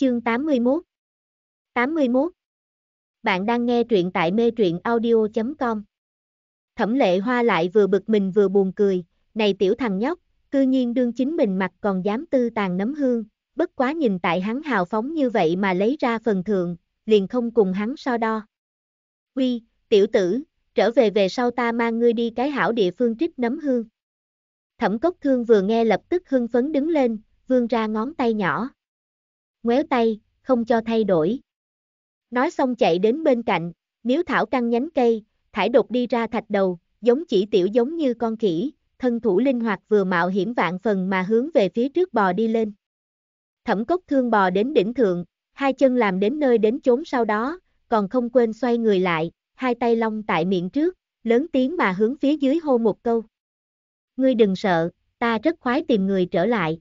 Chương 81 81 Bạn đang nghe truyện tại mê truyện audio.com Thẩm lệ hoa lại vừa bực mình vừa buồn cười, này tiểu thằng nhóc, cư nhiên đương chính mình mặt còn dám tư tàn nấm hương, bất quá nhìn tại hắn hào phóng như vậy mà lấy ra phần thượng, liền không cùng hắn so đo. Huy, tiểu tử, trở về về sau ta mang ngươi đi cái hảo địa phương trích nấm hương. Thẩm cốc thương vừa nghe lập tức hưng phấn đứng lên, vươn ra ngón tay nhỏ ngoéo tay, không cho thay đổi. Nói xong chạy đến bên cạnh, nếu thảo căng nhánh cây, thải đột đi ra thạch đầu, giống chỉ tiểu giống như con khỉ, thân thủ linh hoạt vừa mạo hiểm vạn phần mà hướng về phía trước bò đi lên. Thẩm cốc thương bò đến đỉnh thượng, hai chân làm đến nơi đến chốn sau đó, còn không quên xoay người lại, hai tay long tại miệng trước, lớn tiếng mà hướng phía dưới hô một câu. Ngươi đừng sợ, ta rất khoái tìm người trở lại.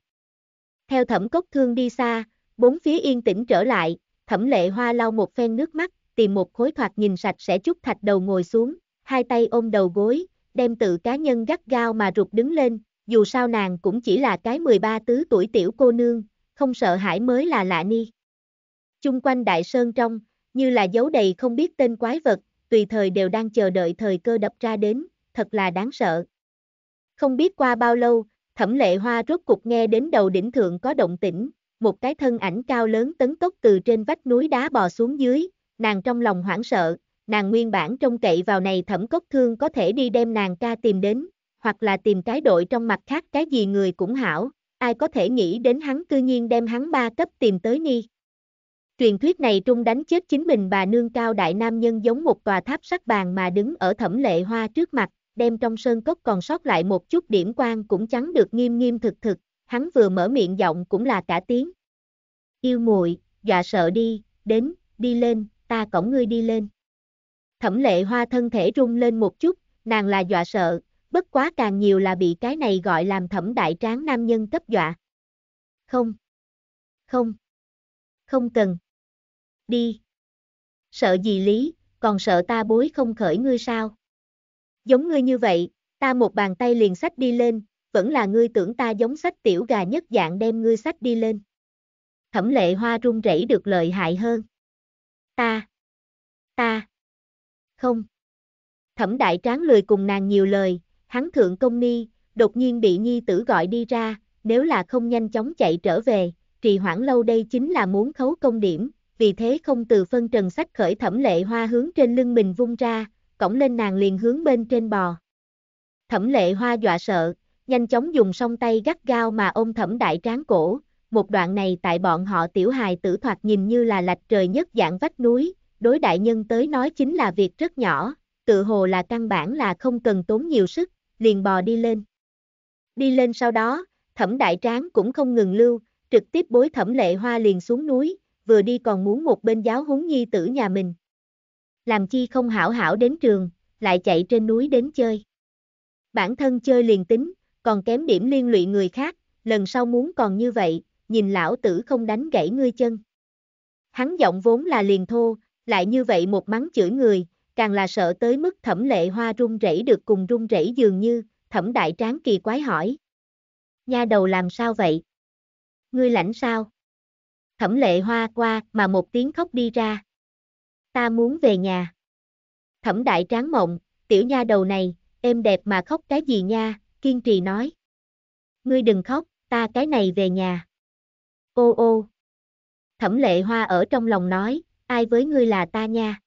Theo thẩm cốc thương đi xa, Bốn phía yên tĩnh trở lại, thẩm lệ hoa lau một phen nước mắt, tìm một khối thoạt nhìn sạch sẽ chút thạch đầu ngồi xuống, hai tay ôm đầu gối, đem tự cá nhân gắt gao mà rụt đứng lên, dù sao nàng cũng chỉ là cái 13 tứ tuổi tiểu cô nương, không sợ hãi mới là lạ ni. Chung quanh đại sơn trong, như là dấu đầy không biết tên quái vật, tùy thời đều đang chờ đợi thời cơ đập ra đến, thật là đáng sợ. Không biết qua bao lâu, thẩm lệ hoa rốt cục nghe đến đầu đỉnh thượng có động tĩnh, một cái thân ảnh cao lớn tấn tốc từ trên vách núi đá bò xuống dưới, nàng trong lòng hoảng sợ, nàng nguyên bản trông cậy vào này thẩm cốc thương có thể đi đem nàng ca tìm đến, hoặc là tìm cái đội trong mặt khác cái gì người cũng hảo, ai có thể nghĩ đến hắn cư nhiên đem hắn ba cấp tìm tới ni. Truyền thuyết này trung đánh chết chính mình bà nương cao đại nam nhân giống một tòa tháp sắt bàn mà đứng ở thẩm lệ hoa trước mặt, đem trong sơn cốc còn sót lại một chút điểm quan cũng trắng được nghiêm nghiêm thực thực, hắn vừa mở miệng giọng cũng là cả tiếng. Yêu muội, dọa sợ đi, đến, đi lên, ta cổng ngươi đi lên. Thẩm lệ hoa thân thể rung lên một chút, nàng là dọa sợ, bất quá càng nhiều là bị cái này gọi làm thẩm đại tráng nam nhân cấp dọa. Không. Không. Không cần. Đi. Sợ gì lý, còn sợ ta bối không khởi ngươi sao? Giống ngươi như vậy, ta một bàn tay liền sách đi lên, vẫn là ngươi tưởng ta giống sách tiểu gà nhất dạng đem ngươi sách đi lên. Thẩm lệ hoa run rẩy được lợi hại hơn. Ta. Ta. Không. Thẩm đại tráng lười cùng nàng nhiều lời, hắn thượng công ni, đột nhiên bị nhi tử gọi đi ra, nếu là không nhanh chóng chạy trở về, trì hoãn lâu đây chính là muốn khấu công điểm, vì thế không từ phân trần sách khởi thẩm lệ hoa hướng trên lưng mình vung ra, cổng lên nàng liền hướng bên trên bò. Thẩm lệ hoa dọa sợ, nhanh chóng dùng song tay gắt gao mà ôm thẩm đại tráng cổ, một đoạn này tại bọn họ tiểu hài tử thoạt nhìn như là lạch trời nhất dạng vách núi, đối đại nhân tới nói chính là việc rất nhỏ, tự hồ là căn bản là không cần tốn nhiều sức, liền bò đi lên. Đi lên sau đó, thẩm đại tráng cũng không ngừng lưu, trực tiếp bối thẩm lệ hoa liền xuống núi, vừa đi còn muốn một bên giáo húng nhi tử nhà mình. Làm chi không hảo hảo đến trường, lại chạy trên núi đến chơi. Bản thân chơi liền tính, còn kém điểm liên lụy người khác, lần sau muốn còn như vậy, nhìn lão tử không đánh gãy ngươi chân. Hắn giọng vốn là liền thô, lại như vậy một mắng chửi người, càng là sợ tới mức thẩm lệ hoa run rẩy được cùng run rẩy dường như, thẩm đại tráng kỳ quái hỏi. Nha đầu làm sao vậy? Ngươi lãnh sao? Thẩm lệ hoa qua mà một tiếng khóc đi ra. Ta muốn về nhà. Thẩm đại tráng mộng, tiểu nha đầu này, êm đẹp mà khóc cái gì nha, kiên trì nói. Ngươi đừng khóc, ta cái này về nhà. Ô ô. Thẩm lệ hoa ở trong lòng nói, ai với ngươi là ta nha.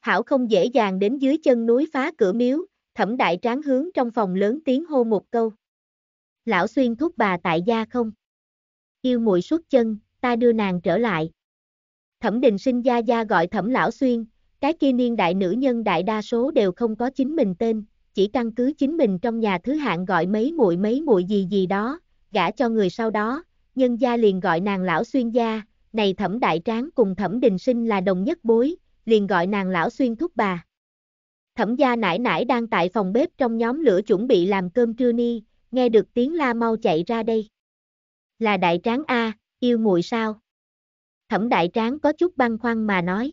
Hảo không dễ dàng đến dưới chân núi phá cửa miếu, thẩm đại tráng hướng trong phòng lớn tiếng hô một câu. Lão xuyên thúc bà tại gia không? Yêu muội suốt chân, ta đưa nàng trở lại. Thẩm đình sinh gia gia gọi thẩm lão xuyên, cái kia niên đại nữ nhân đại đa số đều không có chính mình tên, chỉ căn cứ chính mình trong nhà thứ hạng gọi mấy muội mấy muội gì gì đó, gả cho người sau đó, nhân gia liền gọi nàng lão xuyên gia, này thẩm đại tráng cùng thẩm đình sinh là đồng nhất bối, liền gọi nàng lão xuyên thúc bà. Thẩm gia nải nải đang tại phòng bếp trong nhóm lửa chuẩn bị làm cơm trưa ni, nghe được tiếng la mau chạy ra đây. Là đại tráng A, yêu muội sao? Thẩm đại tráng có chút băn khoăn mà nói.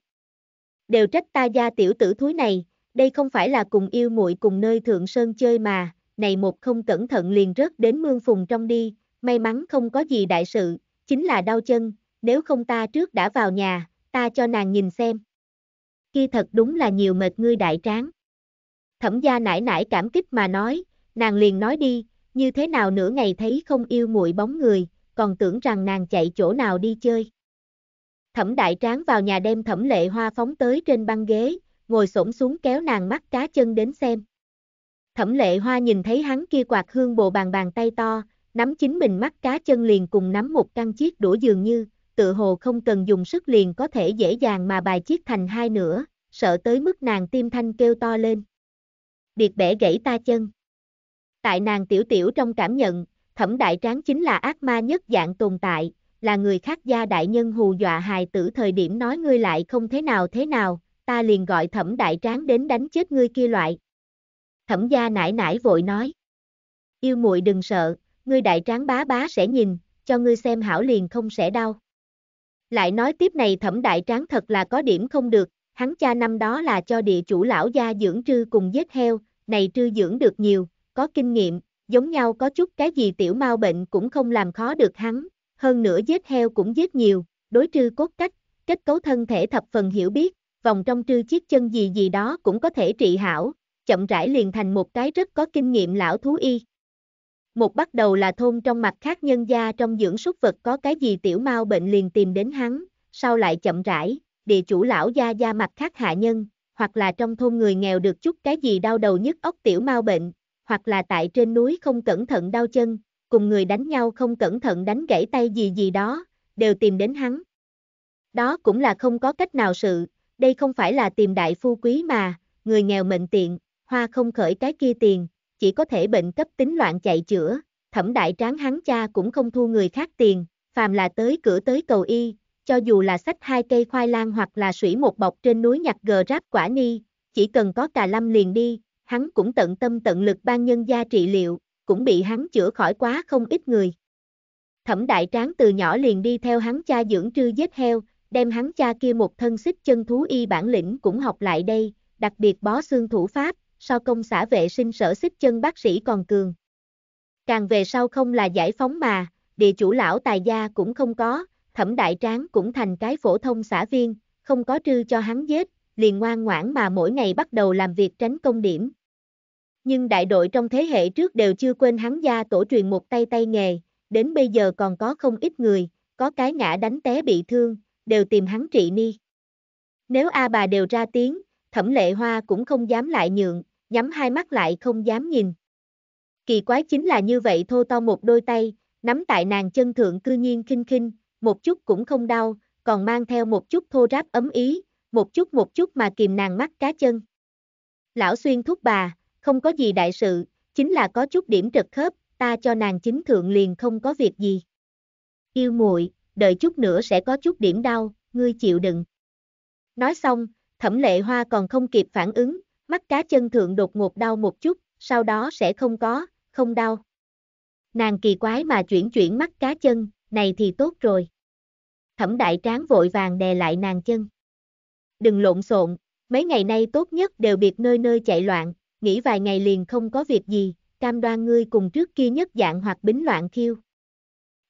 Đều trách ta gia tiểu tử thúi này, đây không phải là cùng yêu muội cùng nơi thượng sơn chơi mà, này một không cẩn thận liền rớt đến mương phùng trong đi, may mắn không có gì đại sự, chính là đau chân, nếu không ta trước đã vào nhà, ta cho nàng nhìn xem. Kia thật đúng là nhiều mệt ngươi đại tráng. Thẩm gia nải nải cảm kích mà nói, nàng liền nói đi, như thế nào nửa ngày thấy không yêu muội bóng người, còn tưởng rằng nàng chạy chỗ nào đi chơi. Thẩm đại tráng vào nhà đem thẩm lệ hoa phóng tới trên băng ghế, ngồi xổm xuống kéo nàng mắt cá chân đến xem. Thẩm lệ hoa nhìn thấy hắn kia quạt hương bồ bàn bàn tay to, nắm chính mình mắt cá chân liền cùng nắm một căn chiếc đũa dường như, tự hồ không cần dùng sức liền có thể dễ dàng mà bài chiếc thành hai nửa, sợ tới mức nàng tim thanh kêu to lên. Điệt bẻ gãy ta chân. Tại nàng tiểu tiểu trong cảm nhận, thẩm đại tráng chính là ác ma nhất dạng tồn tại, là người khác gia đại nhân hù dọa hài tử thời điểm nói ngươi lại không thế nào thế nào, ta liền gọi thẩm đại tráng đến đánh chết ngươi kia loại. Thẩm gia nải nải vội nói. Yêu muội đừng sợ, ngươi đại tráng bá bá sẽ nhìn, cho ngươi xem hảo liền không sẽ đau. Lại nói tiếp này thẩm đại tráng thật là có điểm không được, hắn cha năm đó là cho địa chủ lão gia dưỡng trư cùng giết heo, này trư dưỡng được nhiều, có kinh nghiệm, giống nhau có chút cái gì tiểu mau bệnh cũng không làm khó được hắn, hơn nữa giết heo cũng giết nhiều, đối trư cốt cách, kết cấu thân thể thập phần hiểu biết, vòng trong trư chiếc chân gì gì đó cũng có thể trị hảo, chậm rãi liền thành một cái rất có kinh nghiệm lão thú y. Một bắt đầu là thôn trong mặt khác nhân gia trong dưỡng súc vật có cái gì tiểu mau bệnh liền tìm đến hắn, sau lại chậm rãi, địa chủ lão gia gia mặt khác hạ nhân, hoặc là trong thôn người nghèo được chút cái gì đau đầu nhức ốc tiểu mau bệnh, hoặc là tại trên núi không cẩn thận đau chân, cùng người đánh nhau không cẩn thận đánh gãy tay gì gì đó, đều tìm đến hắn. Đó cũng là không có cách nào sự, đây không phải là tìm đại phu quý mà, người nghèo mệnh tiện, hoa không khởi cái kia tiền, chỉ có thể bệnh cấp tính loạn chạy chữa, thẩm đại tráng hắn cha cũng không thu người khác tiền, phàm là tới cửa tới cầu y, cho dù là sách hai cây khoai lang hoặc là sủi một bọc trên núi nhặt gờ ráp quả ni, chỉ cần có cà lâm liền đi, hắn cũng tận tâm tận lực ban nhân gia trị liệu, cũng bị hắn chữa khỏi quá không ít người. Thẩm đại tráng từ nhỏ liền đi theo hắn cha dưỡng trư giết heo, đem hắn cha kia một thân xích chân thú y bản lĩnh cũng học lại đây, đặc biệt bó xương thủ pháp, so công xã vệ sinh sở xích chân bác sĩ còn cường. Càng về sau không là giải phóng mà, địa chủ lão tài gia cũng không có, thẩm đại tráng cũng thành cái phổ thông xã viên, không có trư cho hắn giết, liền ngoan ngoãn mà mỗi ngày bắt đầu làm việc tránh công điểm. Nhưng đại đội trong thế hệ trước đều chưa quên hắn gia tổ truyền một tay tay nghề, đến bây giờ còn có không ít người, có cái ngã đánh té bị thương, đều tìm hắn trị ni. Nếu A bà đều ra tiếng, thẩm lệ hoa cũng không dám lại nhượng, nhắm hai mắt lại không dám nhìn. Kỳ quái chính là như vậy thô to một đôi tay, nắm tại nàng chân thượng cư nhiên khinh khinh, một chút cũng không đau, còn mang theo một chút thô ráp ấm ý, một chút một chút mà kìm nàng mắt cá chân. Lão xuyên thúc bà, không có gì đại sự, chính là có chút điểm trật khớp, ta cho nàng chính thượng liền không có việc gì. Yêu muội đợi chút nữa sẽ có chút điểm đau, ngươi chịu đựng. Nói xong, thẩm lệ hoa còn không kịp phản ứng, mắt cá chân thượng đột ngột đau một chút, sau đó sẽ không có, không đau. Nàng kỳ quái mà chuyển chuyển mắt cá chân, này thì tốt rồi. Thẩm đại tráng vội vàng đè lại nàng chân. Đừng lộn xộn, mấy ngày nay tốt nhất đều biệt nơi nơi chạy loạn, nghỉ vài ngày liền không có việc gì, cam đoan ngươi cùng trước kia nhất dạng hoặc bính loạn khiêu.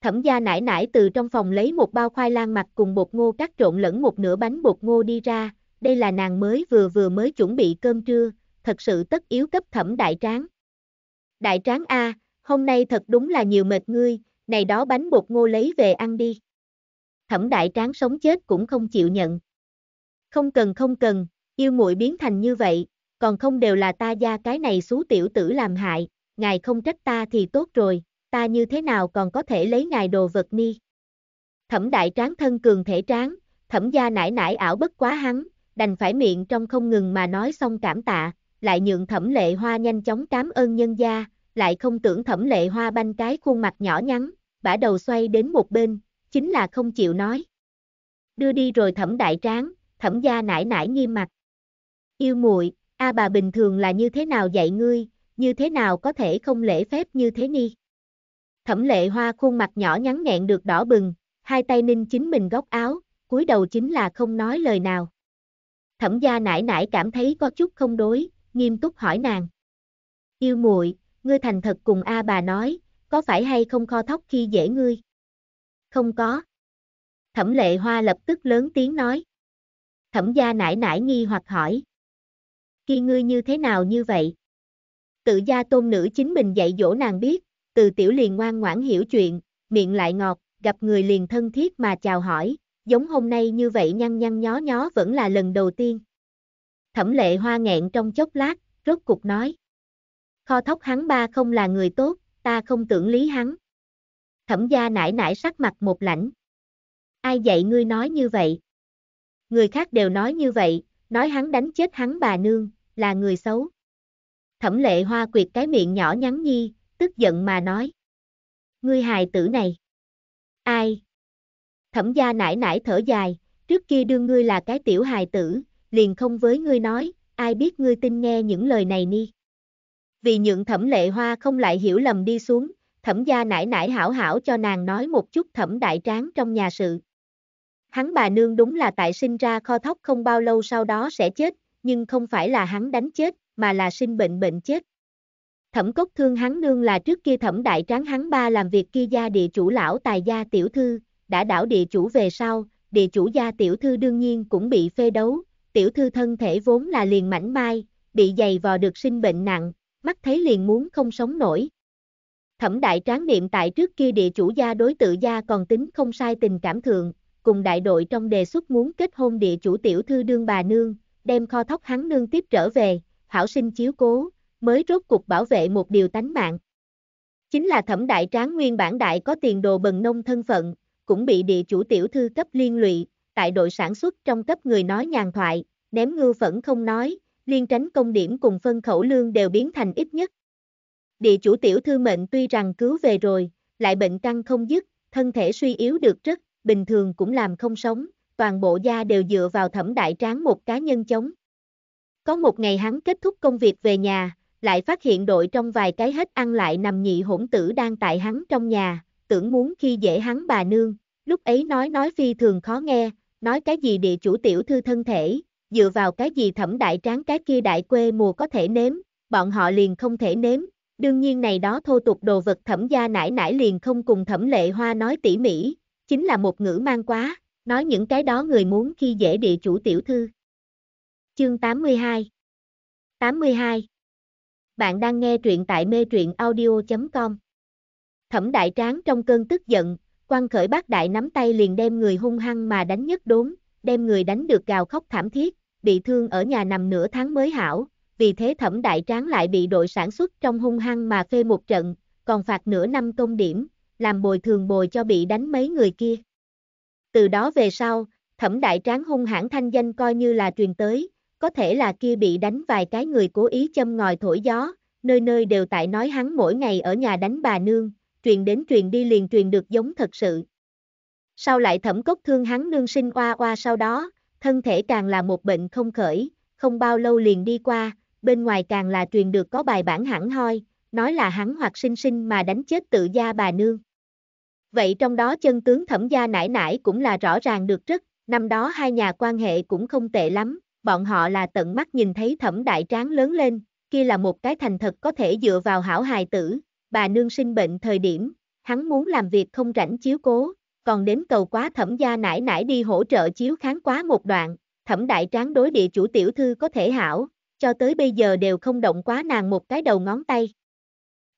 Thẩm gia nải nải từ trong phòng lấy một bao khoai lang mặt cùng bột ngô cắt trộn lẫn một nửa bánh bột ngô đi ra, đây là nàng mới vừa vừa mới chuẩn bị cơm trưa, thật sự tất yếu cấp thẩm đại tráng. Đại tráng A, hôm nay thật đúng là nhiều mệt ngươi, này đó bánh bột ngô lấy về ăn đi. Thẩm đại tráng sống chết cũng không chịu nhận. Không cần không cần, yêu muội biến thành như vậy, còn không đều là ta gia cái này xú tiểu tử làm hại, ngài không trách ta thì tốt rồi, ta như thế nào còn có thể lấy ngài đồ vật ni. Thẩm đại tráng thân cường thể tráng, thẩm gia nải nải ảo bất quá hắn, đành phải miệng trong không ngừng mà nói xong cảm tạ, lại nhượng thẩm lệ hoa nhanh chóng cảm ơn nhân gia, lại không tưởng thẩm lệ hoa banh cái khuôn mặt nhỏ nhắn, bả đầu xoay đến một bên, chính là không chịu nói. Đưa đi rồi thẩm đại tráng, thẩm gia nải nải nghiêm mặt. Yêu muội, a bà bình thường là như thế nào dạy ngươi, như thế nào có thể không lễ phép như thế ni. Thẩm lệ hoa khuôn mặt nhỏ nhắn nhẹn được đỏ bừng, hai tay ninh chính mình góc áo, cúi đầu chính là không nói lời nào. Thẩm gia nải nải cảm thấy có chút không đối, nghiêm túc hỏi nàng. Yêu muội, ngươi thành thật cùng A bà nói, có phải hay không kho thóc khi dễ ngươi? Không có. Thẩm lệ hoa lập tức lớn tiếng nói. Thẩm gia nải nải nghi hoặc hỏi. Khi ngươi như thế nào như vậy? Tự gia tôn nữ chính mình dạy dỗ nàng biết, từ tiểu liền ngoan ngoãn hiểu chuyện, miệng lại ngọt, gặp người liền thân thiết mà chào hỏi, giống hôm nay như vậy nhăn nhăn nhó nhó vẫn là lần đầu tiên. Thẩm lệ hoa nghẹn trong chốc lát, rốt cục nói. Kho thóc hắn ba không là người tốt, ta không tưởng lý hắn. Thẩm gia nải nải sắc mặt một lãnh. Ai dạy ngươi nói như vậy? Người khác đều nói như vậy, nói hắn đánh chết hắn bà nương, là người xấu. Thẩm lệ hoa quyệt cái miệng nhỏ nhắn nhi, tức giận mà nói. Ngươi hài tử này. Ai? Thẩm gia nải nải thở dài, trước kia đương ngươi là cái tiểu hài tử, liền không với ngươi nói, ai biết ngươi tin nghe những lời này ni. Vì nhượng thẩm lệ hoa không lại hiểu lầm đi xuống, thẩm gia nải nải hảo hảo cho nàng nói một chút thẩm đại tráng trong nhà sự. Hắn bà nương đúng là tại sinh ra kho thóc không bao lâu sau đó sẽ chết, nhưng không phải là hắn đánh chết, mà là sinh bệnh bệnh chết. Thẩm cốc thương hắn nương là trước kia thẩm đại tráng hắn ba làm việc kia gia địa chủ lão tài gia tiểu thư, đã đảo địa chủ về sau, địa chủ gia tiểu thư đương nhiên cũng bị phê đấu, tiểu thư thân thể vốn là liền mảnh mai, bị dày vò được sinh bệnh nặng, mắt thấy liền muốn không sống nổi. Thẩm đại tráng niệm tại trước kia địa chủ gia đối tự gia còn tính không sai tình cảm thường, cùng đại đội trong đề xuất muốn kết hôn địa chủ tiểu thư đương bà nương, đem kho thóc hắn nương tiếp trở về, hảo sinh chiếu cố, mới rốt cuộc bảo vệ một điều tánh mạng. Chính là thẩm đại tráng nguyên bản đại có tiền đồ bần nông thân phận, cũng bị địa chủ tiểu thư cấp liên lụy, tại đội sản xuất trong cấp người nói nhàn thoại, ném ngư phẫn không nói, liên tránh công điểm cùng phân khẩu lương đều biến thành ít nhất. Địa chủ tiểu thư mệnh tuy rằng cứu về rồi, lại bệnh căng không dứt, thân thể suy yếu được rất, bình thường cũng làm không sống, toàn bộ gia đều dựa vào thẩm đại tráng một cá nhân chống. Có một ngày hắn kết thúc công việc về nhà, lại phát hiện đội trong vài cái hết ăn lại nằm nhị hỗn tử đang tại hắn trong nhà, tưởng muốn khi dễ hắn bà nương, lúc ấy nói nói phi thường khó nghe, nói cái gì địa chủ tiểu thư thân thể, dựa vào cái gì thẩm đại tráng cái kia đại quê mùa có thể nếm, bọn họ liền không thể nếm, đương nhiên này đó thô tục đồ vật thẩm gia nải nải liền không cùng thẩm lệ hoa nói tỉ mỉ, chính là một ngữ mang quá, nói những cái đó người muốn khi dễ địa chủ tiểu thư. Chương 82 82 bạn đang nghe truyện tại mê truyện audio.com. Thẩm đại tráng trong cơn tức giận, quan khởi bác đại nắm tay liền đem người hung hăng mà đánh nhất đốn, đem người đánh được gào khóc thảm thiết, bị thương ở nhà nằm nửa tháng mới hảo, vì thế thẩm đại tráng lại bị đội sản xuất trong hung hăng mà phê một trận, còn phạt nửa năm công điểm, làm bồi thường bồi cho bị đánh mấy người kia. Từ đó về sau, thẩm đại tráng hung hãn thanh danh coi như là truyền tới, có thể là kia bị đánh vài cái người cố ý châm ngòi thổi gió, nơi nơi đều tại nói hắn mỗi ngày ở nhà đánh bà nương, truyền đến truyền đi liền truyền được giống thật sự. Sau lại thẩm cốc thương hắn nương sinh qua qua sau đó, thân thể càng là một bệnh không khởi, không bao lâu liền đi qua, bên ngoài càng là truyền được có bài bản hẳn hoi, nói là hắn hoặc sinh sinh mà đánh chết tự gia bà nương. Vậy trong đó chân tướng thẩm gia nải nải cũng là rõ ràng được rất, năm đó hai nhà quan hệ cũng không tệ lắm, bọn họ là tận mắt nhìn thấy thẩm đại tráng lớn lên, kia là một cái thành thật có thể dựa vào hảo hài tử, bà nương sinh bệnh thời điểm, hắn muốn làm việc không rảnh chiếu cố, còn đến cầu quá thẩm gia nải nải đi hỗ trợ chiếu kháng quá một đoạn, thẩm đại tráng đối địa chủ tiểu thư có thể hảo, cho tới bây giờ đều không động quá nàng một cái đầu ngón tay.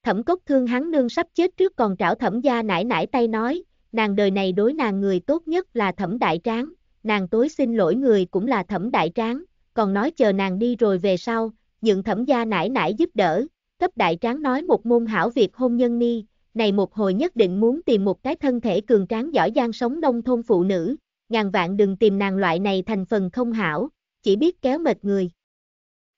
Thẩm cốc thương hắn nương sắp chết trước còn trảo thẩm gia nải nải tay nói, nàng đời này đối nàng người tốt nhất là thẩm đại tráng, nàng tối xin lỗi người cũng là thẩm đại tráng, còn nói chờ nàng đi rồi về sau, nhượng thẩm gia nải nải giúp đỡ, cấp đại tráng nói một môn hảo việc hôn nhân ni, này một hồi nhất định muốn tìm một cái thân thể cường tráng giỏi giang sống nông thôn phụ nữ, ngàn vạn đừng tìm nàng loại này thành phần không hảo, chỉ biết kéo mệt người.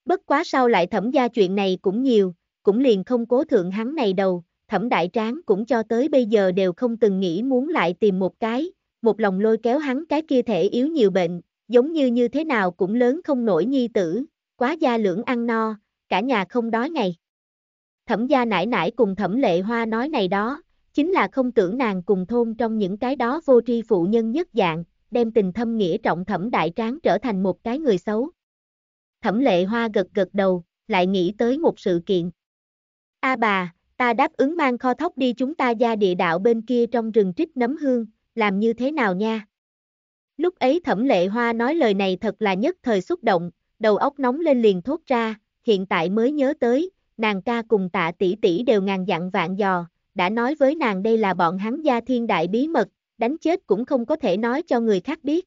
Bất quá sau lại thẩm gia chuyện này cũng nhiều, cũng liền không cố thượng hắn này đầu, thẩm đại tráng cũng cho tới bây giờ đều không từng nghĩ muốn lại tìm một cái, một lòng lôi kéo hắn cái kia thể yếu nhiều bệnh, giống như như thế nào cũng lớn không nổi nhi tử, quá gia lưỡng ăn no, cả nhà không đói ngày. Thẩm gia nải nải cùng thẩm lệ hoa nói này đó, chính là không tưởng nàng cùng thôn trong những cái đó vô tri phụ nhân nhất dạng, đem tình thâm nghĩa trọng thẩm đại tráng trở thành một cái người xấu. Thẩm lệ hoa gật gật đầu, lại nghĩ tới một sự kiện. A bà, ta đáp ứng mang kho thóc đi chúng ta ra địa đạo bên kia trong rừng trích nấm hương, làm như thế nào nha? Lúc ấy thẩm lệ hoa nói lời này thật là nhất thời xúc động, đầu óc nóng lên liền thốt ra, hiện tại mới nhớ tới, nàng ca cùng tạ tỷ tỷ đều ngàn dặn vạn dò, đã nói với nàng đây là bọn hắn gia thiên đại bí mật, đánh chết cũng không có thể nói cho người khác biết.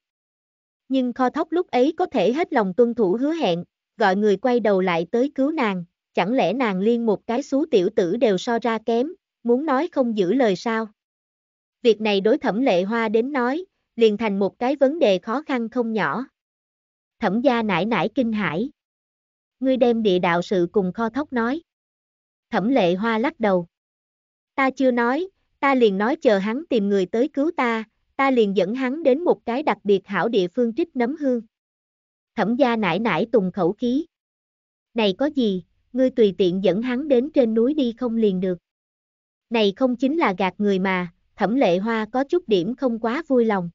Nhưng kho thóc lúc ấy có thể hết lòng tuân thủ hứa hẹn, gọi người quay đầu lại tới cứu nàng, chẳng lẽ nàng liên một cái xú tiểu tử đều so ra kém, muốn nói không giữ lời sao? việc này đối thẩm lệ hoa đến nói, liền thành một cái vấn đề khó khăn không nhỏ. Thẩm gia nải nải kinh hãi. Ngươi đem địa đạo sự cùng kho thóc nói. Thẩm lệ hoa lắc đầu. Ta chưa nói, ta liền nói chờ hắn tìm người tới cứu ta, ta liền dẫn hắn đến một cái đặc biệt hảo địa phương trích nấm hương. Thẩm gia nải nải tùng khẩu khí. Này có gì, ngươi tùy tiện dẫn hắn đến trên núi đi không liền được. Này không chính là gạt người mà, thẩm lệ hoa có chút điểm không quá vui lòng.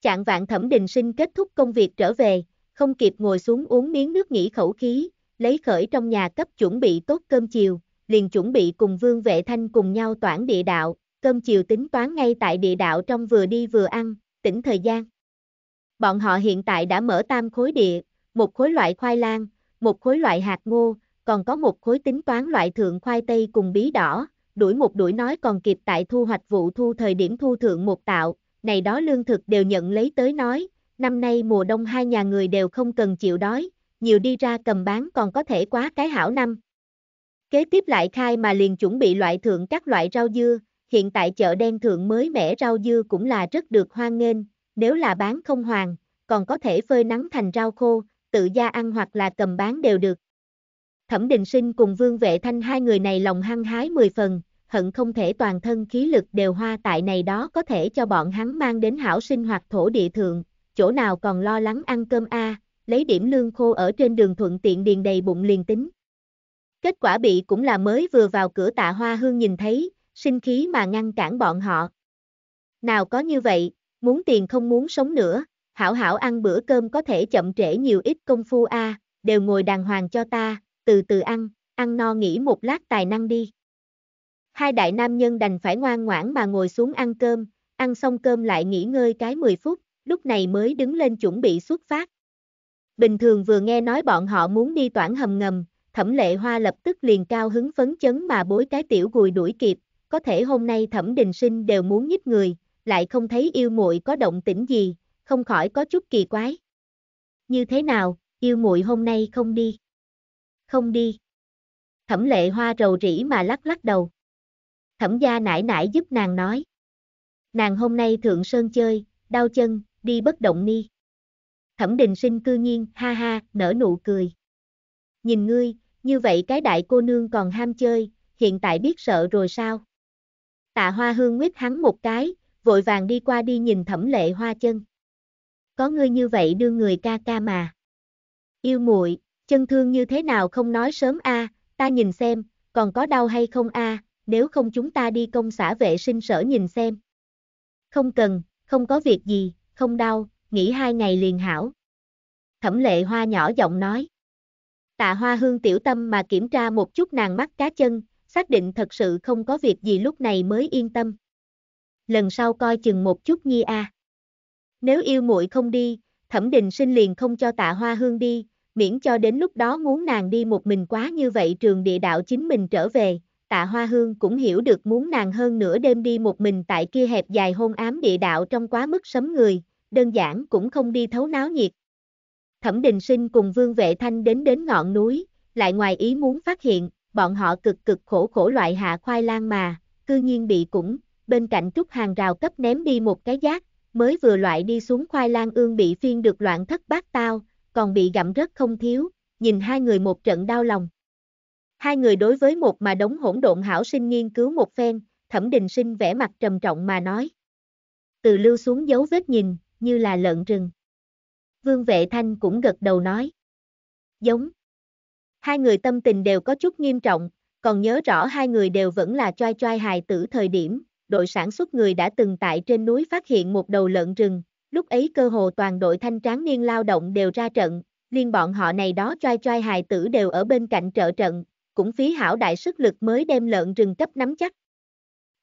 Chạng vạn thẩm đình sinh kết thúc công việc trở về, không kịp ngồi xuống uống miếng nước nghỉ khẩu khí, lấy khởi trong nhà cấp chuẩn bị tốt cơm chiều, liền chuẩn bị cùng vương vệ thanh cùng nhau toản địa đạo, cơm chiều tính toán ngay tại địa đạo trong vừa đi vừa ăn, tỉnh thời gian. Bọn họ hiện tại đã mở tam khối địa, một khối loại khoai lang, một khối loại hạt ngô, còn có một khối tính toán loại thượng khoai tây cùng bí đỏ, đuổi một đuổi nói còn kịp tại thu hoạch vụ thu thời điểm thu thượng một tạo, này đó lương thực đều nhận lấy tới nói, năm nay mùa đông hai nhà người đều không cần chịu đói, nhiều đi ra cầm bán còn có thể quá cái hảo năm. Kế tiếp lại khai mà liền chuẩn bị loại thượng các loại rau dưa, hiện tại chợ đen thượng mới mẻ rau dưa cũng là rất được hoan nghênh, nếu là bán không hoàng, còn có thể phơi nắng thành rau khô, tự gia ăn hoặc là cầm bán đều được. Thẩm Đình Sinh cùng Vương Vệ Thanh hai người này lòng hăng hái mười phần, hận không thể toàn thân khí lực đều hoa tại này đó có thể cho bọn hắn mang đến hảo sinh hoạt thổ địa thượng, chỗ nào còn lo lắng ăn cơm a, lấy điểm lương khô ở trên đường thuận tiện điền đầy bụng liền tính. Kết quả bị cũng là mới vừa vào cửa tạ hoa hương nhìn thấy, sinh khí mà ngăn cản bọn họ. Nào có như vậy, muốn tiền không muốn sống nữa, hảo hảo ăn bữa cơm có thể chậm trễ nhiều ít công phu a, đều ngồi đàng hoàng cho ta, từ từ ăn, ăn no nghỉ một lát tài năng đi. Hai đại nam nhân đành phải ngoan ngoãn mà ngồi xuống ăn cơm, ăn xong cơm lại nghỉ ngơi cái 10 phút, lúc này mới đứng lên chuẩn bị xuất phát. Bình thường vừa nghe nói bọn họ muốn đi toản hầm ngầm, thẩm lệ hoa lập tức liền cao hứng phấn chấn mà bối cái tiểu gùi đuổi kịp, có thể hôm nay thẩm đình sinh đều muốn nhích người, lại không thấy yêu muội có động tĩnh gì, không khỏi có chút kỳ quái. Như thế nào, yêu muội hôm nay không đi? không đi. Thẩm lệ hoa rầu rĩ mà lắc lắc đầu. Thẩm gia nải nải giúp nàng nói. Nàng hôm nay thượng sơn chơi, đau chân, đi bất động ni. Thẩm đình sinh cư nhiên, ha ha, nở nụ cười. Nhìn ngươi, như vậy cái đại cô nương còn ham chơi, hiện tại biết sợ rồi sao? Tạ hoa hương nguyết hắn một cái, vội vàng đi qua đi nhìn thẩm lệ hoa chân. Có ngươi như vậy đưa người ca ca mà. Yêu muội Chân thương như thế nào không nói sớm a, ta nhìn xem, còn có đau hay không a, nếu không chúng ta đi công xã vệ sinh sở nhìn xem. Không cần, không có việc gì, không đau, nghỉ hai ngày liền hảo. Thẩm lệ hoa nhỏ giọng nói. Tạ hoa hương tiểu tâm mà kiểm tra một chút nàng mắt cá chân, xác định thật sự không có việc gì lúc này mới yên tâm. Lần sau coi chừng một chút nhi a. Nếu yêu muội không đi, thẩm đình sinh liền không cho tạ hoa hương đi, miễn cho đến lúc đó muốn nàng đi một mình quá như vậy trường địa đạo chính mình trở về, tạ hoa hương cũng hiểu được muốn nàng hơn nửa đêm đi một mình tại kia hẹp dài hôn ám địa đạo trong quá mức sấm người, đơn giản cũng không đi thấu náo nhiệt. Thẩm Đình Sinh cùng Vương Vệ Thanh đến đến ngọn núi, lại ngoài ý muốn phát hiện, bọn họ cực cực khổ khổ loại hạ khoai lang mà, cư nhiên bị cũng, bên cạnh trúc hàng rào cấp ném đi một cái giác, mới vừa loại đi xuống khoai lang ương bị phiên được loạn thất bát tao, còn bị gặm rất không thiếu, nhìn hai người một trận đau lòng. Hai người đối với một mà đống hỗn độn hảo sinh nghiên cứu một phen, thẩm đình sinh vẻ mặt trầm trọng mà nói. Từ lưu xuống dấu vết nhìn, như là lợn rừng. Vương vệ thanh cũng gật đầu nói. Giống. Hai người tâm tình đều có chút nghiêm trọng, còn nhớ rõ hai người đều vẫn là choai choai hài tử thời điểm, đội sản xuất người đã từng tại trên núi phát hiện một đầu lợn rừng, Lúc ấy cơ hồ toàn đội thanh tráng niên lao động đều ra trận, liên bọn họ này đó trai trai hài tử đều ở bên cạnh trợ trận, cũng phí hảo đại sức lực mới đem lợn rừng cấp nắm chắc.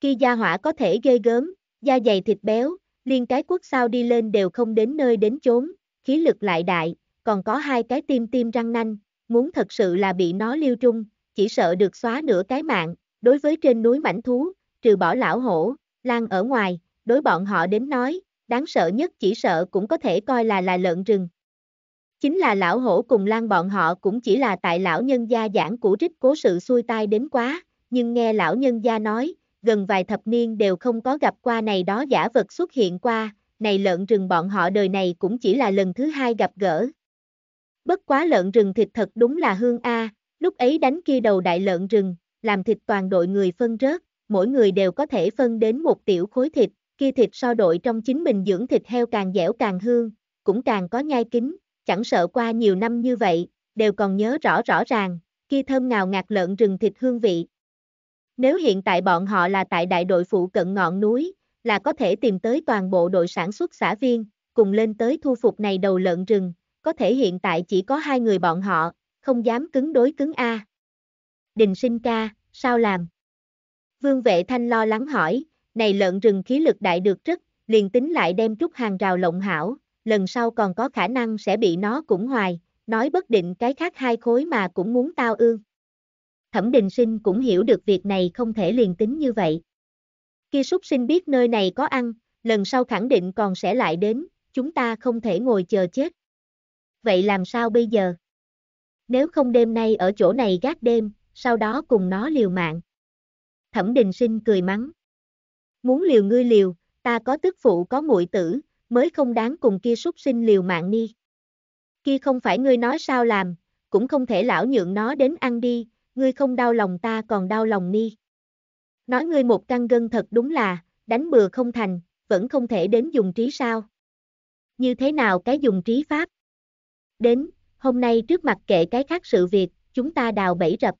Khi gia hỏa có thể ghê gớm, da dày thịt béo, liên cái quốc sao đi lên đều không đến nơi đến chốn, khí lực lại đại, còn có hai cái tim tim răng nanh, muốn thật sự là bị nó liêu trung, chỉ sợ được xóa nửa cái mạng, đối với trên núi mảnh thú, trừ bỏ lão hổ, lan ở ngoài, đối bọn họ đến nói, đáng sợ nhất chỉ sợ cũng có thể coi là là lợn rừng. Chính là lão hổ cùng lan bọn họ cũng chỉ là tại lão nhân gia giảng của trích cố sự xuôi tai đến quá, nhưng nghe lão nhân gia nói, gần vài thập niên đều không có gặp qua này đó giả vật xuất hiện qua, này lợn rừng bọn họ đời này cũng chỉ là lần thứ hai gặp gỡ. Bất quá lợn rừng thịt thật đúng là hương A, lúc ấy đánh kia đầu đại lợn rừng, làm thịt toàn đội người phân rớt, mỗi người đều có thể phân đến một tiểu khối thịt, kia thịt so đội trong chính mình dưỡng thịt heo càng dẻo càng hương, cũng càng có nhai kính, chẳng sợ qua nhiều năm như vậy, đều còn nhớ rõ rõ ràng, kia thơm ngào ngạt lợn rừng thịt hương vị. Nếu hiện tại bọn họ là tại đại đội phụ cận ngọn núi, là có thể tìm tới toàn bộ đội sản xuất xã viên, cùng lên tới thu phục này đầu lợn rừng, có thể hiện tại chỉ có hai người bọn họ, không dám cứng đối cứng A. Đình sinh ca, sao làm? Vương vệ thanh lo lắng hỏi, này lợn rừng khí lực đại được rất, liền tính lại đem chút hàng rào lộng hảo, lần sau còn có khả năng sẽ bị nó cũng hoài, nói bất định cái khác hai khối mà cũng muốn tao ương. Thẩm Đình Sinh cũng hiểu được việc này không thể liền tính như vậy. Khi súc sinh biết nơi này có ăn, lần sau khẳng định còn sẽ lại đến, chúng ta không thể ngồi chờ chết. Vậy làm sao bây giờ? Nếu không đêm nay ở chỗ này gác đêm, sau đó cùng nó liều mạng. Thẩm Đình Sinh cười mắng. Muốn liều ngươi liều, ta có tức phụ có muội tử, mới không đáng cùng kia súc sinh liều mạng ni. Kia không phải ngươi nói sao làm, cũng không thể lão nhượng nó đến ăn đi, ngươi không đau lòng ta còn đau lòng ni. Nói ngươi một căn gân thật đúng là, đánh bừa không thành, vẫn không thể đến dùng trí sao. Như thế nào cái dùng trí pháp? Đến, hôm nay trước mặt kệ cái khác sự việc, chúng ta đào bẫy rập.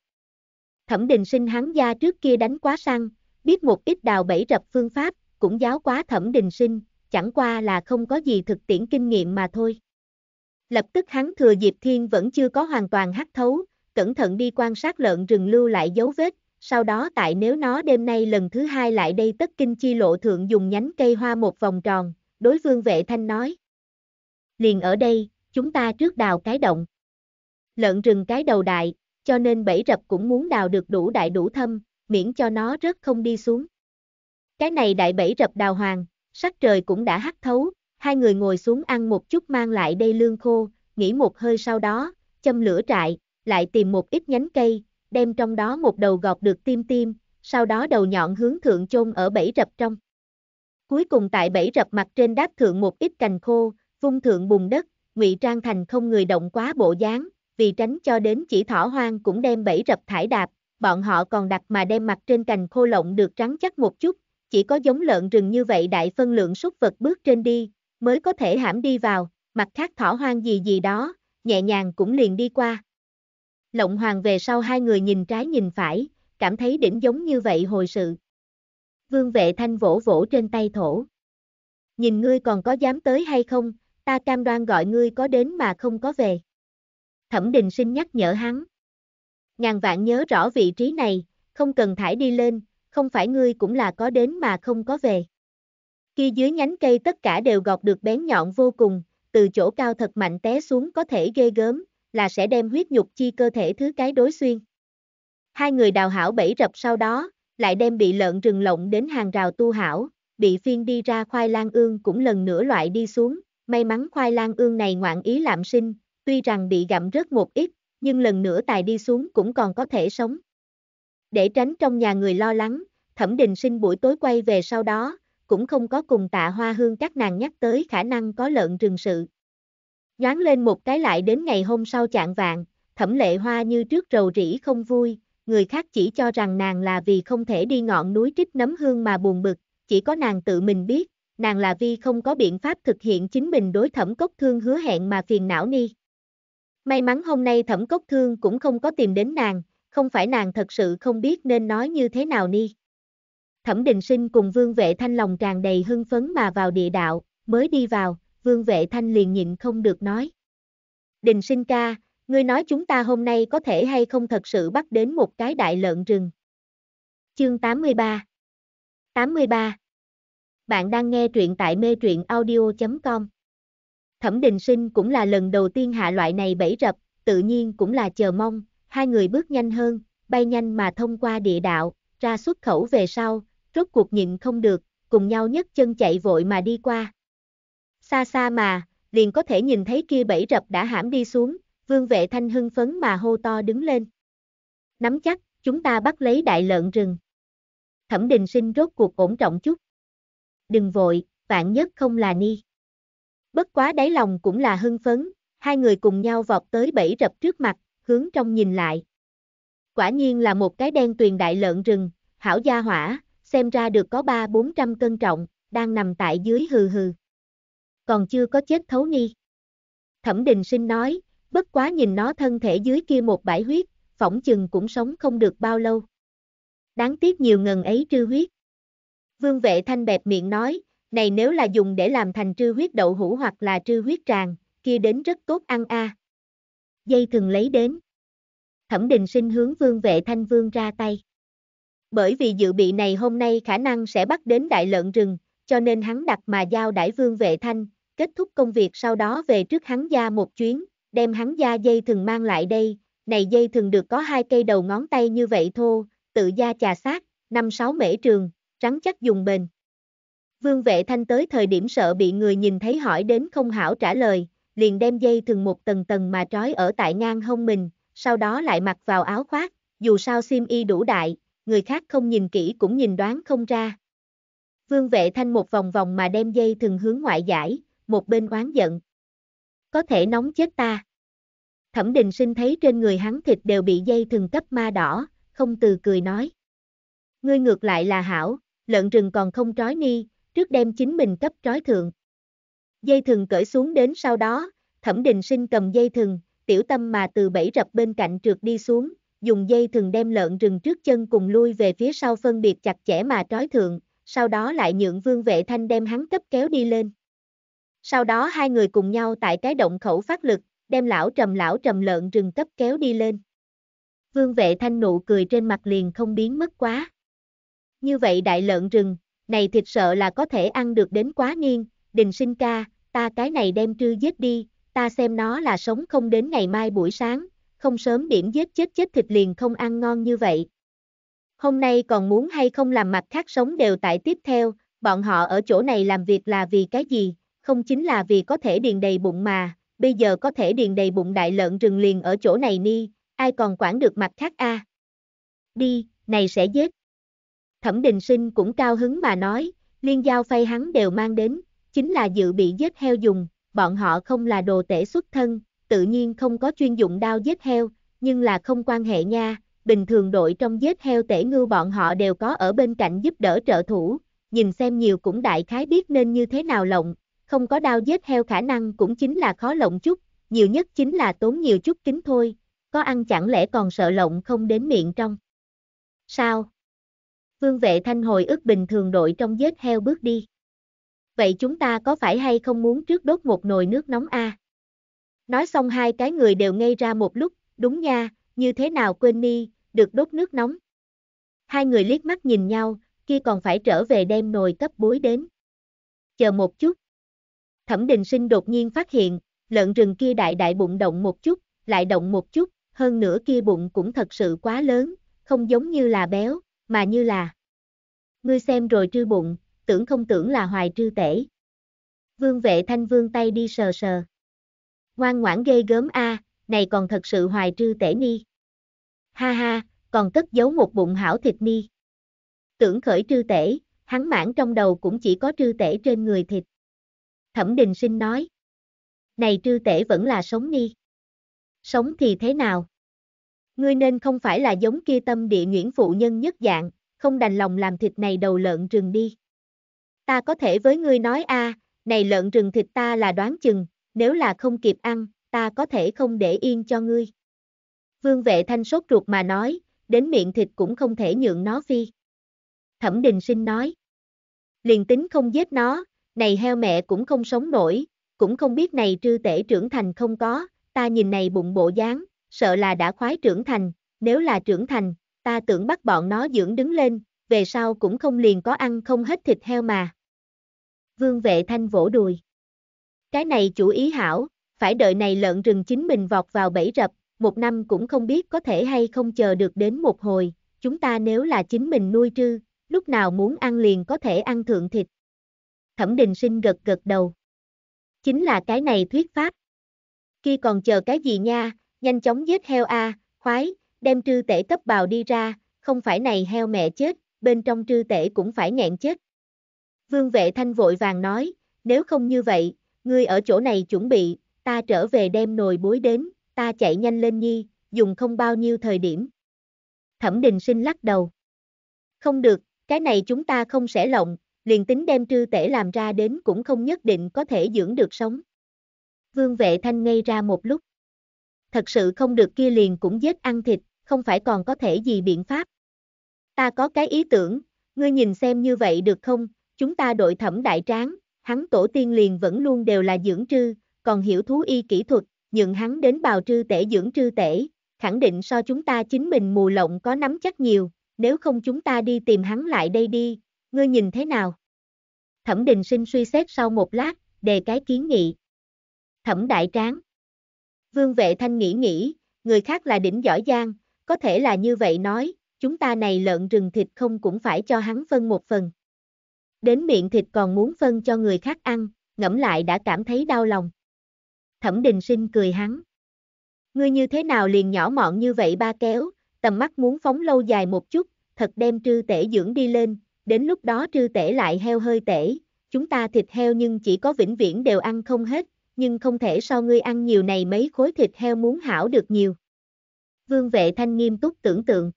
Thẩm đình sinh hắn gia trước kia đánh quá săn, biết một ít đào bẫy rập phương pháp, cũng giáo quá thẩm đình sinh, chẳng qua là không có gì thực tiễn kinh nghiệm mà thôi. Lập tức hắn thừa dịp thiên vẫn chưa có hoàn toàn hắt thấu, cẩn thận đi quan sát lợn rừng lưu lại dấu vết, sau đó tại nếu nó đêm nay lần thứ hai lại đây tất kinh chi lộ thượng dùng nhánh cây hoa một vòng tròn, đối phương vệ thanh nói. Liền ở đây, chúng ta trước đào cái động. Lợn rừng cái đầu đại, cho nên bẫy rập cũng muốn đào được đủ đại đủ thâm, miễn cho nó rớt không đi xuống. Cái này đại bẫy rập đào hoàng, sắc trời cũng đã hắt thấu, hai người ngồi xuống ăn một chút mang lại đây lương khô, nghỉ một hơi sau đó, châm lửa trại, lại tìm một ít nhánh cây, đem trong đó một đầu gọt được tim tim, sau đó đầu nhọn hướng thượng chôn ở bẫy rập trong. Cuối cùng tại bẫy rập mặt trên đáp thượng một ít cành khô, vung thượng bùn đất, ngụy trang thành không người động quá bộ dáng, vì tránh cho đến chỉ thỏ hoang cũng đem bẫy rập thải đạp, bọn họ còn đặt mà đem mặt trên cành khô lộng được trắng chắc một chút, chỉ có giống lợn rừng như vậy đại phân lượng súc vật bước trên đi, mới có thể hãm đi vào, mặt khác thỏ hoang gì gì đó, nhẹ nhàng cũng liền đi qua. Lộng hoàng về sau hai người nhìn trái nhìn phải, cảm thấy đỉnh giống như vậy hồi sự. Vương vệ thanh vỗ vỗ trên tay thổ. Nhìn ngươi còn có dám tới hay không, ta cam đoan gọi ngươi có đến mà không có về. Thẩm đình sinh nhắc nhở hắn. Ngàn vạn nhớ rõ vị trí này, không cần thải đi lên, không phải ngươi cũng là có đến mà không có về. Khi dưới nhánh cây tất cả đều gọt được bén nhọn vô cùng, từ chỗ cao thật mạnh té xuống có thể ghê gớm, là sẽ đem huyết nhục chi cơ thể thứ cái đối xuyên. Hai người đào hảo bẫy rập sau đó, lại đem bị lợn rừng lộng đến hàng rào tu hảo, bị phiên đi ra khoai lang ương cũng lần nữa loại đi xuống, may mắn khoai lang ương này ngoạn ý làm sinh, tuy rằng bị gặm rớt một ít, nhưng lần nữa tài đi xuống cũng còn có thể sống. Để tránh trong nhà người lo lắng, Thẩm Đình Sinh buổi tối quay về sau đó, cũng không có cùng tạ hoa hương các nàng nhắc tới khả năng có lợn rừng sự. Nhoáng lên một cái lại đến ngày hôm sau chạng vạn, Thẩm Lệ Hoa như trước rầu rĩ không vui, người khác chỉ cho rằng nàng là vì không thể đi ngọn núi trích nấm hương mà buồn bực, chỉ có nàng tự mình biết, nàng là vì không có biện pháp thực hiện chính mình đối thẩm cốc thương hứa hẹn mà phiền não ni. May mắn hôm nay thẩm cốc thương cũng không có tìm đến nàng, không phải nàng thật sự không biết nên nói như thế nào ni. Thẩm đình sinh cùng vương vệ thanh lòng tràn đầy hưng phấn mà vào địa đạo, mới đi vào, vương vệ thanh liền nhịn không được nói. Đình sinh ca, ngươi nói chúng ta hôm nay có thể hay không thật sự bắt đến một cái đại lợn rừng. Chương 83 83 Bạn đang nghe truyện tại mê truyện audio.com Thẩm Đình Sinh cũng là lần đầu tiên hạ loại này bẫy rập, tự nhiên cũng là chờ mong, hai người bước nhanh hơn, bay nhanh mà thông qua địa đạo, ra xuất khẩu về sau, rốt cuộc nhịn không được, cùng nhau nhấc chân chạy vội mà đi qua. Xa xa mà, liền có thể nhìn thấy kia bẫy rập đã hãm đi xuống, vương vệ thanh hưng phấn mà hô to đứng lên. Nắm chắc, chúng ta bắt lấy đại lợn rừng. Thẩm đình sinh rốt cuộc ổn trọng chút. Đừng vội, vạn nhất không là ni. Bất quá đáy lòng cũng là hưng phấn, hai người cùng nhau vọt tới bẫy rập trước mặt, hướng trong nhìn lại. Quả nhiên là một cái đen tuyền đại lợn rừng, hảo gia hỏa, xem ra được có ba bốn trăm cân trọng, đang nằm tại dưới hừ hừ. Còn chưa có chết thấu nghi. Thẩm Đình Sinh nói, bất quá nhìn nó thân thể dưới kia một bãi huyết, phỏng chừng cũng sống không được bao lâu. Đáng tiếc nhiều ngần ấy trư huyết. Vương vệ thanh bẹp miệng nói, này nếu là dùng để làm thành trư huyết đậu hũ hoặc là trư huyết tràng, kia đến rất tốt ăn a. À. Dây thường lấy đến. Thẩm Đình Sinh hướng Vương Vệ Thanh Vương ra tay. Bởi vì dự bị này hôm nay khả năng sẽ bắt đến đại lợn rừng, cho nên hắn đặt mà giao đãi Vương Vệ Thanh, kết thúc công việc sau đó về trước hắn gia một chuyến, đem hắn gia dây thường mang lại đây, này dây thường được có hai cây đầu ngón tay như vậy thô, tự gia trà sát, năm sáu mễ trường, trắng chắc dùng bền. Vương Vệ Thanh tới thời điểm sợ bị người nhìn thấy hỏi đến không hảo trả lời, liền đem dây thừng một tầng tầng mà trói ở tại ngang hông mình, sau đó lại mặc vào áo khoác, dù sao sim y đủ đại, người khác không nhìn kỹ cũng nhìn đoán không ra. Vương Vệ Thanh một vòng vòng mà đem dây thừng hướng ngoại giải, một bên oán giận. Có thể nóng chết ta. Thẩm Đình Sinh thấy trên người hắn thịt đều bị dây thừng cấp ma đỏ, không từ cười nói. Ngươi ngược lại là hảo, lợn rừng còn không trói ni, trước đem chính mình cấp trói thượng. Dây thừng cởi xuống đến sau đó, thẩm đình sinh cầm dây thừng, tiểu tâm mà từ bẫy rập bên cạnh trượt đi xuống, dùng dây thừng đem lợn rừng trước chân cùng lui về phía sau phân biệt chặt chẽ mà trói thượng, sau đó lại nhượng vương vệ thanh đem hắn cấp kéo đi lên. Sau đó hai người cùng nhau tại cái động khẩu phát lực, đem lão trầm lão trầm lợn rừng cấp kéo đi lên. Vương vệ thanh nụ cười trên mặt liền không biến mất quá. Như vậy đại lợn rừng, này thịt sợ là có thể ăn được đến quá niên, đình sinh ca, ta cái này đem trư giết đi, ta xem nó là sống không đến ngày mai buổi sáng, không sớm điểm giết chết chết thịt liền không ăn ngon như vậy. Hôm nay còn muốn hay không làm mặt khác sống đều tại tiếp theo, bọn họ ở chỗ này làm việc là vì cái gì, không chính là vì có thể điền đầy bụng mà, bây giờ có thể điền đầy bụng đại lợn rừng liền ở chỗ này ni, ai còn quản được mặt khác a? Đi, này sẽ giết. Thẩm Đình Sinh cũng cao hứng mà nói, liên giao phay hắn đều mang đến, chính là dự bị giết heo dùng, bọn họ không là đồ tể xuất thân, tự nhiên không có chuyên dụng đao giết heo, nhưng là không quan hệ nha, bình thường đội trong giết heo tể ngư bọn họ đều có ở bên cạnh giúp đỡ trợ thủ, nhìn xem nhiều cũng đại khái biết nên như thế nào lộng, không có đao giết heo khả năng cũng chính là khó lộng chút, nhiều nhất chính là tốn nhiều chút kính thôi, có ăn chẳng lẽ còn sợ lộng không đến miệng trong. Sao? Vương vệ thanh hồi ức bình thường đội trong vết heo bước đi. Vậy chúng ta có phải hay không muốn trước đốt một nồi nước nóng a? À? Nói xong hai cái người đều ngây ra một lúc, đúng nha, như thế nào quên đi, được đốt nước nóng. Hai người liếc mắt nhìn nhau, kia còn phải trở về đem nồi cấp bối đến. Chờ một chút. Thẩm đình sinh đột nhiên phát hiện, lợn rừng kia đại đại bụng động một chút, lại động một chút, hơn nữa kia bụng cũng thật sự quá lớn, không giống như là béo, mà như là Ngươi xem rồi trư bụng, tưởng không tưởng là hoài trư tể. Vương vệ thanh vương tay đi sờ sờ. Ngoan ngoãn ghê gớm a, à, này còn thật sự hoài trư tể ni. Ha ha, còn cất giấu một bụng hảo thịt ni. Tưởng khởi trư tể, hắn mãn trong đầu cũng chỉ có trư tể trên người thịt. Thẩm đình sinh nói. Này trư tể vẫn là sống ni. Sống thì thế nào? Ngươi nên không phải là giống kia tâm địa nguyễn phụ nhân nhất dạng, không đành lòng làm thịt này đầu lợn rừng đi. Ta có thể với ngươi nói a, à, này lợn rừng thịt ta là đoán chừng, nếu là không kịp ăn, ta có thể không để yên cho ngươi. Vương vệ thanh sốt ruột mà nói, đến miệng thịt cũng không thể nhượng nó phi. Thẩm đình sinh nói, liền tính không giết nó, này heo mẹ cũng không sống nổi, cũng không biết này trư tể trưởng thành không có, ta nhìn này bụng bộ dáng, sợ là đã khoái trưởng thành, nếu là trưởng thành, ta tưởng bắt bọn nó dưỡng đứng lên, về sau cũng không liền có ăn không hết thịt heo mà. Vương vệ thanh vỗ đùi. Cái này chủ ý hảo, phải đợi này lợn rừng chính mình vọt vào bẫy rập, một năm cũng không biết có thể hay không chờ được đến một hồi, chúng ta nếu là chính mình nuôi trư, lúc nào muốn ăn liền có thể ăn thượng thịt. Thẩm Đình Sinh gật gật đầu. Chính là cái này thuyết pháp. Khi còn chờ cái gì nha, Nhanh chóng giết heo a, khoái, đem trư tể cấp bào đi ra, không phải này heo mẹ chết, bên trong trư tể cũng phải nghẹn chết. Vương vệ thanh vội vàng nói, nếu không như vậy, ngươi ở chỗ này chuẩn bị, ta trở về đem nồi bối đến, ta chạy nhanh lên nhi, dùng không bao nhiêu thời điểm. Thẩm đình sinh lắc đầu. Không được, cái này chúng ta không sẽ lộng, liền tính đem trư tể làm ra đến cũng không nhất định có thể dưỡng được sống. Vương vệ thanh ngây ra một lúc thật sự không được kia liền cũng giết ăn thịt, không phải còn có thể gì biện pháp. Ta có cái ý tưởng, ngươi nhìn xem như vậy được không, chúng ta đội thẩm đại tráng, hắn tổ tiên liền vẫn luôn đều là dưỡng trư, còn hiểu thú y kỹ thuật, nhượng hắn đến bào trư tể dưỡng trư tể, khẳng định so chúng ta chính mình mù lộng có nắm chắc nhiều, nếu không chúng ta đi tìm hắn lại đây đi, ngươi nhìn thế nào? Thẩm Đình Sinh suy xét sau một lát, đề cái kiến nghị. Thẩm Đại Tráng Vương vệ thanh nghĩ nghĩ, người khác là đỉnh giỏi giang, có thể là như vậy nói, chúng ta này lợn rừng thịt không cũng phải cho hắn phân một phần. Đến miệng thịt còn muốn phân cho người khác ăn, ngẫm lại đã cảm thấy đau lòng. Thẩm đình sinh cười hắn. Ngươi như thế nào liền nhỏ mọn như vậy ba kéo, tầm mắt muốn phóng lâu dài một chút, thật đem trư tể dưỡng đi lên, đến lúc đó trư tể lại heo hơi tể, chúng ta thịt heo nhưng chỉ có vĩnh viễn đều ăn không hết, nhưng không thể so ngươi ăn nhiều này mấy khối thịt heo muốn hảo được nhiều. Vương vệ thanh nghiêm túc tưởng tượng.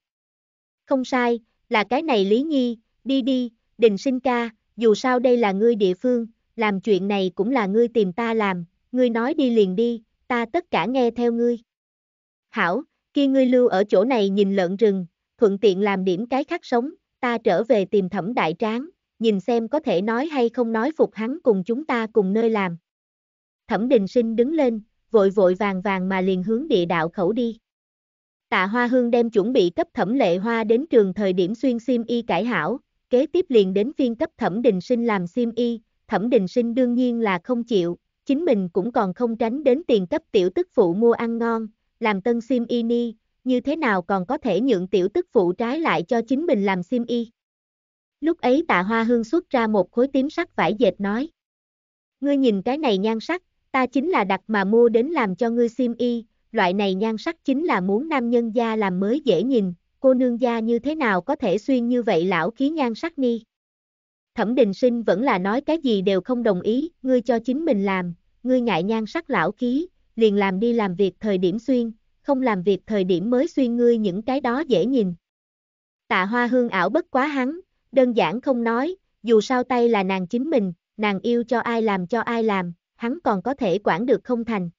Không sai, là cái này Lý Nhi, đi đi, đình sinh ca, dù sao đây là ngươi địa phương, làm chuyện này cũng là ngươi tìm ta làm, ngươi nói đi liền đi, ta tất cả nghe theo ngươi. Hảo, kia ngươi lưu ở chỗ này nhìn lợn rừng, thuận tiện làm điểm cái khác sống, ta trở về tìm thẩm đại tráng, nhìn xem có thể nói hay không nói phục hắn cùng chúng ta cùng nơi làm. Thẩm Đình Sinh đứng lên, vội vội vàng vàng mà liền hướng địa đạo khẩu đi. Tạ Hoa Hương đem chuẩn bị cấp Thẩm Lệ Hoa đến trường thời điểm xuyên sim y cải hảo, kế tiếp liền đến phiên cấp Thẩm Đình Sinh làm sim y, Thẩm Đình Sinh đương nhiên là không chịu, chính mình cũng còn không tránh đến tiền cấp tiểu tức phụ mua ăn ngon, làm tân sim y ni, như thế nào còn có thể nhượng tiểu tức phụ trái lại cho chính mình làm sim y. Lúc ấy tạ hoa hương xuất ra một khối tím sắc vải dệt nói. Ngươi nhìn cái này nhan sắc, ta chính là đặt mà mua đến làm cho ngươi sim y, loại này nhan sắc chính là muốn nam nhân gia làm mới dễ nhìn, cô nương gia như thế nào có thể xuyên như vậy lão khí nhan sắc ni. Thẩm đình sinh vẫn là nói cái gì đều không đồng ý, ngươi cho chính mình làm, ngươi ngại nhan sắc lão khí, liền làm đi làm việc thời điểm xuyên, không làm việc thời điểm mới xuyên ngươi những cái đó dễ nhìn. Tạ hoa hương ảo bất quá hắn, đơn giản không nói, dù sao tay là nàng chính mình, nàng yêu cho ai làm cho ai làm, hắn còn có thể quản được không thành.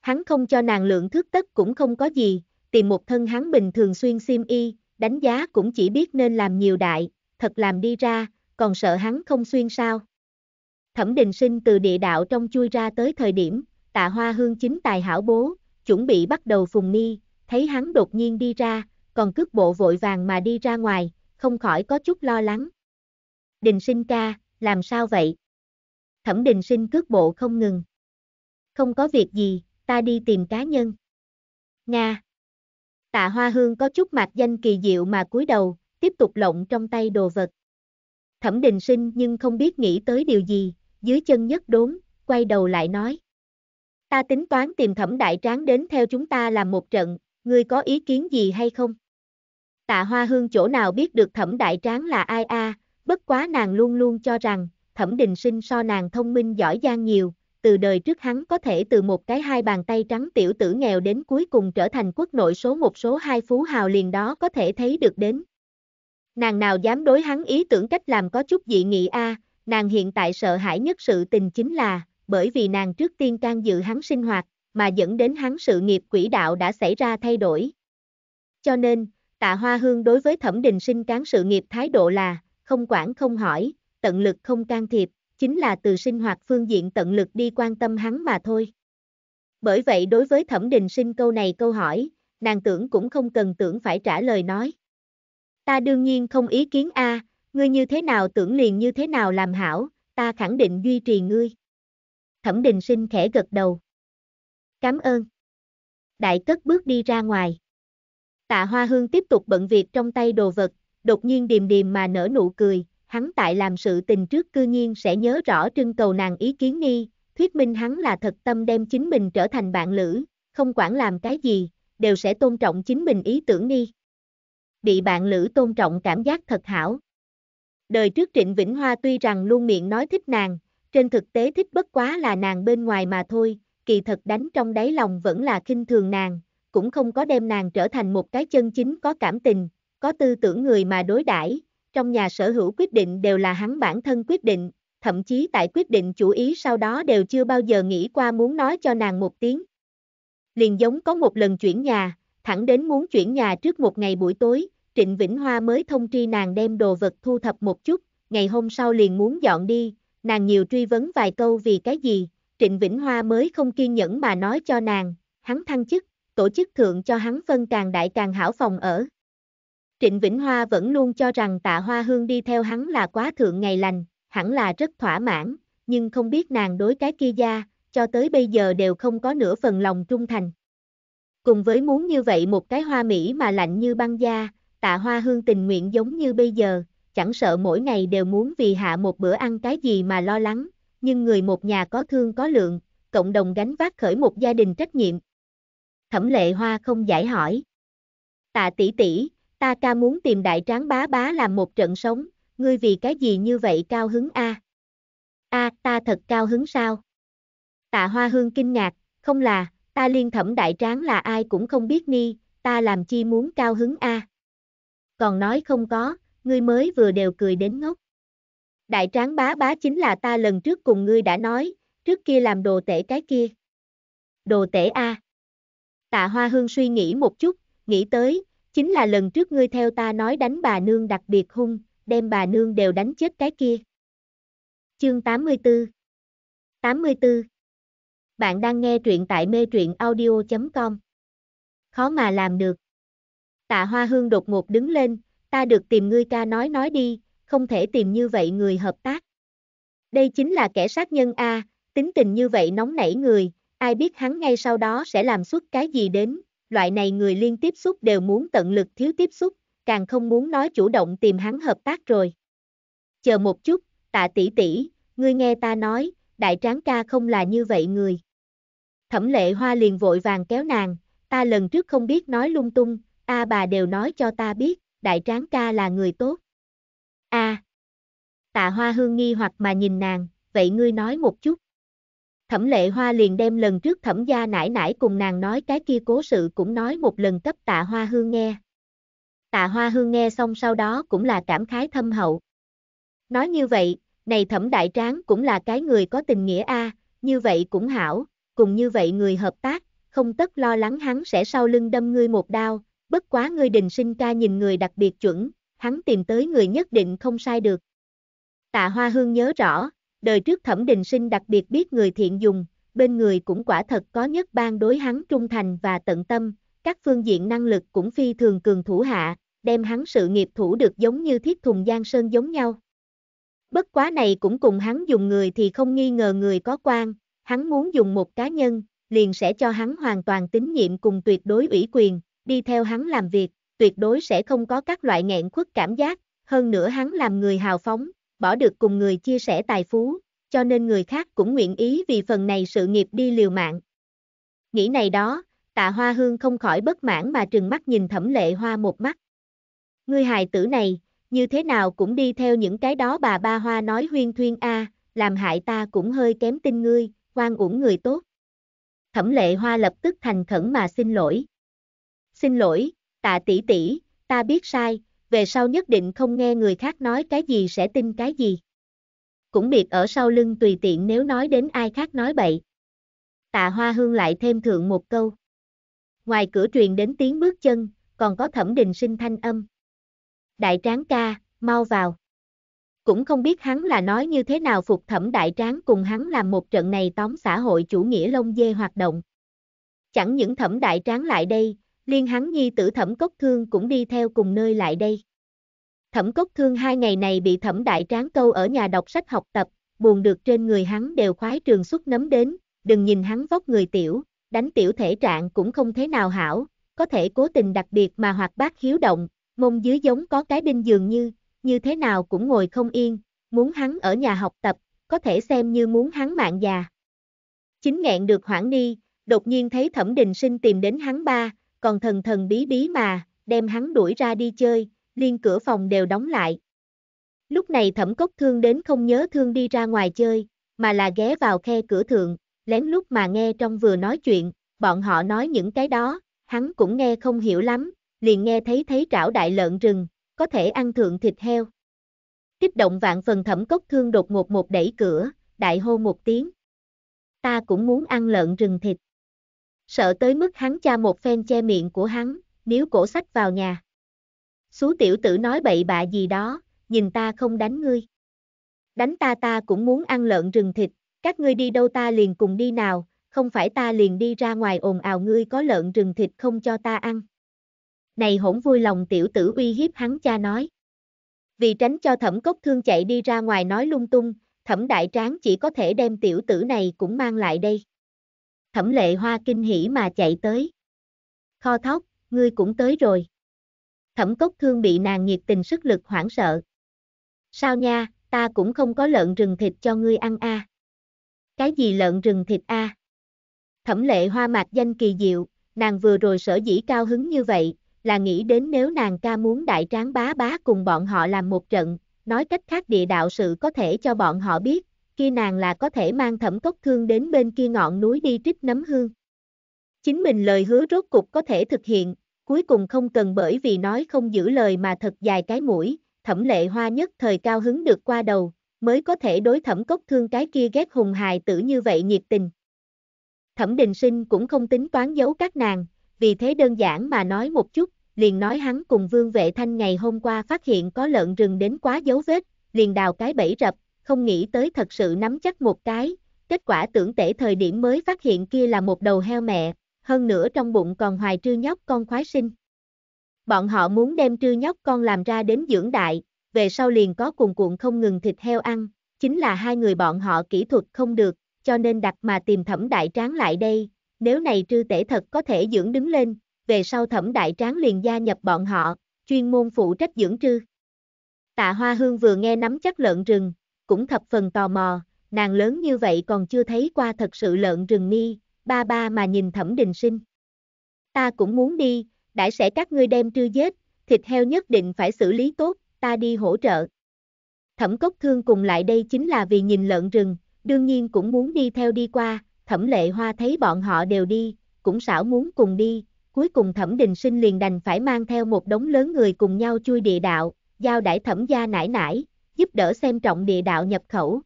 Hắn không cho nàng lượng thước tất cũng không có gì, tìm một thân hắn bình thường xuyên xiêm y, đánh giá cũng chỉ biết nên làm nhiều đại, thật làm đi ra, còn sợ hắn không xuyên sao. Thẩm đình sinh từ địa đạo trong chui ra tới thời điểm, tạ hoa hương chính tài hảo bố, chuẩn bị bắt đầu phùng ni, thấy hắn đột nhiên đi ra, còn cước bộ vội vàng mà đi ra ngoài, không khỏi có chút lo lắng. Đình sinh ca, làm sao vậy? thẩm đình sinh cước bộ không ngừng. Không có việc gì, ta đi tìm cá nhân. Nga. Tạ Hoa Hương có chút mặt danh kỳ diệu mà cúi đầu, tiếp tục lộng trong tay đồ vật. Thẩm đình sinh nhưng không biết nghĩ tới điều gì, dưới chân nhất đốn, quay đầu lại nói. Ta tính toán tìm thẩm đại tráng đến theo chúng ta làm một trận, ngươi có ý kiến gì hay không? Tạ Hoa Hương chỗ nào biết được thẩm đại tráng là ai a, à, bất quá nàng luôn luôn cho rằng, thẩm đình sinh so nàng thông minh giỏi giang nhiều, từ đời trước hắn có thể từ một cái hai bàn tay trắng tiểu tử nghèo đến cuối cùng trở thành quốc nội số một số hai phú hào liền đó có thể thấy được đến. Nàng nào dám đối hắn ý tưởng cách làm có chút dị nghị a, nàng hiện tại sợ hãi nhất sự tình chính là, bởi vì nàng trước tiên can dự hắn sinh hoạt, mà dẫn đến hắn sự nghiệp quỹ đạo đã xảy ra thay đổi. Cho nên, tạ hoa hương đối với thẩm đình sinh cán sự nghiệp thái độ là, không quản không hỏi, tận lực không can thiệp, chính là từ sinh hoạt phương diện tận lực đi quan tâm hắn mà thôi. Bởi vậy đối với thẩm đình sinh câu này câu hỏi, nàng tưởng cũng không cần tưởng phải trả lời nói. Ta đương nhiên không ý kiến A, ngươi như thế nào tưởng liền như thế nào làm hảo, ta khẳng định duy trì ngươi. Thẩm đình sinh khẽ gật đầu. Cảm ơn. Đại cất bước đi ra ngoài. Tạ Hoa Hương tiếp tục bận việc trong tay đồ vật, đột nhiên điềm điềm mà nở nụ cười, hắn tại làm sự tình trước cư nhiên sẽ nhớ rõ trưng cầu nàng ý kiến ni, thuyết minh hắn là thật tâm đem chính mình trở thành bạn lữ, không quản làm cái gì, đều sẽ tôn trọng chính mình ý tưởng ni. Bị bạn lữ tôn trọng cảm giác thật hảo. Đời trước Trịnh Vĩnh Hoa tuy rằng luôn miệng nói thích nàng, trên thực tế thích bất quá là nàng bên ngoài mà thôi, kỳ thật đánh trong đáy lòng vẫn là khinh thường nàng, cũng không có đem nàng trở thành một cái chân chính có cảm tình, có tư tưởng người mà đối đãi trong nhà sở hữu quyết định đều là hắn bản thân quyết định, thậm chí tại quyết định chủ ý sau đó đều chưa bao giờ nghĩ qua muốn nói cho nàng một tiếng. Liền giống có một lần chuyển nhà, thẳng đến muốn chuyển nhà trước một ngày buổi tối, Trịnh Vĩnh Hoa mới thông tri nàng đem đồ vật thu thập một chút, ngày hôm sau liền muốn dọn đi, nàng nhiều truy vấn vài câu vì cái gì, Trịnh Vĩnh Hoa mới không kiên nhẫn mà nói cho nàng, hắn thăng chức, tổ chức thượng cho hắn phân càng đại càng hảo phòng ở. Trịnh Vĩnh Hoa vẫn luôn cho rằng tạ hoa hương đi theo hắn là quá thượng ngày lành, hẳn là rất thỏa mãn, nhưng không biết nàng đối cái kia gia, cho tới bây giờ đều không có nửa phần lòng trung thành. Cùng với muốn như vậy một cái hoa mỹ mà lạnh như băng da, tạ hoa hương tình nguyện giống như bây giờ, chẳng sợ mỗi ngày đều muốn vì hạ một bữa ăn cái gì mà lo lắng, nhưng người một nhà có thương có lượng, cộng đồng gánh vác khởi một gia đình trách nhiệm. Thẩm lệ hoa không giải hỏi. Tạ tỷ tỷ, ta ca muốn tìm đại tráng bá bá làm một trận sống, ngươi vì cái gì như vậy cao hứng a? A, ta thật cao hứng sao? Tạ Hoa Hương kinh ngạc, không là, ta liên thẩm đại tráng là ai cũng không biết ni, ta làm chi muốn cao hứng a? Còn nói không có, ngươi mới vừa đều cười đến ngốc. Đại tráng bá bá chính là ta lần trước cùng ngươi đã nói, trước kia làm đồ tể cái kia. Đồ tể a. Tạ Hoa Hương suy nghĩ một chút, nghĩ tới, chính là lần trước ngươi theo ta nói đánh bà nương đặc biệt hung, đem bà nương đều đánh chết cái kia. Chương 84 84 Bạn đang nghe truyện tại mê truyện audio.com Khó mà làm được. Tạ Hoa Hương đột ngột đứng lên, ta được tìm ngươi ca nói nói đi, không thể tìm như vậy người hợp tác. Đây chính là kẻ sát nhân A, tính tình như vậy nóng nảy người, ai biết hắn ngay sau đó sẽ làm suốt cái gì đến, loại này người liên tiếp xúc đều muốn tận lực thiếu tiếp xúc, càng không muốn nói chủ động tìm hắn hợp tác rồi. Chờ một chút, tạ tỷ tỷ, ngươi nghe ta nói, đại tráng ca không là như vậy người. Thẩm lệ hoa liền vội vàng kéo nàng, ta lần trước không biết nói lung tung, ta bà đều nói cho ta biết, đại tráng ca là người tốt. a à, tạ hoa hương nghi hoặc mà nhìn nàng, vậy ngươi nói một chút. Thẩm lệ hoa liền đem lần trước thẩm gia nãi nãi cùng nàng nói cái kia cố sự cũng nói một lần cấp tạ hoa hương nghe. Tạ hoa hương nghe xong sau đó cũng là cảm khái thâm hậu. Nói như vậy, này thẩm đại tráng cũng là cái người có tình nghĩa a như vậy cũng hảo, cùng như vậy người hợp tác, không tất lo lắng hắn sẽ sau lưng đâm ngươi một đao, bất quá ngươi đình sinh ca nhìn người đặc biệt chuẩn, hắn tìm tới người nhất định không sai được. Tạ hoa hương nhớ rõ, đời trước thẩm đình sinh đặc biệt biết người thiện dùng, bên người cũng quả thật có nhất ban đối hắn trung thành và tận tâm, các phương diện năng lực cũng phi thường cường thủ hạ, đem hắn sự nghiệp thủ được giống như thiết thùng giang sơn giống nhau. Bất quá này cũng cùng hắn dùng người thì không nghi ngờ người có quan, hắn muốn dùng một cá nhân, liền sẽ cho hắn hoàn toàn tín nhiệm cùng tuyệt đối ủy quyền, đi theo hắn làm việc, tuyệt đối sẽ không có các loại nghẹn khuất cảm giác, hơn nữa hắn làm người hào phóng, bỏ được cùng người chia sẻ tài phú, cho nên người khác cũng nguyện ý vì phần này sự nghiệp đi liều mạng. Nghĩ này đó, tạ hoa hương không khỏi bất mãn mà trừng mắt nhìn thẩm lệ hoa một mắt. Ngươi hài tử này, như thế nào cũng đi theo những cái đó bà ba hoa nói huyên thuyên a, làm hại ta cũng hơi kém tin ngươi, quan uổng người tốt. Thẩm lệ hoa lập tức thành khẩn mà xin lỗi. Xin lỗi, tạ tỷ tỷ, ta biết sai, về sau nhất định không nghe người khác nói cái gì sẽ tin cái gì. Cũng biệt ở sau lưng tùy tiện nếu nói đến ai khác nói bậy. Tạ Hoa Hương lại thêm thượng một câu. Ngoài cửa truyền đến tiếng bước chân, còn có thẩm đình sinh thanh âm. Đại tráng ca, mau vào. Cũng không biết hắn là nói như thế nào phục thẩm đại tráng cùng hắn làm một trận này tóm xã hội chủ nghĩa lông dê hoạt động. Chẳng những thẩm đại tráng lại đây, liên hắn nhi tử thẩm cốc thương cũng đi theo cùng nơi lại đây. Thẩm cốc thương hai ngày này bị thẩm đại tráng câu ở nhà đọc sách học tập, buồn được trên người hắn đều khoái trường xuất nấm đến, đừng nhìn hắn vóc người tiểu, đánh tiểu thể trạng cũng không thế nào hảo, có thể cố tình đặc biệt mà hoạt bát hiếu động, mông dưới giống có cái đinh dường như, như thế nào cũng ngồi không yên, muốn hắn ở nhà học tập, có thể xem như muốn hắn mạng già. Chính nghẹn được hoảng ni, đột nhiên thấy thẩm đình sinh tìm đến hắn ba, còn thần thần bí bí mà, đem hắn đuổi ra đi chơi, liên cửa phòng đều đóng lại. Lúc này thẩm cốc thương đến không nhớ thương đi ra ngoài chơi, mà là ghé vào khe cửa thượng, lén lúc mà nghe trong vừa nói chuyện, bọn họ nói những cái đó, hắn cũng nghe không hiểu lắm, liền nghe thấy thấy trảo đại lợn rừng, có thể ăn thượng thịt heo. Kích động vạn phần thẩm cốc thương đột ngột một đẩy cửa, đại hô một tiếng. Ta cũng muốn ăn lợn rừng thịt sợ tới mức hắn cha một phen che miệng của hắn, nếu cổ sách vào nhà. Xú tiểu tử nói bậy bạ gì đó, nhìn ta không đánh ngươi. Đánh ta ta cũng muốn ăn lợn rừng thịt, các ngươi đi đâu ta liền cùng đi nào, không phải ta liền đi ra ngoài ồn ào ngươi có lợn rừng thịt không cho ta ăn. Này hỗn vui lòng tiểu tử uy hiếp hắn cha nói. Vì tránh cho thẩm cốc thương chạy đi ra ngoài nói lung tung, thẩm đại tráng chỉ có thể đem tiểu tử này cũng mang lại đây. Thẩm lệ hoa kinh hỉ mà chạy tới. Kho thóc, ngươi cũng tới rồi. Thẩm cốc thương bị nàng nhiệt tình sức lực hoảng sợ. Sao nha, ta cũng không có lợn rừng thịt cho ngươi ăn a. Cái gì lợn rừng thịt a? Thẩm lệ hoa mạc danh kỳ diệu, nàng vừa rồi sở dĩ cao hứng như vậy, là nghĩ đến nếu nàng ca muốn đại tráng bá bá cùng bọn họ làm một trận, nói cách khác địa đạo sự có thể cho bọn họ biết, kia nàng là có thể mang thẩm cốc thương đến bên kia ngọn núi đi trích nấm hương. Chính mình lời hứa rốt cục có thể thực hiện, cuối cùng không cần bởi vì nói không giữ lời mà thật dài cái mũi, thẩm lệ hoa nhất thời cao hứng được qua đầu, mới có thể đối thẩm cốc thương cái kia ghét hùng hài tử như vậy nhiệt tình. Thẩm đình sinh cũng không tính toán giấu các nàng, vì thế đơn giản mà nói một chút, liền nói hắn cùng vương vệ thanh ngày hôm qua phát hiện có lợn rừng đến quá dấu vết, liền đào cái bẫy rập, không nghĩ tới thật sự nắm chắc một cái, kết quả tưởng tể thời điểm mới phát hiện kia là một đầu heo mẹ, hơn nữa trong bụng còn hoài trư nhóc con khoái sinh. Bọn họ muốn đem trư nhóc con làm ra đến dưỡng đại, về sau liền có cùng cuộn không ngừng thịt heo ăn, chính là hai người bọn họ kỹ thuật không được, cho nên đặt mà tìm thẩm đại tráng lại đây, nếu này trư tể thật có thể dưỡng đứng lên, về sau thẩm đại tráng liền gia nhập bọn họ, chuyên môn phụ trách dưỡng trư. Tạ Hoa Hương vừa nghe nắm chắc lợn rừng, cũng thập phần tò mò, nàng lớn như vậy còn chưa thấy qua thật sự lợn rừng ni, ba ba mà nhìn thẩm đình sinh. Ta cũng muốn đi, đại sẽ các ngươi đem trư giết, thịt heo nhất định phải xử lý tốt, ta đi hỗ trợ. Thẩm cốc thương cùng lại đây chính là vì nhìn lợn rừng, đương nhiên cũng muốn đi theo đi qua, thẩm lệ hoa thấy bọn họ đều đi, cũng xảo muốn cùng đi, cuối cùng thẩm đình sinh liền đành phải mang theo một đống lớn người cùng nhau chui địa đạo, giao đại thẩm gia nải nải, giúp đỡ xem trọng địa đạo nhập khẩu.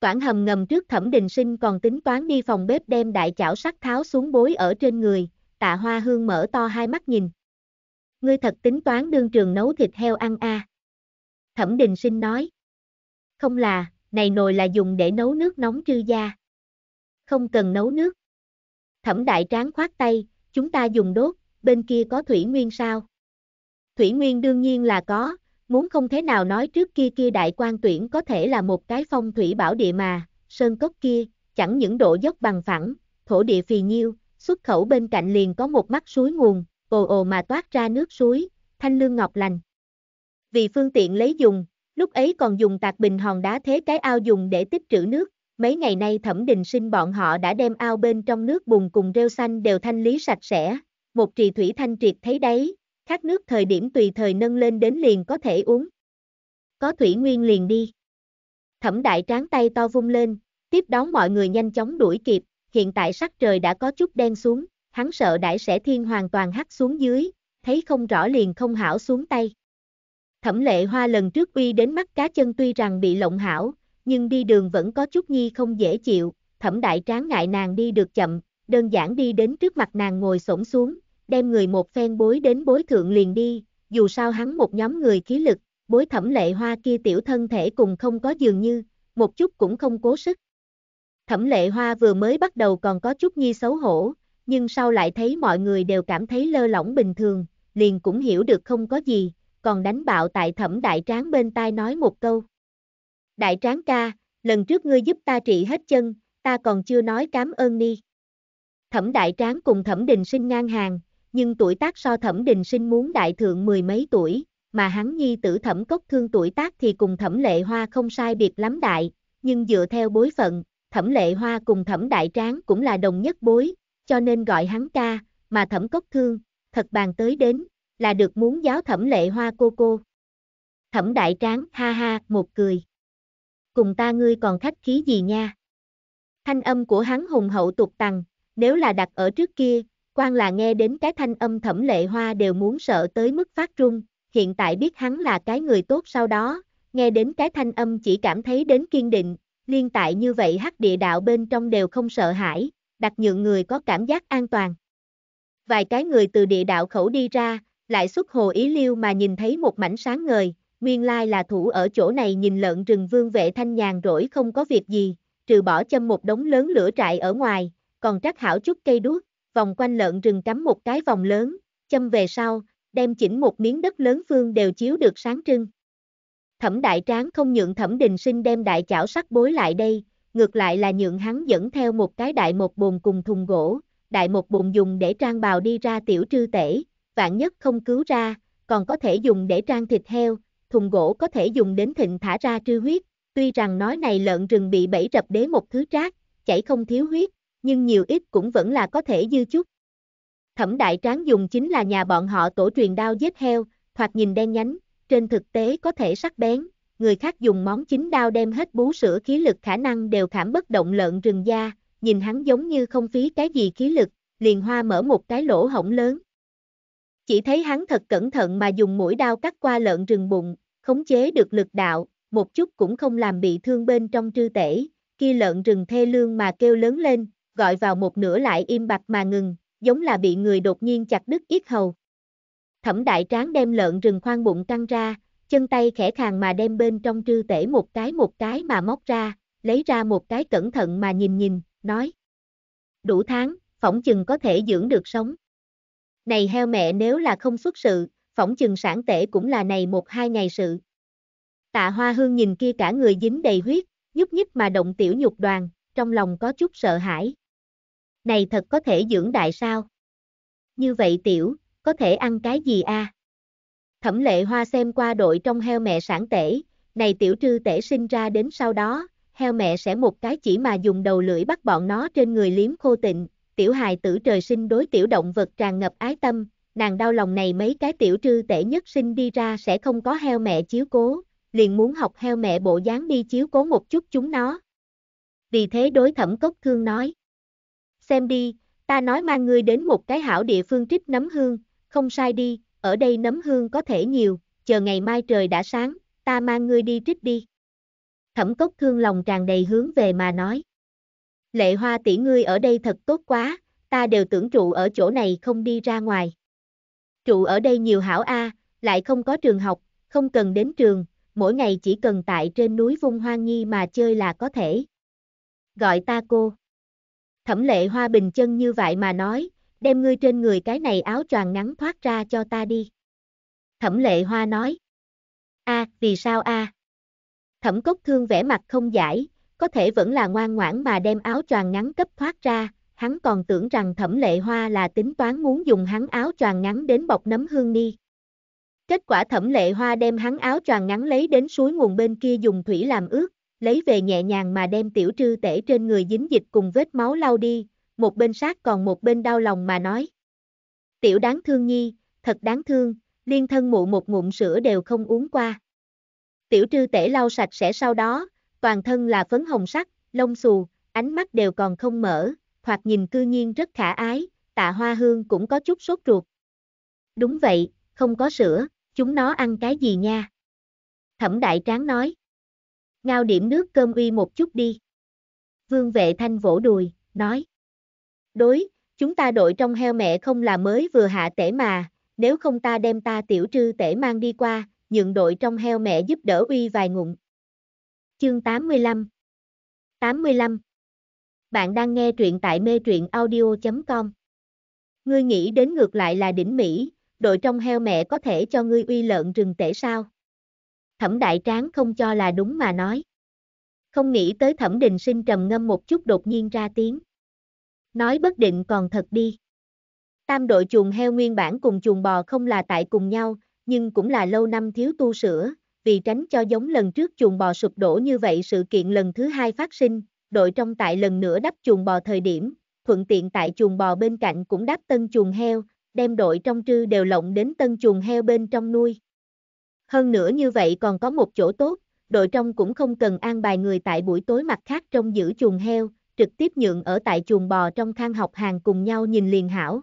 Toản hầm ngầm trước thẩm đình sinh còn tính toán đi phòng bếp đem đại chảo sắt tháo xuống bối ở trên người, tạ hoa hương mở to hai mắt nhìn. Ngươi thật tính toán đương trường nấu thịt heo ăn a à. Thẩm đình sinh nói. Không là, này nồi là dùng để nấu nước nóng trư gia. Không cần nấu nước. Thẩm đại tráng khoát tay, chúng ta dùng đốt, bên kia có thủy nguyên sao? Thủy nguyên đương nhiên là có, Muốn không thế nào nói trước kia kia đại quan tuyển có thể là một cái phong thủy bảo địa mà, sơn cốc kia, chẳng những độ dốc bằng phẳng, thổ địa phì nhiêu, xuất khẩu bên cạnh liền có một mắt suối nguồn, ồ ồ mà toát ra nước suối, thanh lương ngọc lành. Vì phương tiện lấy dùng, lúc ấy còn dùng tạc bình hòn đá thế cái ao dùng để tích trữ nước, mấy ngày nay thẩm đình sinh bọn họ đã đem ao bên trong nước bùn cùng rêu xanh đều thanh lý sạch sẽ, một trì thủy thanh triệt thấy đấy, khát nước thời điểm tùy thời nâng lên đến liền có thể uống. Có thủy nguyên liền đi. Thẩm đại tráng tay to vung lên, tiếp đón mọi người nhanh chóng đuổi kịp, hiện tại sắc trời đã có chút đen xuống, hắn sợ đại sẽ thiên hoàn toàn hắt xuống dưới, thấy không rõ liền không hảo xuống tay. Thẩm lệ hoa lần trước uy đến mắt cá chân tuy rằng bị lộng hảo, nhưng đi đường vẫn có chút nhi không dễ chịu, thẩm đại tráng ngại nàng đi được chậm, đơn giản đi đến trước mặt nàng ngồi xổm xuống, đem người một phen bối đến bối thượng liền đi, dù sao hắn một nhóm người khí lực, bối thẩm lệ hoa kia tiểu thân thể cùng không có dường như, một chút cũng không cố sức. Thẩm lệ hoa vừa mới bắt đầu còn có chút nhi xấu hổ, nhưng sau lại thấy mọi người đều cảm thấy lơ lỏng bình thường, liền cũng hiểu được không có gì, còn đánh bạo tại thẩm đại tráng bên tai nói một câu. Đại tráng ca, lần trước ngươi giúp ta trị hết chân, ta còn chưa nói cám ơn ni. Thẩm đại tráng cùng thẩm đình sinh ngang hàng, nhưng tuổi tác so thẩm đình sinh muốn đại thượng mười mấy tuổi, mà hắn nhi tử thẩm cốc thương tuổi tác thì cùng thẩm lệ hoa không sai biệt lắm đại, nhưng dựa theo bối phận, thẩm lệ hoa cùng thẩm đại tráng cũng là đồng nhất bối, cho nên gọi hắn ca, mà thẩm cốc thương, thật bàn tới đến, là được muốn giáo thẩm lệ hoa cô cô. Thẩm đại tráng ha ha một cười. Cùng ta ngươi còn khách khí gì nha? Thanh âm của hắn hùng hậu tục tằng, nếu là đặt ở trước kia, quan là nghe đến cái thanh âm thẩm lệ hoa đều muốn sợ tới mức phát trung. hiện tại biết hắn là cái người tốt sau đó, nghe đến cái thanh âm chỉ cảm thấy đến kiên định, liên tại như vậy hắc địa đạo bên trong đều không sợ hãi, đặt nhượng người có cảm giác an toàn. Vài cái người từ địa đạo khẩu đi ra, lại xuất hồ ý liêu mà nhìn thấy một mảnh sáng ngời, nguyên lai là thủ ở chỗ này nhìn lợn rừng vương vệ thanh nhàn rỗi không có việc gì, trừ bỏ châm một đống lớn lửa trại ở ngoài, còn trắc hảo chút cây đuốc, vòng quanh lợn rừng cắm một cái vòng lớn, châm về sau, đem chỉnh một miếng đất lớn phương đều chiếu được sáng trưng. Thẩm đại tráng không nhượng thẩm đình sinh đem đại chảo sắt bối lại đây, ngược lại là nhượng hắn dẫn theo một cái đại một bồn cùng thùng gỗ, đại một bồn dùng để trang bào đi ra tiểu trư tể, vạn nhất không cứu ra, còn có thể dùng để trang thịt heo, thùng gỗ có thể dùng đến thịnh thả ra trư huyết, tuy rằng nói này lợn rừng bị bẫy rập đế một thứ trác, chảy không thiếu huyết, nhưng nhiều ít cũng vẫn là có thể dư chút. Thẩm đại tráng dùng chính là nhà bọn họ tổ truyền đao giết heo, thoạt nhìn đen nhánh, trên thực tế có thể sắc bén, người khác dùng món chính đao đem hết bú sữa khí lực khả năng đều khảm bất động lợn rừng da, nhìn hắn giống như không phí cái gì khí lực, liền hoa mở một cái lỗ hổng lớn. Chỉ thấy hắn thật cẩn thận mà dùng mũi đao cắt qua lợn rừng bụng, khống chế được lực đạo, một chút cũng không làm bị thương bên trong trư tể, kia lợn rừng thê lương mà kêu lớn lên, gọi vào một nửa lại im bặt mà ngừng, giống là bị người đột nhiên chặt đứt yết hầu. Thẩm đại tráng đem lợn rừng khoan bụng căng ra, chân tay khẽ khàng mà đem bên trong trư tể một cái một cái mà móc ra, lấy ra một cái cẩn thận mà nhìn nhìn, nói. Đủ tháng, phỏng chừng có thể dưỡng được sống. Này heo mẹ nếu là không xuất sự, phỏng chừng sản tể cũng là này một hai ngày sự. Tạ hoa hương nhìn kia cả người dính đầy huyết, nhúc nhích mà động tiểu nhục đoàn, trong lòng có chút sợ hãi. Này thật có thể dưỡng đại sao? Như vậy tiểu, có thể ăn cái gì a? À? Thẩm lệ hoa xem qua đội trong heo mẹ sản tể, này tiểu trư tể sinh ra đến sau đó, heo mẹ sẽ một cái chỉ mà dùng đầu lưỡi bắt bọn nó trên người liếm khô tịnh, tiểu hài tử trời sinh đối tiểu động vật tràn ngập ái tâm, nàng đau lòng này mấy cái tiểu trư tể nhất sinh đi ra sẽ không có heo mẹ chiếu cố, liền muốn học heo mẹ bộ dáng đi chiếu cố một chút chúng nó. Vì thế đối thẩm cốc thương nói xem đi, ta nói mang ngươi đến một cái hảo địa phương trích nấm hương, không sai đi, ở đây nấm hương có thể nhiều, chờ ngày mai trời đã sáng, ta mang ngươi đi trích đi. Thẩm cốc thương lòng tràn đầy hướng về mà nói. Lệ hoa tỷ ngươi ở đây thật tốt quá, ta đều tưởng trụ ở chỗ này không đi ra ngoài. Trụ ở đây nhiều hảo A, lại không có trường học, không cần đến trường, mỗi ngày chỉ cần tại trên núi vung hoang nhi mà chơi là có thể. Gọi ta cô. Thẩm lệ hoa bình chân như vậy mà nói, đem ngươi trên người cái này áo choàng ngắn thoát ra cho ta đi. Thẩm lệ hoa nói. a vì sao a Thẩm cốc thương vẻ mặt không giải, có thể vẫn là ngoan ngoãn mà đem áo choàng ngắn cấp thoát ra, hắn còn tưởng rằng thẩm lệ hoa là tính toán muốn dùng hắn áo choàng ngắn đến bọc nấm hương ni. Kết quả thẩm lệ hoa đem hắn áo choàng ngắn lấy đến suối nguồn bên kia dùng thủy làm ướt, lấy về nhẹ nhàng mà đem tiểu trư tể trên người dính dịch cùng vết máu lau đi, một bên sát còn một bên đau lòng mà nói. Tiểu đáng thương nhi, thật đáng thương, liên thân mụ một ngụm sữa đều không uống qua. Tiểu trư tể lau sạch sẽ sau đó, toàn thân là phấn hồng sắc, lông xù, ánh mắt đều còn không mở, hoặc nhìn cư nhiên rất khả ái, tạ hoa hương cũng có chút sốt ruột. Đúng vậy, không có sữa, chúng nó ăn cái gì nha? Thẩm đại tráng nói. Ngao điểm nước cơm uy một chút đi. Vương vệ thanh vỗ đùi, nói. Đối, chúng ta đội trong heo mẹ không là mới vừa hạ tể mà, nếu không ta đem ta tiểu trư tể mang đi qua, nhượng đội trong heo mẹ giúp đỡ uy vài ngụm. Chương 85 85 Bạn đang nghe truyện tại mê truyện audio.com Ngươi nghĩ đến ngược lại là đỉnh Mỹ, đội trong heo mẹ có thể cho ngươi uy lợn rừng tể sao? thẩm đại tráng không cho là đúng mà nói. Không nghĩ tới thẩm đình sinh trầm ngâm một chút đột nhiên ra tiếng. Nói bất định còn thật đi. Tam đội chuồng heo nguyên bản cùng chuồng bò không là tại cùng nhau, nhưng cũng là lâu năm thiếu tu sửa, vì tránh cho giống lần trước chuồng bò sụp đổ như vậy sự kiện lần thứ hai phát sinh, đội trong tại lần nữa đắp chuồng bò thời điểm, thuận tiện tại chuồng bò bên cạnh cũng đắp tân chuồng heo, đem đội trong trư đều lộng đến tân chuồng heo bên trong nuôi, hơn nữa như vậy còn có một chỗ tốt, đội trong cũng không cần an bài người tại buổi tối mặt khác trong giữ chuồng heo, trực tiếp nhượng ở tại chuồng bò trong thang học hàng cùng nhau nhìn liền hảo.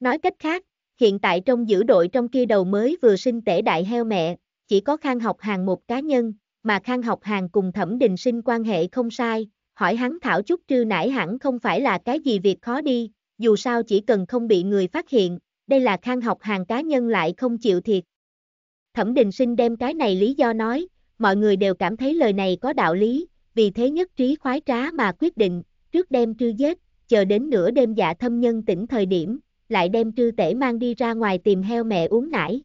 Nói cách khác, hiện tại trong giữ đội trong kia đầu mới vừa sinh tể đại heo mẹ, chỉ có khang học hàng một cá nhân, mà khang học hàng cùng thẩm đình sinh quan hệ không sai, hỏi hắn thảo chút trư nải hẳn không phải là cái gì việc khó đi, dù sao chỉ cần không bị người phát hiện, đây là khang học hàng cá nhân lại không chịu thiệt, Thẩm Đình Sinh đem cái này lý do nói, mọi người đều cảm thấy lời này có đạo lý, vì thế nhất trí khoái trá mà quyết định, trước đem trư giết, chờ đến nửa đêm dạ thâm nhân tỉnh thời điểm, lại đem trư tể mang đi ra ngoài tìm heo mẹ uống nải.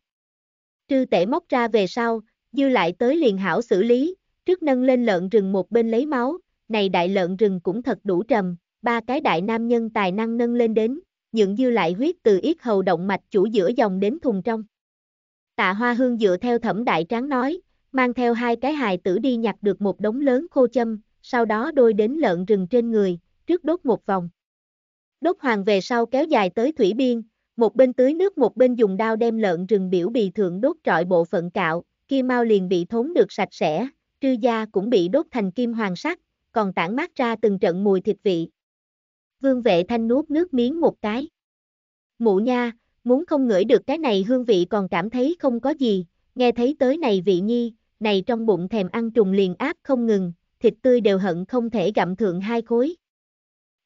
Trư tể móc ra về sau, dư lại tới liền hảo xử lý, trước nâng lên lợn rừng một bên lấy máu, này đại lợn rừng cũng thật đủ trầm, ba cái đại nam nhân tài năng nâng lên đến, những dư lại huyết từ ít hầu động mạch chủ giữa dòng đến thùng trong. Tạ hoa hương dựa theo thẩm đại tráng nói, mang theo hai cái hài tử đi nhặt được một đống lớn khô châm, sau đó đôi đến lợn rừng trên người, trước đốt một vòng. Đốt hoàng về sau kéo dài tới thủy biên, một bên tưới nước một bên dùng đao đem lợn rừng biểu bì thượng đốt trọi bộ phận cạo, kia mau liền bị thốn được sạch sẽ, trư gia cũng bị đốt thành kim hoàng sắc, còn tản mát ra từng trận mùi thịt vị. Vương vệ thanh nuốt nước miếng một cái. Mụ nha, muốn không ngửi được cái này hương vị còn cảm thấy không có gì, nghe thấy tới này vị nhi, này trong bụng thèm ăn trùng liền áp không ngừng, thịt tươi đều hận không thể gặm thượng hai khối.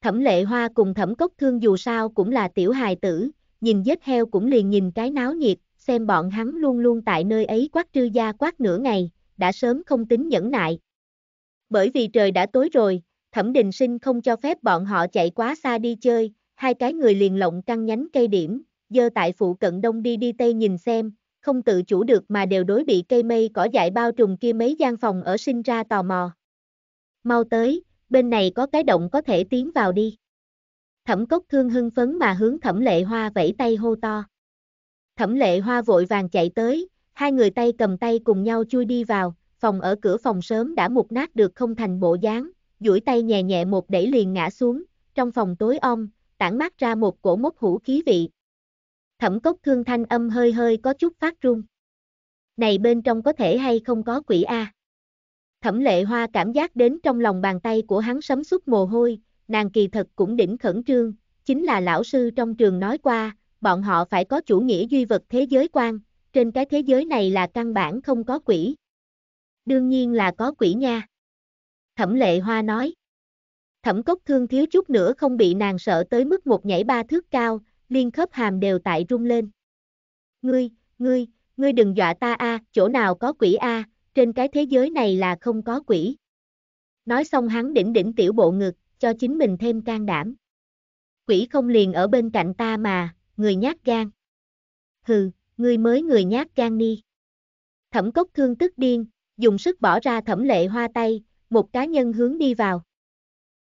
Thẩm lệ hoa cùng thẩm cốc thương dù sao cũng là tiểu hài tử, nhìn vết heo cũng liền nhìn cái náo nhiệt, xem bọn hắn luôn luôn tại nơi ấy quát trư gia quát nửa ngày, đã sớm không tính nhẫn nại. Bởi vì trời đã tối rồi, thẩm đình sinh không cho phép bọn họ chạy quá xa đi chơi, hai cái người liền lộng căng nhánh cây điểm, dơ tại phụ cận đông đi đi tây nhìn xem, không tự chủ được mà đều đối bị cây mây cỏ dại bao trùm kia mấy gian phòng ở sinh ra tò mò. Mau tới, bên này có cái động có thể tiến vào đi. Thẩm cốc thương hưng phấn mà hướng thẩm lệ hoa vẫy tay hô to. Thẩm lệ hoa vội vàng chạy tới, hai người tay cầm tay cùng nhau chui đi vào, phòng ở cửa phòng sớm đã mục nát được không thành bộ dáng, duỗi tay nhẹ nhẹ một đẩy liền ngã xuống, trong phòng tối om, tản mát ra một cổ mốc hủ khí vị, Thẩm cốc thương thanh âm hơi hơi có chút phát run. Này bên trong có thể hay không có quỷ A. Thẩm lệ hoa cảm giác đến trong lòng bàn tay của hắn sấm sút mồ hôi, nàng kỳ thật cũng đỉnh khẩn trương, chính là lão sư trong trường nói qua, bọn họ phải có chủ nghĩa duy vật thế giới quan, trên cái thế giới này là căn bản không có quỷ. Đương nhiên là có quỷ nha. Thẩm lệ hoa nói. Thẩm cốc thương thiếu chút nữa không bị nàng sợ tới mức một nhảy ba thước cao, liên khớp hàm đều tại rung lên. Ngươi, ngươi, ngươi đừng dọa ta a, à, chỗ nào có quỷ a, à, trên cái thế giới này là không có quỷ. Nói xong hắn đỉnh đỉnh tiểu bộ ngực, cho chính mình thêm can đảm. Quỷ không liền ở bên cạnh ta mà, người nhát gan. Hừ, ngươi mới người nhát gan đi. Thẩm cốc thương tức điên, dùng sức bỏ ra thẩm lệ hoa tay, một cá nhân hướng đi vào.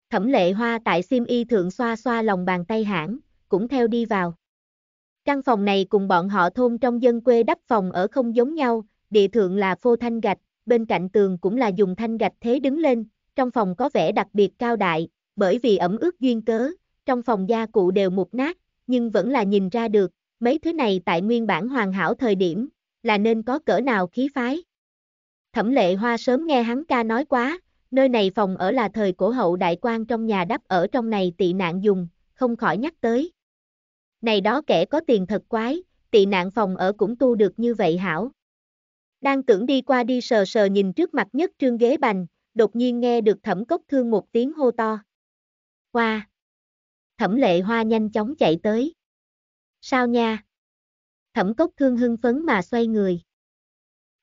Thẩm lệ hoa tại sim y thượng xoa xoa lòng bàn tay hãng, cũng theo đi vào. Căn phòng này cùng bọn họ thôn trong dân quê đắp phòng ở không giống nhau, địa thượng là phô thanh gạch, bên cạnh tường cũng là dùng thanh gạch thế đứng lên, trong phòng có vẻ đặc biệt cao đại, bởi vì ẩm ướt duyên cớ, trong phòng gia cụ đều mục nát, nhưng vẫn là nhìn ra được, mấy thứ này tại nguyên bản hoàn hảo thời điểm, là nên có cỡ nào khí phái. Thẩm lệ hoa sớm nghe hắn ca nói quá, nơi này phòng ở là thời cổ hậu đại quan trong nhà đắp ở trong này tị nạn dùng, không khỏi nhắc tới này đó kẻ có tiền thật quái, tị nạn phòng ở cũng tu được như vậy hảo. Đang tưởng đi qua đi sờ sờ nhìn trước mặt nhất trương ghế bành, đột nhiên nghe được thẩm cốc thương một tiếng hô to. Hoa! Thẩm lệ hoa nhanh chóng chạy tới. Sao nha? Thẩm cốc thương hưng phấn mà xoay người.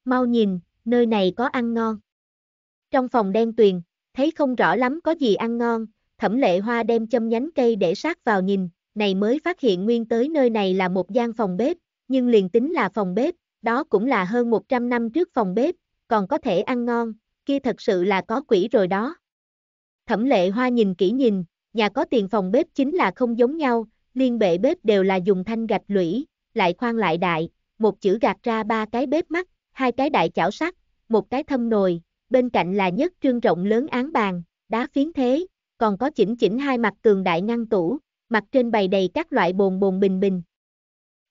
Mau nhìn, nơi này có ăn ngon. Trong phòng đen tuyền, thấy không rõ lắm có gì ăn ngon, thẩm lệ hoa đem châm nhánh cây để sát vào nhìn, này mới phát hiện nguyên tới nơi này là một gian phòng bếp, nhưng liền tính là phòng bếp, đó cũng là hơn 100 năm trước phòng bếp, còn có thể ăn ngon, kia thật sự là có quỷ rồi đó. Thẩm lệ hoa nhìn kỹ nhìn, nhà có tiền phòng bếp chính là không giống nhau, liên bệ bếp đều là dùng thanh gạch lũy, lại khoan lại đại, một chữ gạt ra ba cái bếp mắt, hai cái đại chảo sắt, một cái thâm nồi, bên cạnh là nhất trương rộng lớn án bàn, đá phiến thế, còn có chỉnh chỉnh hai mặt tường đại ngăn tủ, mặt trên bày đầy các loại bồn bồn bình bình.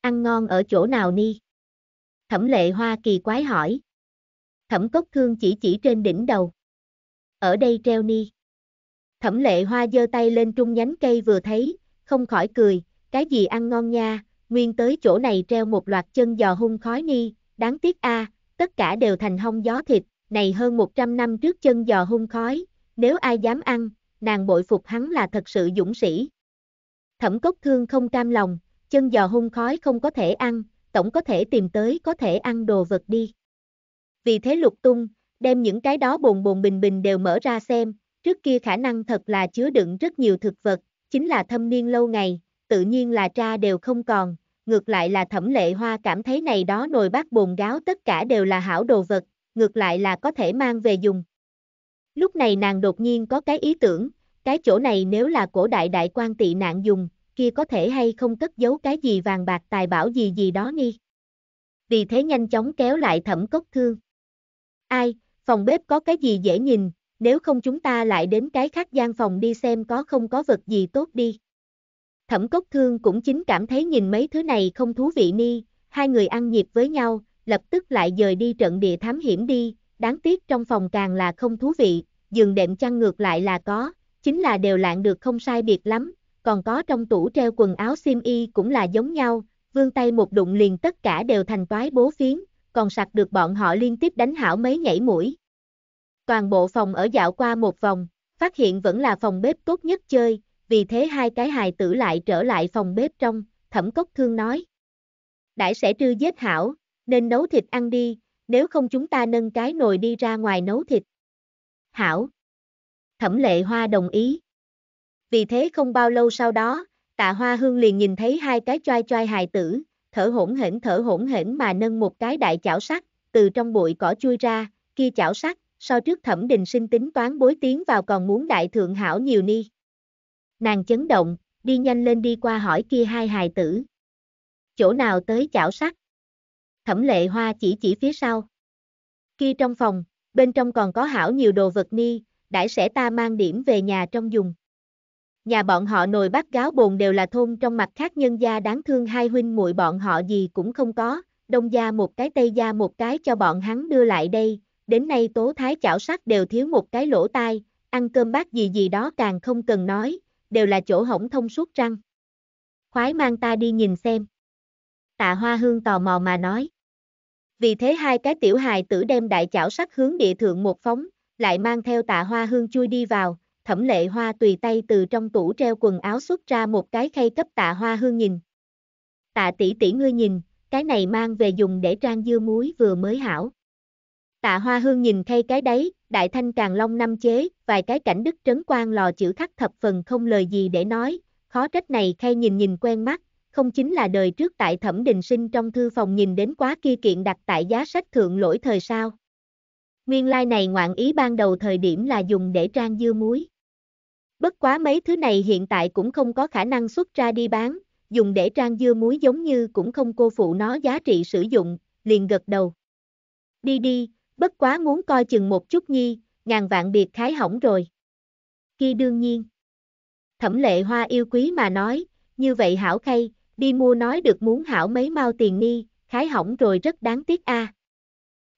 Ăn ngon ở chỗ nào ni? Thẩm lệ hoa kỳ quái hỏi. Thẩm cốc thương chỉ chỉ trên đỉnh đầu. Ở đây treo ni. Thẩm lệ hoa giơ tay lên trung nhánh cây vừa thấy, không khỏi cười, cái gì ăn ngon nha, nguyên tới chỗ này treo một loạt chân giò hung khói ni, đáng tiếc a, tất cả đều thành hông gió thịt, này hơn 100 năm trước chân giò hung khói, nếu ai dám ăn, nàng bội phục hắn là thật sự dũng sĩ. Thẩm cốc thương không cam lòng, chân giò hung khói không có thể ăn, tổng có thể tìm tới có thể ăn đồ vật đi. Vì thế lục tung, đem những cái đó bồn bồn bình bình đều mở ra xem, trước kia khả năng thật là chứa đựng rất nhiều thực vật, chính là thâm niên lâu ngày, tự nhiên là tra đều không còn, ngược lại là thẩm lệ hoa cảm thấy này đó nồi bát bồn gáo tất cả đều là hảo đồ vật, ngược lại là có thể mang về dùng. Lúc này nàng đột nhiên có cái ý tưởng, cái chỗ này nếu là cổ đại đại quan tị nạn dùng, kia có thể hay không cất giấu cái gì vàng bạc tài bảo gì gì đó nghi. Vì thế nhanh chóng kéo lại thẩm cốc thương. Ai, phòng bếp có cái gì dễ nhìn, nếu không chúng ta lại đến cái khác gian phòng đi xem có không có vật gì tốt đi. Thẩm cốc thương cũng chính cảm thấy nhìn mấy thứ này không thú vị ni, hai người ăn nhịp với nhau, lập tức lại dời đi trận địa thám hiểm đi, đáng tiếc trong phòng càng là không thú vị, giường đệm chăn ngược lại là có, chính là đều lạng được không sai biệt lắm, còn có trong tủ treo quần áo xiêm y cũng là giống nhau, vương tay một đụng liền tất cả đều thành toái bố phiến, còn sặc được bọn họ liên tiếp đánh hảo mấy nhảy mũi. Toàn bộ phòng ở dạo qua một vòng, phát hiện vẫn là phòng bếp tốt nhất chơi, vì thế hai cái hài tử lại trở lại phòng bếp trong, thẩm cốc thương nói. Đãi sẽ trư giết hảo, nên nấu thịt ăn đi, nếu không chúng ta nâng cái nồi đi ra ngoài nấu thịt. Hảo. Thẩm lệ hoa đồng ý vì thế không bao lâu sau đó, tạ hoa hương liền nhìn thấy hai cái choai choai hài tử, thở hổn hển thở hổn hển mà nâng một cái đại chảo sắt, từ trong bụi cỏ chui ra, kia chảo sắt, so trước thẩm đình sinh tính toán bối tiến vào còn muốn đại thượng hảo nhiều ni. Nàng chấn động, đi nhanh lên đi qua hỏi kia hai hài tử. Chỗ nào tới chảo sắt? Thẩm lệ hoa chỉ chỉ phía sau. Kia trong phòng, bên trong còn có hảo nhiều đồ vật ni, đãi sẽ ta mang điểm về nhà trong dùng. Nhà bọn họ nồi bát gáo bồn đều là thôn trong mặt khác nhân gia đáng thương hai huynh muội bọn họ gì cũng không có, đông gia một cái tây gia một cái cho bọn hắn đưa lại đây, đến nay tố thái chảo sắt đều thiếu một cái lỗ tai, ăn cơm bát gì gì đó càng không cần nói, đều là chỗ hổng thông suốt răng. Khoái mang ta đi nhìn xem. Tạ Hoa Hương tò mò mà nói. Vì thế hai cái tiểu hài tử đem đại chảo sắt hướng địa thượng một phóng, lại mang theo tạ Hoa Hương chui đi vào, thẩm lệ hoa tùy tay từ trong tủ treo quần áo xuất ra một cái khay cấp tạ hoa hương nhìn. Tạ tỷ tỷ ngươi nhìn, cái này mang về dùng để trang dưa muối vừa mới hảo. Tạ hoa hương nhìn khay cái đấy, đại thanh càng long năm chế, vài cái cảnh đức trấn quan lò chữ khắc thập phần không lời gì để nói, khó trách này khay nhìn nhìn quen mắt, không chính là đời trước tại thẩm đình sinh trong thư phòng nhìn đến quá kia kiện đặt tại giá sách thượng lỗi thời sao. Nguyên lai like này ngoạn ý ban đầu thời điểm là dùng để trang dưa muối. Bất quá mấy thứ này hiện tại cũng không có khả năng xuất ra đi bán, dùng để trang dưa muối giống như cũng không cô phụ nó giá trị sử dụng, liền gật đầu. Đi đi, bất quá muốn coi chừng một chút nhi, ngàn vạn biệt khái hỏng rồi. Khi đương nhiên, thẩm lệ hoa yêu quý mà nói, như vậy hảo khay, đi mua nói được muốn hảo mấy mau tiền ni, khái hỏng rồi rất đáng tiếc a.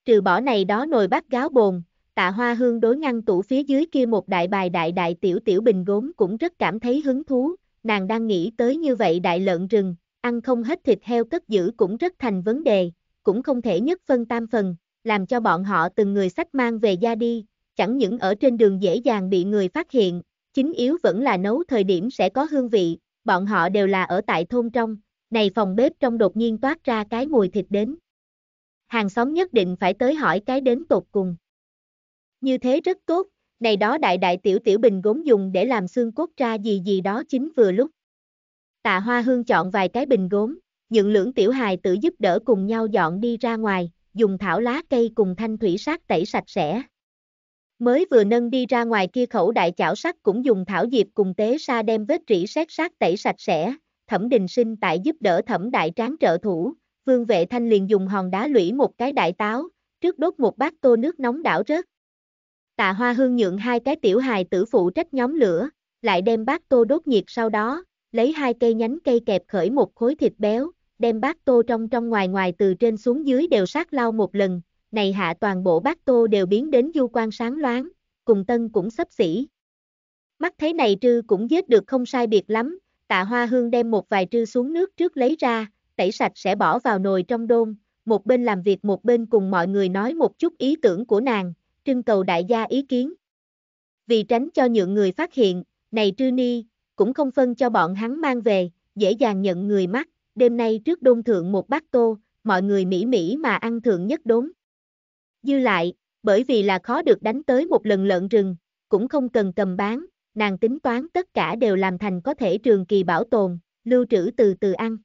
Trừ bỏ này đó nồi bát gáo bồn, tạ hoa hương đối ngăn tủ phía dưới kia một đại bài đại đại tiểu tiểu bình gốm cũng rất cảm thấy hứng thú, nàng đang nghĩ tới như vậy đại lợn rừng, ăn không hết thịt heo cất giữ cũng rất thành vấn đề, cũng không thể nhất phân tam phần, làm cho bọn họ từng người sách mang về ra đi, chẳng những ở trên đường dễ dàng bị người phát hiện, chính yếu vẫn là nấu thời điểm sẽ có hương vị, bọn họ đều là ở tại thôn trong, này phòng bếp trong đột nhiên toát ra cái mùi thịt đến. Hàng xóm nhất định phải tới hỏi cái đến tột cùng như thế rất tốt, này đó đại đại tiểu tiểu bình gốm dùng để làm xương cốt ra gì gì đó chính vừa lúc. Tạ Hoa Hương chọn vài cái bình gốm, những lưỡng tiểu hài tự giúp đỡ cùng nhau dọn đi ra ngoài, dùng thảo lá cây cùng thanh thủy sát tẩy sạch sẽ. Mới vừa nâng đi ra ngoài kia khẩu đại chảo sắt cũng dùng thảo diệp cùng tế sa đem vết rỉ xét sát tẩy sạch sẽ, thẩm đình sinh tại giúp đỡ thẩm đại tráng trợ thủ, vương vệ thanh liền dùng hòn đá lũy một cái đại táo, trước đốt một bát tô nước nóng đảo rớt, Tạ Hoa Hương nhượng hai cái tiểu hài tử phụ trách nhóm lửa, lại đem bát tô đốt nhiệt sau đó, lấy hai cây nhánh cây kẹp khởi một khối thịt béo, đem bát tô trong trong ngoài ngoài từ trên xuống dưới đều sát lau một lần, này hạ toàn bộ bát tô đều biến đến du quan sáng loáng, cùng tân cũng sấp xỉ. Mắt thấy này trư cũng giết được không sai biệt lắm, tạ hoa hương đem một vài trư xuống nước trước lấy ra, tẩy sạch sẽ bỏ vào nồi trong đôn, một bên làm việc một bên cùng mọi người nói một chút ý tưởng của nàng, trưng cầu đại gia ý kiến. Vì tránh cho nhượng người phát hiện, này trư ni, cũng không phân cho bọn hắn mang về, dễ dàng nhận người mắt, đêm nay trước đôn thượng một bát tô, mọi người mỹ mỹ mà ăn thượng nhất đốn. Dư lại, bởi vì là khó được đánh tới một lần lợn rừng, cũng không cần cầm bán, nàng tính toán tất cả đều làm thành có thể trường kỳ bảo tồn, lưu trữ từ từ ăn.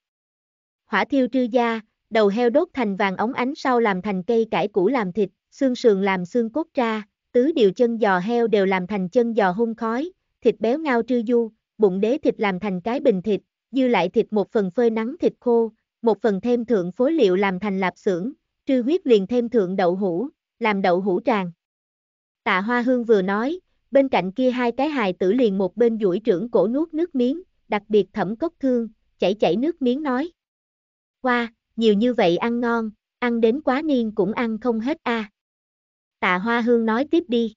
Hỏa thiêu trư gia, đầu heo đốt thành vàng ống ánh sau làm thành cây cải củ làm thịt, xương sườn làm xương cốt ra, tứ điều chân giò heo đều làm thành chân giò hung khói, thịt béo ngao trư du, bụng đế thịt làm thành cái bình thịt, dư lại thịt một phần phơi nắng thịt khô, một phần thêm thượng phối liệu làm thành lạp xưởng, trư huyết liền thêm thượng đậu hũ, làm đậu hũ tràng. Tạ Hoa Hương vừa nói, bên cạnh kia hai cái hài tử liền một bên duỗi trưởng cổ nuốt nước miếng, đặc biệt thẩm cốc thương, chảy chảy nước miếng nói. Qua, nhiều như vậy ăn ngon, ăn đến quá niên cũng ăn không hết a. À. Tạ Hoa Hương nói tiếp đi.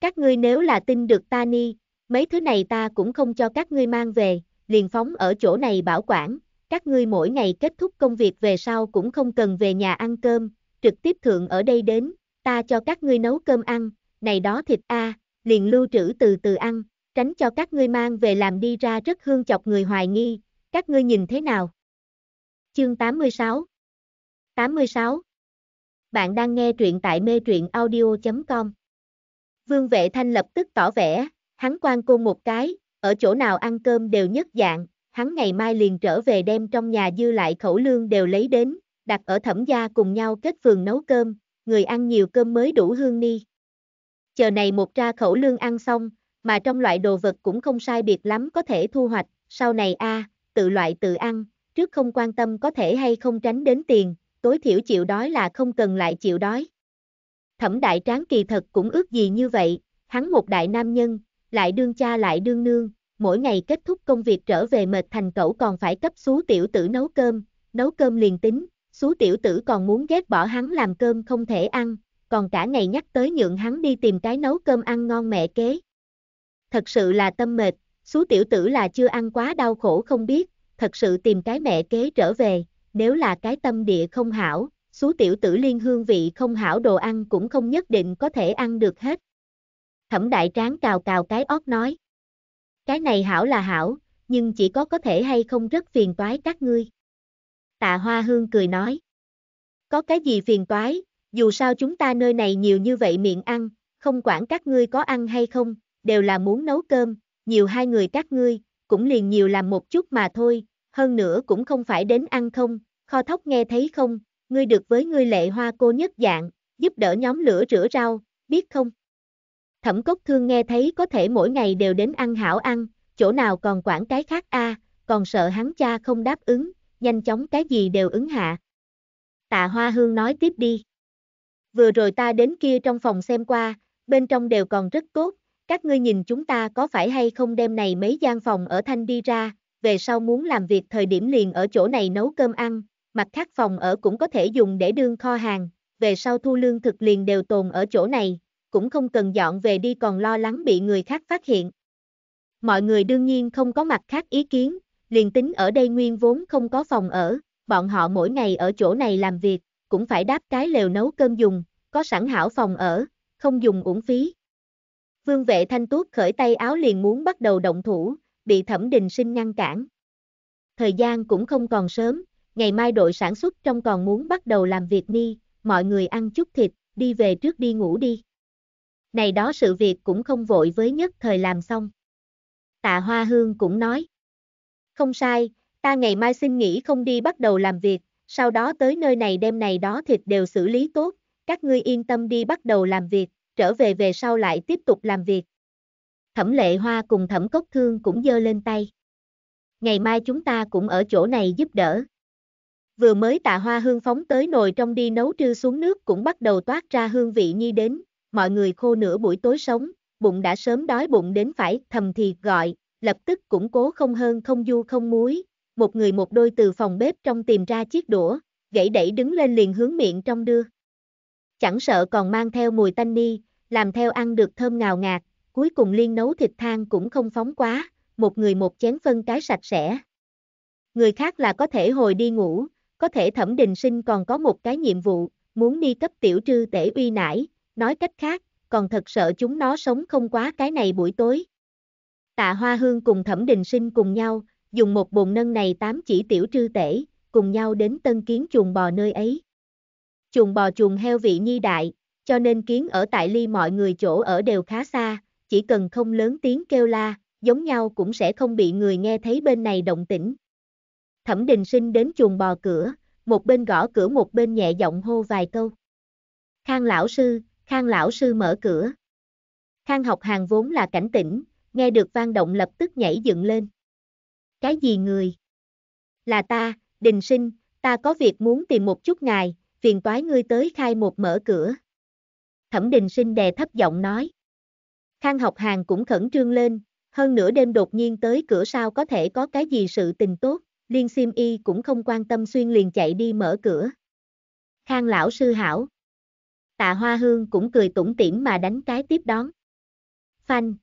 Các ngươi nếu là tin được ta ni, mấy thứ này ta cũng không cho các ngươi mang về, liền phóng ở chỗ này bảo quản, các ngươi mỗi ngày kết thúc công việc về sau cũng không cần về nhà ăn cơm, trực tiếp thượng ở đây đến, ta cho các ngươi nấu cơm ăn, này đó thịt a, liền lưu trữ từ từ ăn, tránh cho các ngươi mang về làm đi ra rất hương chọc người hoài nghi, các ngươi nhìn thế nào? Chương 86 86 bạn đang nghe truyện tại mê truyện audio.com. Vương vệ thanh lập tức tỏ vẻ, hắn quan cô một cái, ở chỗ nào ăn cơm đều nhất dạng, hắn ngày mai liền trở về đem trong nhà dư lại khẩu lương đều lấy đến, đặt ở thẩm gia cùng nhau kết phường nấu cơm, người ăn nhiều cơm mới đủ hương ni. Chờ này một tra khẩu lương ăn xong, mà trong loại đồ vật cũng không sai biệt lắm có thể thu hoạch, sau này a tự loại tự ăn, trước không quan tâm có thể hay không tránh đến tiền, tối thiểu chịu đói là không cần lại chịu đói. Thẩm đại tráng kỳ thật cũng ước gì như vậy, hắn một đại nam nhân, lại đương cha lại đương nương, mỗi ngày kết thúc công việc trở về mệt thành cẩu còn phải cấp xú tiểu tử nấu cơm, nấu cơm liền tính, xú tiểu tử còn muốn ghét bỏ hắn làm cơm không thể ăn, còn cả ngày nhắc tới nhượng hắn đi tìm cái nấu cơm ăn ngon mẹ kế. Thật sự là tâm mệt, xú tiểu tử là chưa ăn quá đau khổ không biết, thật sự tìm cái mẹ kế trở về, nếu là cái tâm địa không hảo, số tiểu tử liên hương vị không hảo đồ ăn cũng không nhất định có thể ăn được hết. Thẩm đại tráng cào cào cái ót nói. Cái này hảo là hảo, nhưng chỉ có có thể hay không rất phiền toái các ngươi. Tạ hoa hương cười nói. Có cái gì phiền toái, dù sao chúng ta nơi này nhiều như vậy miệng ăn, không quản các ngươi có ăn hay không, đều là muốn nấu cơm, nhiều hai người các ngươi, cũng liền nhiều làm một chút mà thôi, hơn nữa cũng không phải đến ăn không, Kho thóc nghe thấy không, ngươi được với ngươi lệ hoa cô nhất dạng, giúp đỡ nhóm lửa rửa rau, biết không? Thẩm cốc thương nghe thấy có thể mỗi ngày đều đến ăn hảo ăn, chỗ nào còn quản cái khác a còn sợ hắn cha không đáp ứng, nhanh chóng cái gì đều ứng hạ. Tạ Hoa Hương nói tiếp đi. Vừa rồi ta đến kia trong phòng xem qua, bên trong đều còn rất tốt, các ngươi nhìn chúng ta có phải hay không đem này mấy gian phòng ở Thanh đi ra, về sau muốn làm việc thời điểm liền ở chỗ này nấu cơm ăn, mặt khác phòng ở cũng có thể dùng để đương kho hàng, về sau thu lương thực liền đều tồn ở chỗ này, cũng không cần dọn về đi còn lo lắng bị người khác phát hiện. Mọi người đương nhiên không có mặt khác ý kiến, liền tính ở đây nguyên vốn không có phòng ở, bọn họ mỗi ngày ở chỗ này làm việc, cũng phải đáp cái lều nấu cơm dùng, có sẵn hảo phòng ở, không dùng uổng phí. Vương vệ thanh tuốt khởi tay áo liền muốn bắt đầu động thủ, bị thẩm đình sinh ngăn cản. Thời gian cũng không còn sớm, ngày mai đội sản xuất trong còn muốn bắt đầu làm việc ni, mọi người ăn chút thịt, đi về trước đi ngủ đi. Này đó sự việc cũng không vội với nhất thời làm xong. Tạ Hoa Hương cũng nói. Không sai, ta ngày mai xin nghỉ không đi bắt đầu làm việc, sau đó tới nơi này đem này đó thịt đều xử lý tốt, các ngươi yên tâm đi bắt đầu làm việc, trở về về sau lại tiếp tục làm việc. Thẩm lệ hoa cùng thẩm cốc thương cũng dơ lên tay. Ngày mai chúng ta cũng ở chỗ này giúp đỡ vừa mới tạ hoa hương phóng tới nồi trong đi nấu trưa xuống nước cũng bắt đầu toát ra hương vị nhi đến, mọi người khô nửa buổi tối sống, bụng đã sớm đói bụng đến phải thầm thì gọi, lập tức cũng cố không hơn không du không muối, một người một đôi từ phòng bếp trong tìm ra chiếc đũa, gãy đẩy đứng lên liền hướng miệng trong đưa. Chẳng sợ còn mang theo mùi tanh ni, làm theo ăn được thơm ngào ngạt, cuối cùng liên nấu thịt thang cũng không phóng quá, một người một chén phân cái sạch sẽ. Người khác là có thể hồi đi ngủ, có thể thẩm đình sinh còn có một cái nhiệm vụ, muốn ni cấp tiểu trư tể uy nải, nói cách khác, còn thật sợ chúng nó sống không quá cái này buổi tối. Tạ Hoa Hương cùng thẩm đình sinh cùng nhau, dùng một bồn nâng này tám chỉ tiểu trư tể, cùng nhau đến tân kiến chuồng bò nơi ấy. Chuồng bò chuồng heo vị nhi đại, cho nên kiến ở tại ly mọi người chỗ ở đều khá xa, chỉ cần không lớn tiếng kêu la, giống nhau cũng sẽ không bị người nghe thấy bên này động tĩnh. Thẩm Đình Sinh đến chuồng bò cửa, một bên gõ cửa một bên nhẹ giọng hô vài câu. Khang lão sư, Khang lão sư mở cửa. Khang học hàng vốn là cảnh tỉnh, nghe được vang động lập tức nhảy dựng lên. Cái gì người? Là ta, Đình Sinh, ta có việc muốn tìm một chút ngài, phiền toái ngươi tới khai một mở cửa. Thẩm Đình Sinh đè thấp giọng nói. Khang học hàng cũng khẩn trương lên, hơn nửa đêm đột nhiên tới cửa sao có thể có cái gì sự tình tốt. Liên Sim Y cũng không quan tâm xuyên liền chạy đi mở cửa. Khang lão sư hảo. Tạ Hoa Hương cũng cười tủm tỉm mà đánh cái tiếp đón. Phanh.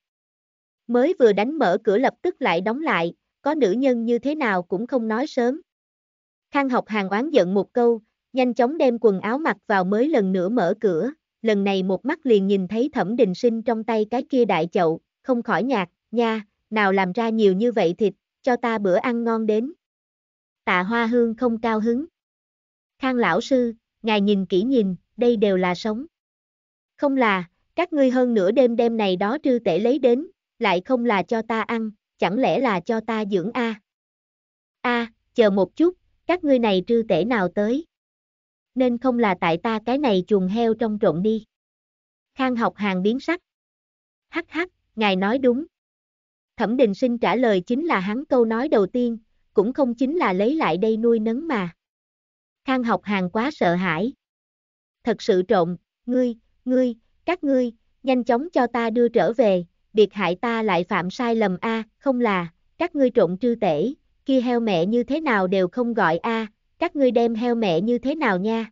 Mới vừa đánh mở cửa lập tức lại đóng lại, có nữ nhân như thế nào cũng không nói sớm. Khang học hàng oán giận một câu, nhanh chóng đem quần áo mặc vào mới lần nữa mở cửa, lần này một mắt liền nhìn thấy thẩm đình sinh trong tay cái kia đại chậu, không khỏi nhạc, nha, nào làm ra nhiều như vậy thịt, cho ta bữa ăn ngon đến tạ hoa hương không cao hứng. Khang lão sư, ngài nhìn kỹ nhìn, đây đều là sống. Không là, các ngươi hơn nửa đêm đêm này đó trư tể lấy đến, lại không là cho ta ăn, chẳng lẽ là cho ta dưỡng a? A, chờ một chút, các ngươi này trư tể nào tới? Nên không là tại ta cái này chuồng heo trong trộn đi. Khang học hàng biến sắc. Hắc hắc, ngài nói đúng. Thẩm Đình Sinh trả lời chính là hắn câu nói đầu tiên, cũng không chính là lấy lại đây nuôi nấng mà. Khang học hàng quá sợ hãi. Thật sự trộn, ngươi, ngươi, các ngươi, nhanh chóng cho ta đưa trở về, biệt hại ta lại phạm sai lầm a, không là, các ngươi trộn trư tể, kia heo mẹ như thế nào đều không gọi a, các ngươi đem heo mẹ như thế nào nha.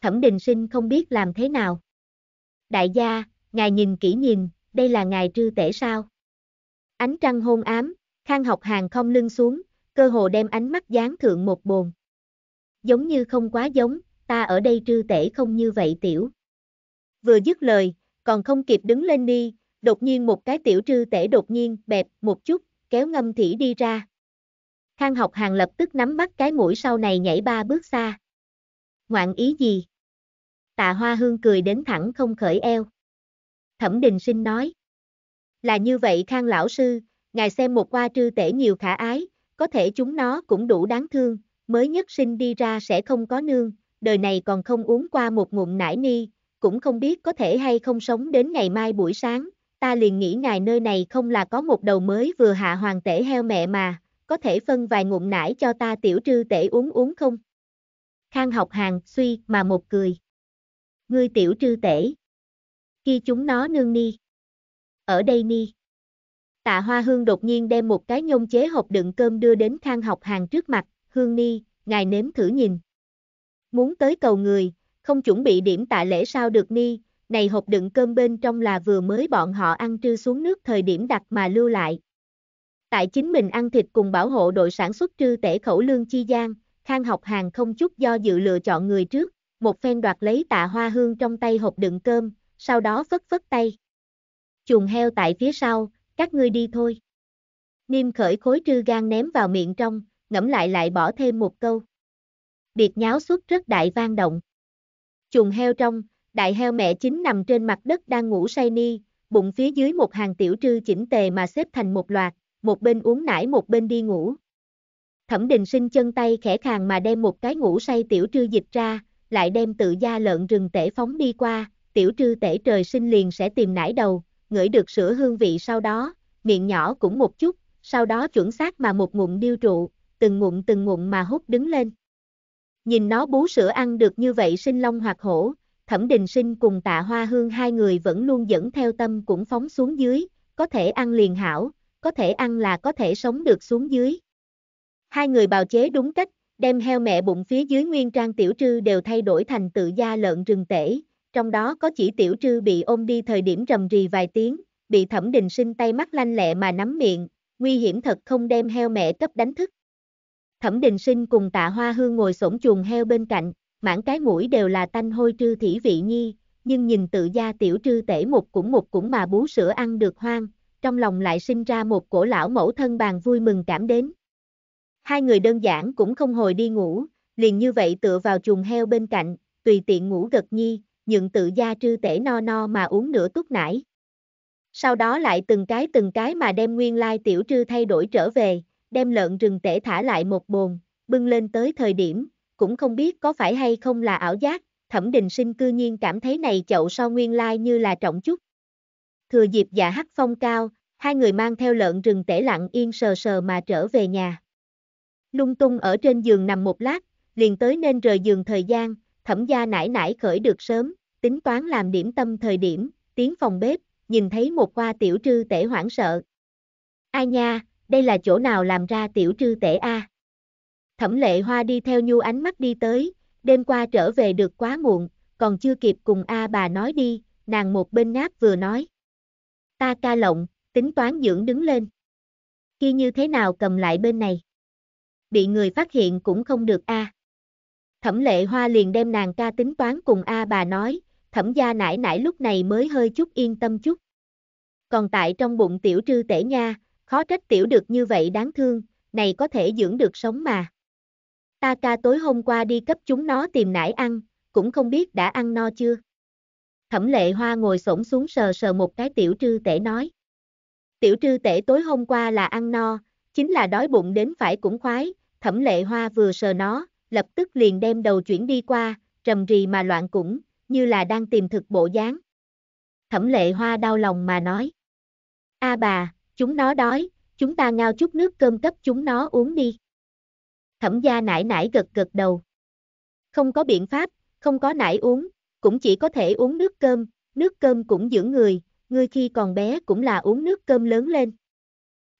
Thẩm Đình Sinh không biết làm thế nào. Đại gia, ngài nhìn kỹ nhìn, đây là ngài trư tể sao? Ánh trăng hôn ám, Khang học hàng không lưng xuống, cơ hồ đem ánh mắt dán thượng một bồn. Giống như không quá giống, ta ở đây trư tể không như vậy tiểu. Vừa dứt lời, còn không kịp đứng lên đi, đột nhiên một cái tiểu trư tể đột nhiên bẹp một chút, kéo ngâm thỉ đi ra. Khang học hàng lập tức nắm bắt cái mũi sau này nhảy ba bước xa. Ngoạn ý gì? Tạ hoa hương cười đến thẳng không khởi eo. Thẩm đình sinh nói. Là như vậy Khang lão sư, ngài xem một qua trư tể nhiều khả ái, có thể chúng nó cũng đủ đáng thương, mới nhất sinh đi ra sẽ không có nương, đời này còn không uống qua một ngụm nải ni, cũng không biết có thể hay không sống đến ngày mai buổi sáng, ta liền nghĩ ngài nơi này không là có một đầu mới vừa hạ hoàng tể heo mẹ mà, có thể phân vài ngụm nải cho ta tiểu trư tể uống uống không? Khang học hàng, suy, mà một cười. Ngươi tiểu trư tể. Khi chúng nó nương ni. Ở đây ni. Tạ Hoa Hương đột nhiên đem một cái nhông chế hộp đựng cơm đưa đến Khang học hàng trước mặt, Hương Ni, ngài nếm thử nhìn. Muốn tới cầu người, không chuẩn bị điểm tạ lễ sao được Ni, này hộp đựng cơm bên trong là vừa mới bọn họ ăn trưa xuống nước thời điểm đặt mà lưu lại. Tại chính mình ăn thịt cùng bảo hộ đội sản xuất trư tể khẩu lương chi gian, Khang học hàng không chút do dự lựa chọn người trước, một phen đoạt lấy tạ hoa hương trong tay hộp đựng cơm, sau đó phất phất tay. Chuồng heo tại phía sau, các ngươi đi thôi. Niêm khởi khối trư gan ném vào miệng trong, ngẫm lại lại bỏ thêm một câu. Biệt nháo suốt rất đại vang động. Chuồng heo trong, đại heo mẹ chính nằm trên mặt đất đang ngủ say ni, bụng phía dưới một hàng tiểu trư chỉnh tề mà xếp thành một loạt, một bên uống nải một bên đi ngủ. Thẩm đình sinh chân tay khẽ khàng mà đem một cái ngủ say tiểu trư dịch ra, lại đem tự gia lợn rừng tể phóng đi qua, tiểu trư tể trời sinh liền sẽ tìm nải đầu, ngửi được sữa hương vị sau đó, miệng nhỏ cũng một chút, sau đó chuẩn xác mà một ngụm điêu trụ, từng ngụm từng ngụm mà hút đứng lên. Nhìn nó bú sữa ăn được như vậy sinh long hoặc hổ, thẩm đình sinh cùng tạ hoa hương hai người vẫn luôn dẫn theo tâm cũng phóng xuống dưới, có thể ăn liền hảo, có thể ăn là có thể sống được xuống dưới. Hai người bào chế đúng cách, đem heo mẹ bụng phía dưới nguyên trang tiểu trư đều thay đổi thành tự gia lợn rừng tể, trong đó có chỉ tiểu trư bị ôm đi thời điểm rầm rì vài tiếng, bị thẩm đình sinh tay mắt lanh lẹ mà nắm miệng, nguy hiểm thật không đem heo mẹ cấp đánh thức. Thẩm đình sinh cùng tạ hoa hương ngồi sổn chuồng heo bên cạnh, mảng cái mũi đều là tanh hôi trư thỉ vị nhi, nhưng nhìn tự gia tiểu trư tể một cũng một cũng mà bú sữa ăn được hoang, trong lòng lại sinh ra một cổ lão mẫu thân bàn vui mừng cảm đến. Hai người đơn giản cũng không hồi đi ngủ, liền như vậy tựa vào chuồng heo bên cạnh, tùy tiện ngủ gật nhi, nhượng tự gia trư tể no no mà uống nửa túc nải. Sau đó lại từng cái từng cái mà đem nguyên lai tiểu trư thay đổi trở về, đem lợn rừng tể thả lại một bồn, bưng lên tới thời điểm, cũng không biết có phải hay không là ảo giác, thẩm đình sinh cư nhiên cảm thấy này chậu so nguyên lai như là trọng chút. Thừa dịp dạ hắc phong cao, hai người mang theo lợn rừng tể lặng yên sờ sờ mà trở về nhà. Lung tung ở trên giường nằm một lát, liền tới nên rời giường thời gian, thẩm gia nải nải khởi được sớm, tính toán làm điểm tâm thời điểm, tiếng phòng bếp, nhìn thấy một qua tiểu trư tể hoảng sợ. Ai nha, đây là chỗ nào làm ra tiểu trư tể a? Thẩm lệ hoa đi theo nhu ánh mắt đi tới, đêm qua trở về được quá muộn, còn chưa kịp cùng a bà nói đi, nàng một bên ngáp vừa nói. Ta ca lộng, tính toán dưỡng đứng lên. Khi như thế nào cầm lại bên này? Bị người phát hiện cũng không được a. À. Thẩm lệ hoa liền đem nàng ca tính toán cùng A bà nói, thẩm gia nãi nãi lúc này mới hơi chút yên tâm chút. Còn tại trong bụng tiểu trư tể nha, khó trách tiểu được như vậy đáng thương, này có thể dưỡng được sống mà. Ta ca tối hôm qua đi cấp chúng nó tìm nãi ăn, cũng không biết đã ăn no chưa. Thẩm lệ hoa ngồi xổm xuống sờ sờ một cái tiểu trư tể nói. Tiểu trư tể tối hôm qua là ăn no, chính là đói bụng đến phải cũng khoái, thẩm lệ hoa vừa sờ nó, lập tức liền đem đầu chuyển đi qua, trầm rì mà loạn cũng, như là đang tìm thực bộ dáng. Thẩm lệ hoa đau lòng mà nói. A bà, chúng nó đói, chúng ta ngao chút nước cơm cấp chúng nó uống đi. Thẩm gia nải nải gật gật đầu. Không có biện pháp, không có nải uống, cũng chỉ có thể uống nước cơm, nước cơm cũng dưỡng người, người khi còn bé cũng là uống nước cơm lớn lên.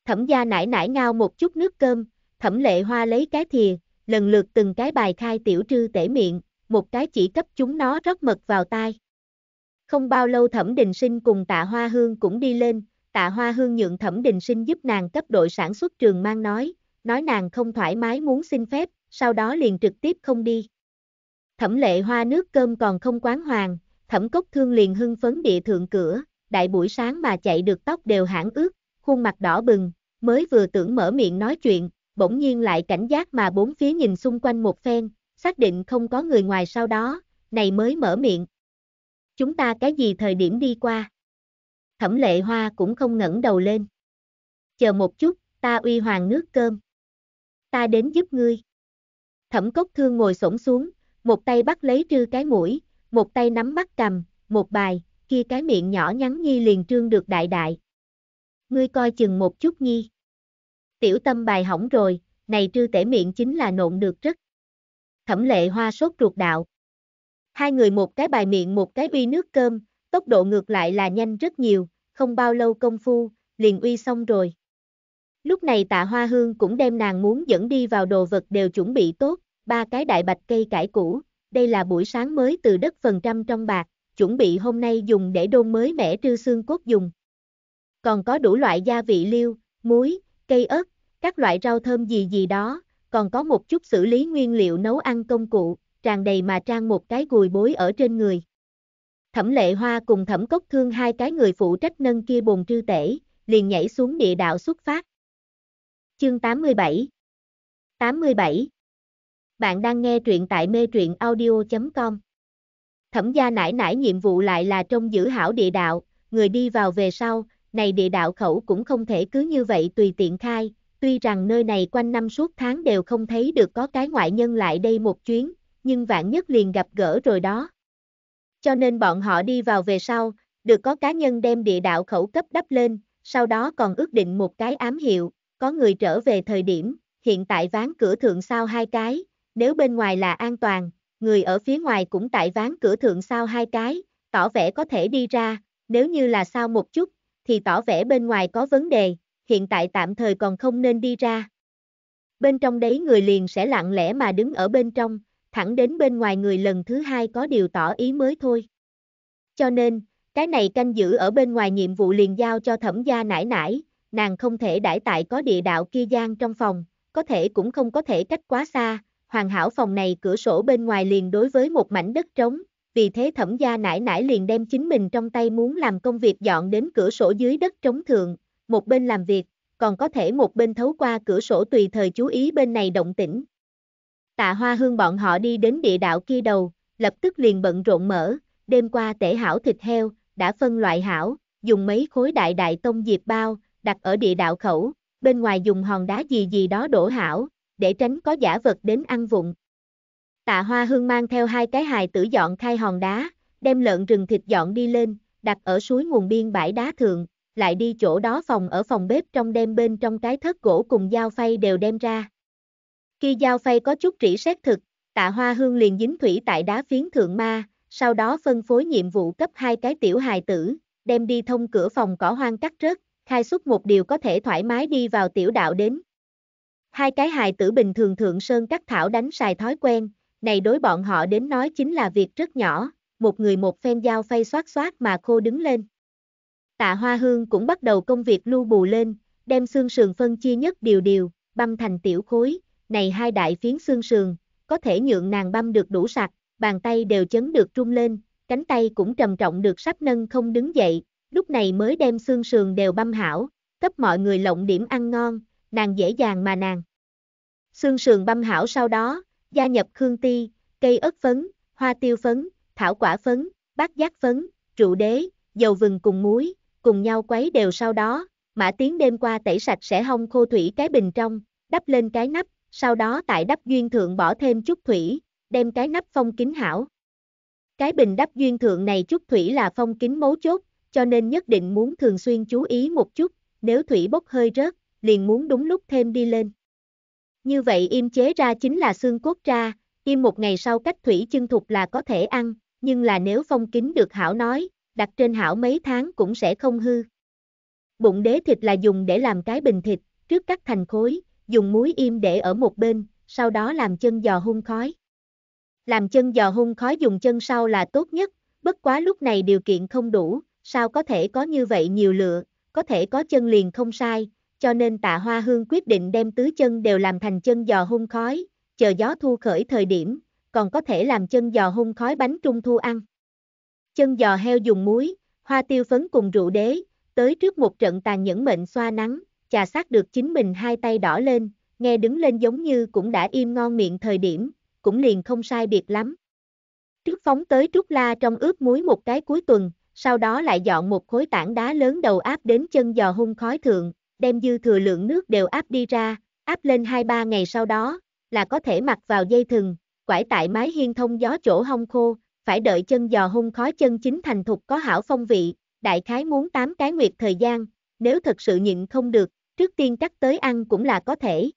Thẩm gia nải nải ngao một chút nước cơm, thẩm lệ hoa lấy cái thìa, lần lượt từng cái bài khai tiểu trư tể miệng, một cái chỉ cấp chúng nó rót mật vào tai. Không bao lâu Thẩm Đình Sinh cùng Tạ Hoa Hương cũng đi lên, Tạ Hoa Hương nhượng Thẩm Đình Sinh giúp nàng cấp đội sản xuất trường mang nói, nói nàng không thoải mái muốn xin phép, sau đó liền trực tiếp không đi. Thẩm lệ hoa nước cơm còn không quán hoàng, thẩm cốc thương liền hưng phấn địa thượng cửa, đại buổi sáng mà chạy được tóc đều hãng ướt, khuôn mặt đỏ bừng, mới vừa tưởng mở miệng nói chuyện, bỗng nhiên lại cảnh giác mà bốn phía nhìn xung quanh một phen, xác định không có người ngoài sau đó, này mới mở miệng. Chúng ta cái gì thời điểm đi qua? Thẩm lệ hoa cũng không ngẩng đầu lên. Chờ một chút, ta uy hoàng nước cơm. Ta đến giúp ngươi. Thẩm cốc thương ngồi xổm xuống, một tay bắt lấy trư cái mũi, một tay nắm bắt cầm, một bài, kia cái miệng nhỏ nhắn nhi liền trương được đại đại. Ngươi coi chừng một chút nhi. Tiểu tâm bài hỏng rồi, này trư tể miệng chính là nộn được rất. Thẩm lệ hoa sốt ruột đạo. Hai người một cái bài miệng một cái uy nước cơm, tốc độ ngược lại là nhanh rất nhiều, không bao lâu công phu, liền uy xong rồi. Lúc này tạ hoa hương cũng đem nàng muốn dẫn đi vào đồ vật đều chuẩn bị tốt, ba cái đại bạch cây cải cũ, đây là buổi sáng mới từ đất phần trăm trong bạc, chuẩn bị hôm nay dùng để đôn mới mẻ trư xương cốt dùng. Còn có đủ loại gia vị liêu, muối, cây ớt, các loại rau thơm gì gì đó, còn có một chút xử lý nguyên liệu nấu ăn công cụ, tràn đầy mà trang một cái gùi bối ở trên người. Thẩm lệ hoa cùng thẩm cốc thương hai cái người phụ trách nâng kia bồn trư tể, liền nhảy xuống địa đạo xuất phát. Chương 87 87 Bạn đang nghe truyện tại mê truyện audio.com Thẩm gia nải nải nhiệm vụ lại là trong giữ hảo địa đạo, người đi vào về sau, này địa đạo khẩu cũng không thể cứ như vậy tùy tiện khai, Tuy rằng nơi này quanh năm suốt tháng đều không thấy được có cái ngoại nhân lại đây một chuyến, nhưng vạn nhất liền gặp gỡ rồi đó. Cho nên bọn họ đi vào về sau, được có cá nhân đem địa đạo khẩu cấp đắp lên, sau đó còn ước định một cái ám hiệu, có người trở về thời điểm, hiện tại ván cửa thượng sao hai cái, nếu bên ngoài là an toàn, người ở phía ngoài cũng tại ván cửa thượng sao hai cái, tỏ vẻ có thể đi ra, nếu như là sao một chút, thì tỏ vẻ bên ngoài có vấn đề, hiện tại tạm thời còn không nên đi ra. Bên trong đấy người liền sẽ lặng lẽ mà đứng ở bên trong, thẳng đến bên ngoài người lần thứ hai có điều tỏ ý mới thôi. Cho nên, cái này canh giữ ở bên ngoài nhiệm vụ liền giao cho thẩm gia nải nải, nàng không thể đãi tại có địa đạo kia gian trong phòng, có thể cũng không có thể cách quá xa, hoàn hảo phòng này cửa sổ bên ngoài liền đối với một mảnh đất trống, vì thế thẩm gia nải nải liền đem chính mình trong tay muốn làm công việc dọn đến cửa sổ dưới đất trống thượng, một bên làm việc, còn có thể một bên thấu qua cửa sổ tùy thời chú ý bên này động tĩnh. Tạ Hoa Hương bọn họ đi đến địa đạo kia đầu, lập tức liền bận rộn mở, đêm qua tể hảo thịt heo, đã phân loại hảo, dùng mấy khối đại đại tông diệp bao, đặt ở địa đạo khẩu, bên ngoài dùng hòn đá gì gì đó đổ hảo, để tránh có giả vật đến ăn vụng. Tạ Hoa Hương mang theo hai cái hài tử dọn khai hòn đá, đem lợn rừng thịt dọn đi lên, đặt ở suối nguồn biên bãi đá thượng, lại đi chỗ đó phòng ở phòng bếp trong đem bên trong cái thất gỗ cùng dao phay đều đem ra. Khi dao phay có chút rỉ sét thực, tạ hoa hương liền dính thủy tại đá phiến thượng ma, sau đó phân phối nhiệm vụ cấp hai cái tiểu hài tử, đem đi thông cửa phòng cỏ hoang cắt rớt, khai xuất một điều có thể thoải mái đi vào tiểu đạo đến. Hai cái hài tử bình thường thượng sơn cắt thảo đánh xài thói quen, này đối bọn họ đến nói chính là việc rất nhỏ, một người một phen dao phay xoát xoát mà khô đứng lên. Tạ Hoa Hương cũng bắt đầu công việc lưu bù lên, đem xương sườn phân chia nhất điều điều, băm thành tiểu khối, này hai đại phiến xương sườn, có thể nhượng nàng băm được đủ sạch, bàn tay đều chấn được trung lên, cánh tay cũng trầm trọng được sắp nâng không đứng dậy, lúc này mới đem xương sườn đều băm hảo, cấp mọi người lộng điểm ăn ngon, nàng dễ dàng mà nàng. Xương sườn băm hảo sau đó, gia nhập khương ti, cây ớt phấn, hoa tiêu phấn, thảo quả phấn, bát giác phấn, trụ đế, dầu vừng cùng muối, cùng nhau quấy đều sau đó, mã tiến đêm qua tẩy sạch sẽ hong khô thủy cái bình trong, đắp lên cái nắp, sau đó tại đắp duyên thượng bỏ thêm chút thủy, đem cái nắp phong kín hảo. Cái bình đắp duyên thượng này chút thủy là phong kín mấu chốt, cho nên nhất định muốn thường xuyên chú ý một chút, nếu thủy bốc hơi rớt, liền muốn đúng lúc thêm đi lên. Như vậy im chế ra chính là xương cốt ra, im một ngày sau cách thủy chân thục là có thể ăn, nhưng là nếu phong kín được hảo nói, đặt trên hảo mấy tháng cũng sẽ không hư. Bụng đế thịt là dùng để làm cái bình thịt, trước cắt thành khối, dùng muối im để ở một bên, sau đó làm chân giò hun khói. Làm chân giò hun khói dùng chân sau là tốt nhất, bất quá lúc này điều kiện không đủ, sao có thể có như vậy nhiều lựa, có thể có chân liền không sai, cho nên tạ hoa hương quyết định đem tứ chân đều làm thành chân giò hun khói, chờ gió thu khởi thời điểm, còn có thể làm chân giò hun khói bánh trung thu ăn chân giò heo dùng muối, hoa tiêu phấn cùng rượu đế, tới trước một trận tàn nhẫn mệnh xoa nắng, trà sát được chính mình hai tay đỏ lên, nghe đứng lên giống như cũng đã im ngon miệng thời điểm, cũng liền không sai biệt lắm. Trước phóng tới Trúc La trong ướp muối một cái cuối tuần, sau đó lại dọn một khối tảng đá lớn đầu áp đến chân giò hung khói thượng, đem dư thừa lượng nước đều áp đi ra, áp lên 2-3 ngày sau đó, là có thể mặc vào dây thừng, quải tại mái hiên thông gió chỗ hong khô, phải đợi chân giò hung khó chân chính thành thục có hảo phong vị, đại khái muốn 8 cái nguyệt thời gian, nếu thật sự nhịn không được, trước tiên chắc tới ăn cũng là có thể.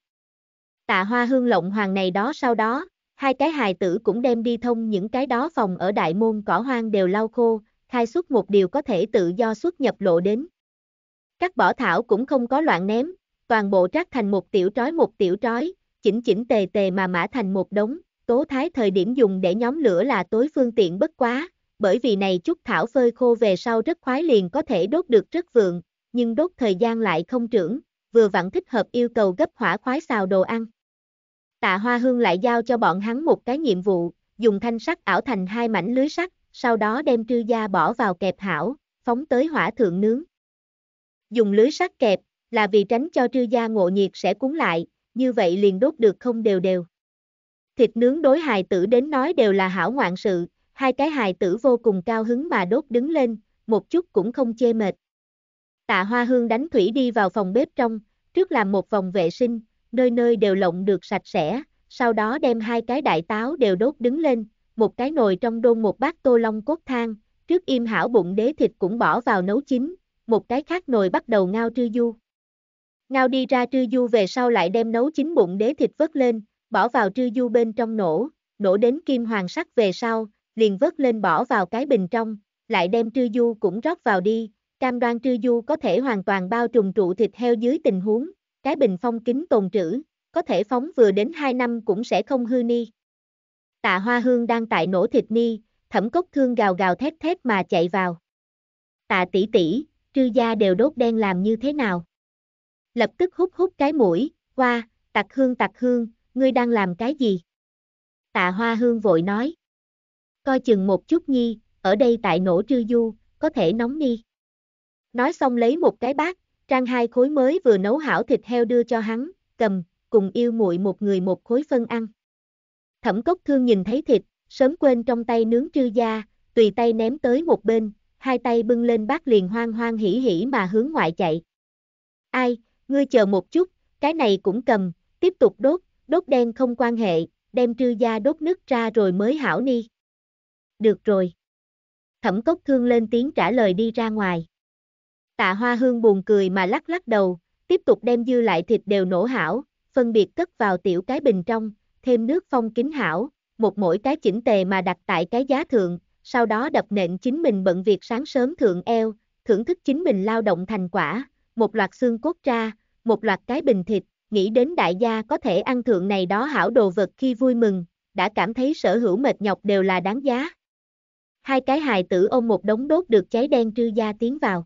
Tạ hoa hương lộng hoàng này đó sau đó, hai cái hài tử cũng đem đi thông những cái đó phòng ở đại môn cỏ hoang đều lau khô, khai xuất một điều có thể tự do xuất nhập lộ đến. Các bỏ thảo cũng không có loạn ném, toàn bộ trác thành một tiểu trói một tiểu trói, chỉnh chỉnh tề tề mà mã thành một đống, Tố Thái thời điểm dùng để nhóm lửa là tối phương tiện bất quá, bởi vì này chút thảo phơi khô về sau rất khoái liền có thể đốt được rất vượng, nhưng đốt thời gian lại không trưởng, vừa vặn thích hợp yêu cầu gấp hỏa khoái xào đồ ăn. Tạ Hoa Hương lại giao cho bọn hắn một cái nhiệm vụ, dùng thanh sắt ảo thành hai mảnh lưới sắt, sau đó đem trư gia bỏ vào kẹp hảo, phóng tới hỏa thượng nướng. Dùng lưới sắt kẹp, là vì tránh cho trư gia ngộ nhiệt sẽ cuốn lại, như vậy liền đốt được không đều đều. Thịt nướng đối hài tử đến nói đều là hảo ngoạn sự, hai cái hài tử vô cùng cao hứng mà đốt đứng lên, một chút cũng không chê mệt. Tạ Hoa Hương đánh thủy đi vào phòng bếp trong, trước làm một vòng vệ sinh, nơi nơi đều lộng được sạch sẽ, sau đó đem hai cái đại táo đều đốt đứng lên, một cái nồi trong đôn một bát tô long cốt thang, trước im hảo bụng đế thịt cũng bỏ vào nấu chín, một cái khác nồi bắt đầu ngao trư du. Ngao đi ra trư du về sau lại đem nấu chín bụng đế thịt vớt lên, bỏ vào trư du bên trong nổ, nổ đến kim hoàng sắc về sau, liền vớt lên bỏ vào cái bình trong, lại đem trư du cũng rót vào đi, cam đoan trư du có thể hoàn toàn bao trùm trụ thịt heo dưới tình huống, cái bình phong kính tồn trữ, có thể phóng vừa đến 2 năm cũng sẽ không hư ni. Tạ hoa hương đang tại nổ thịt ni, thẩm cốc thương gào gào thét thét mà chạy vào. Tạ tỷ tỷ, trư gia đều đốt đen làm như thế nào? Lập tức hút hút cái mũi, qua, tạc hương tạc hương, ngươi đang làm cái gì? Tạ Hoa Hương vội nói. Coi chừng một chút nhi, ở đây tại nổ trư du, có thể nóng đi. Nói xong lấy một cái bát, trang hai khối mới vừa nấu hảo thịt heo đưa cho hắn, cầm, cùng yêu muội một người một khối phân ăn. Thẩm cốc thương nhìn thấy thịt, sớm quên trong tay nướng trư da, tùy tay ném tới một bên, hai tay bưng lên bát liền hoang hoang hỉ hỉ mà hướng ngoại chạy. Ai, ngươi chờ một chút, cái này cũng cầm, tiếp tục đốt, đốt đen không quan hệ, đem trư gia đốt nứt ra rồi mới hảo ni. Được rồi. Thẩm cốc thương lên tiếng trả lời đi ra ngoài. Tạ hoa hương buồn cười mà lắc lắc đầu, tiếp tục đem dư lại thịt đều nổ hảo, phân biệt cất vào tiểu cái bình trong, thêm nước phong kính hảo, một mỗi cái chỉnh tề mà đặt tại cái giá thượng, sau đó đập nện chính mình bận việc sáng sớm thượng eo, thưởng thức chính mình lao động thành quả, một loạt xương cốt ra, một loạt cái bình thịt, nghĩ đến đại gia có thể ăn thượng này đó hảo đồ vật khi vui mừng, đã cảm thấy sở hữu mệt nhọc đều là đáng giá. Hai cái hài tử ôm một đống đốt được cháy đen trư gia tiến vào.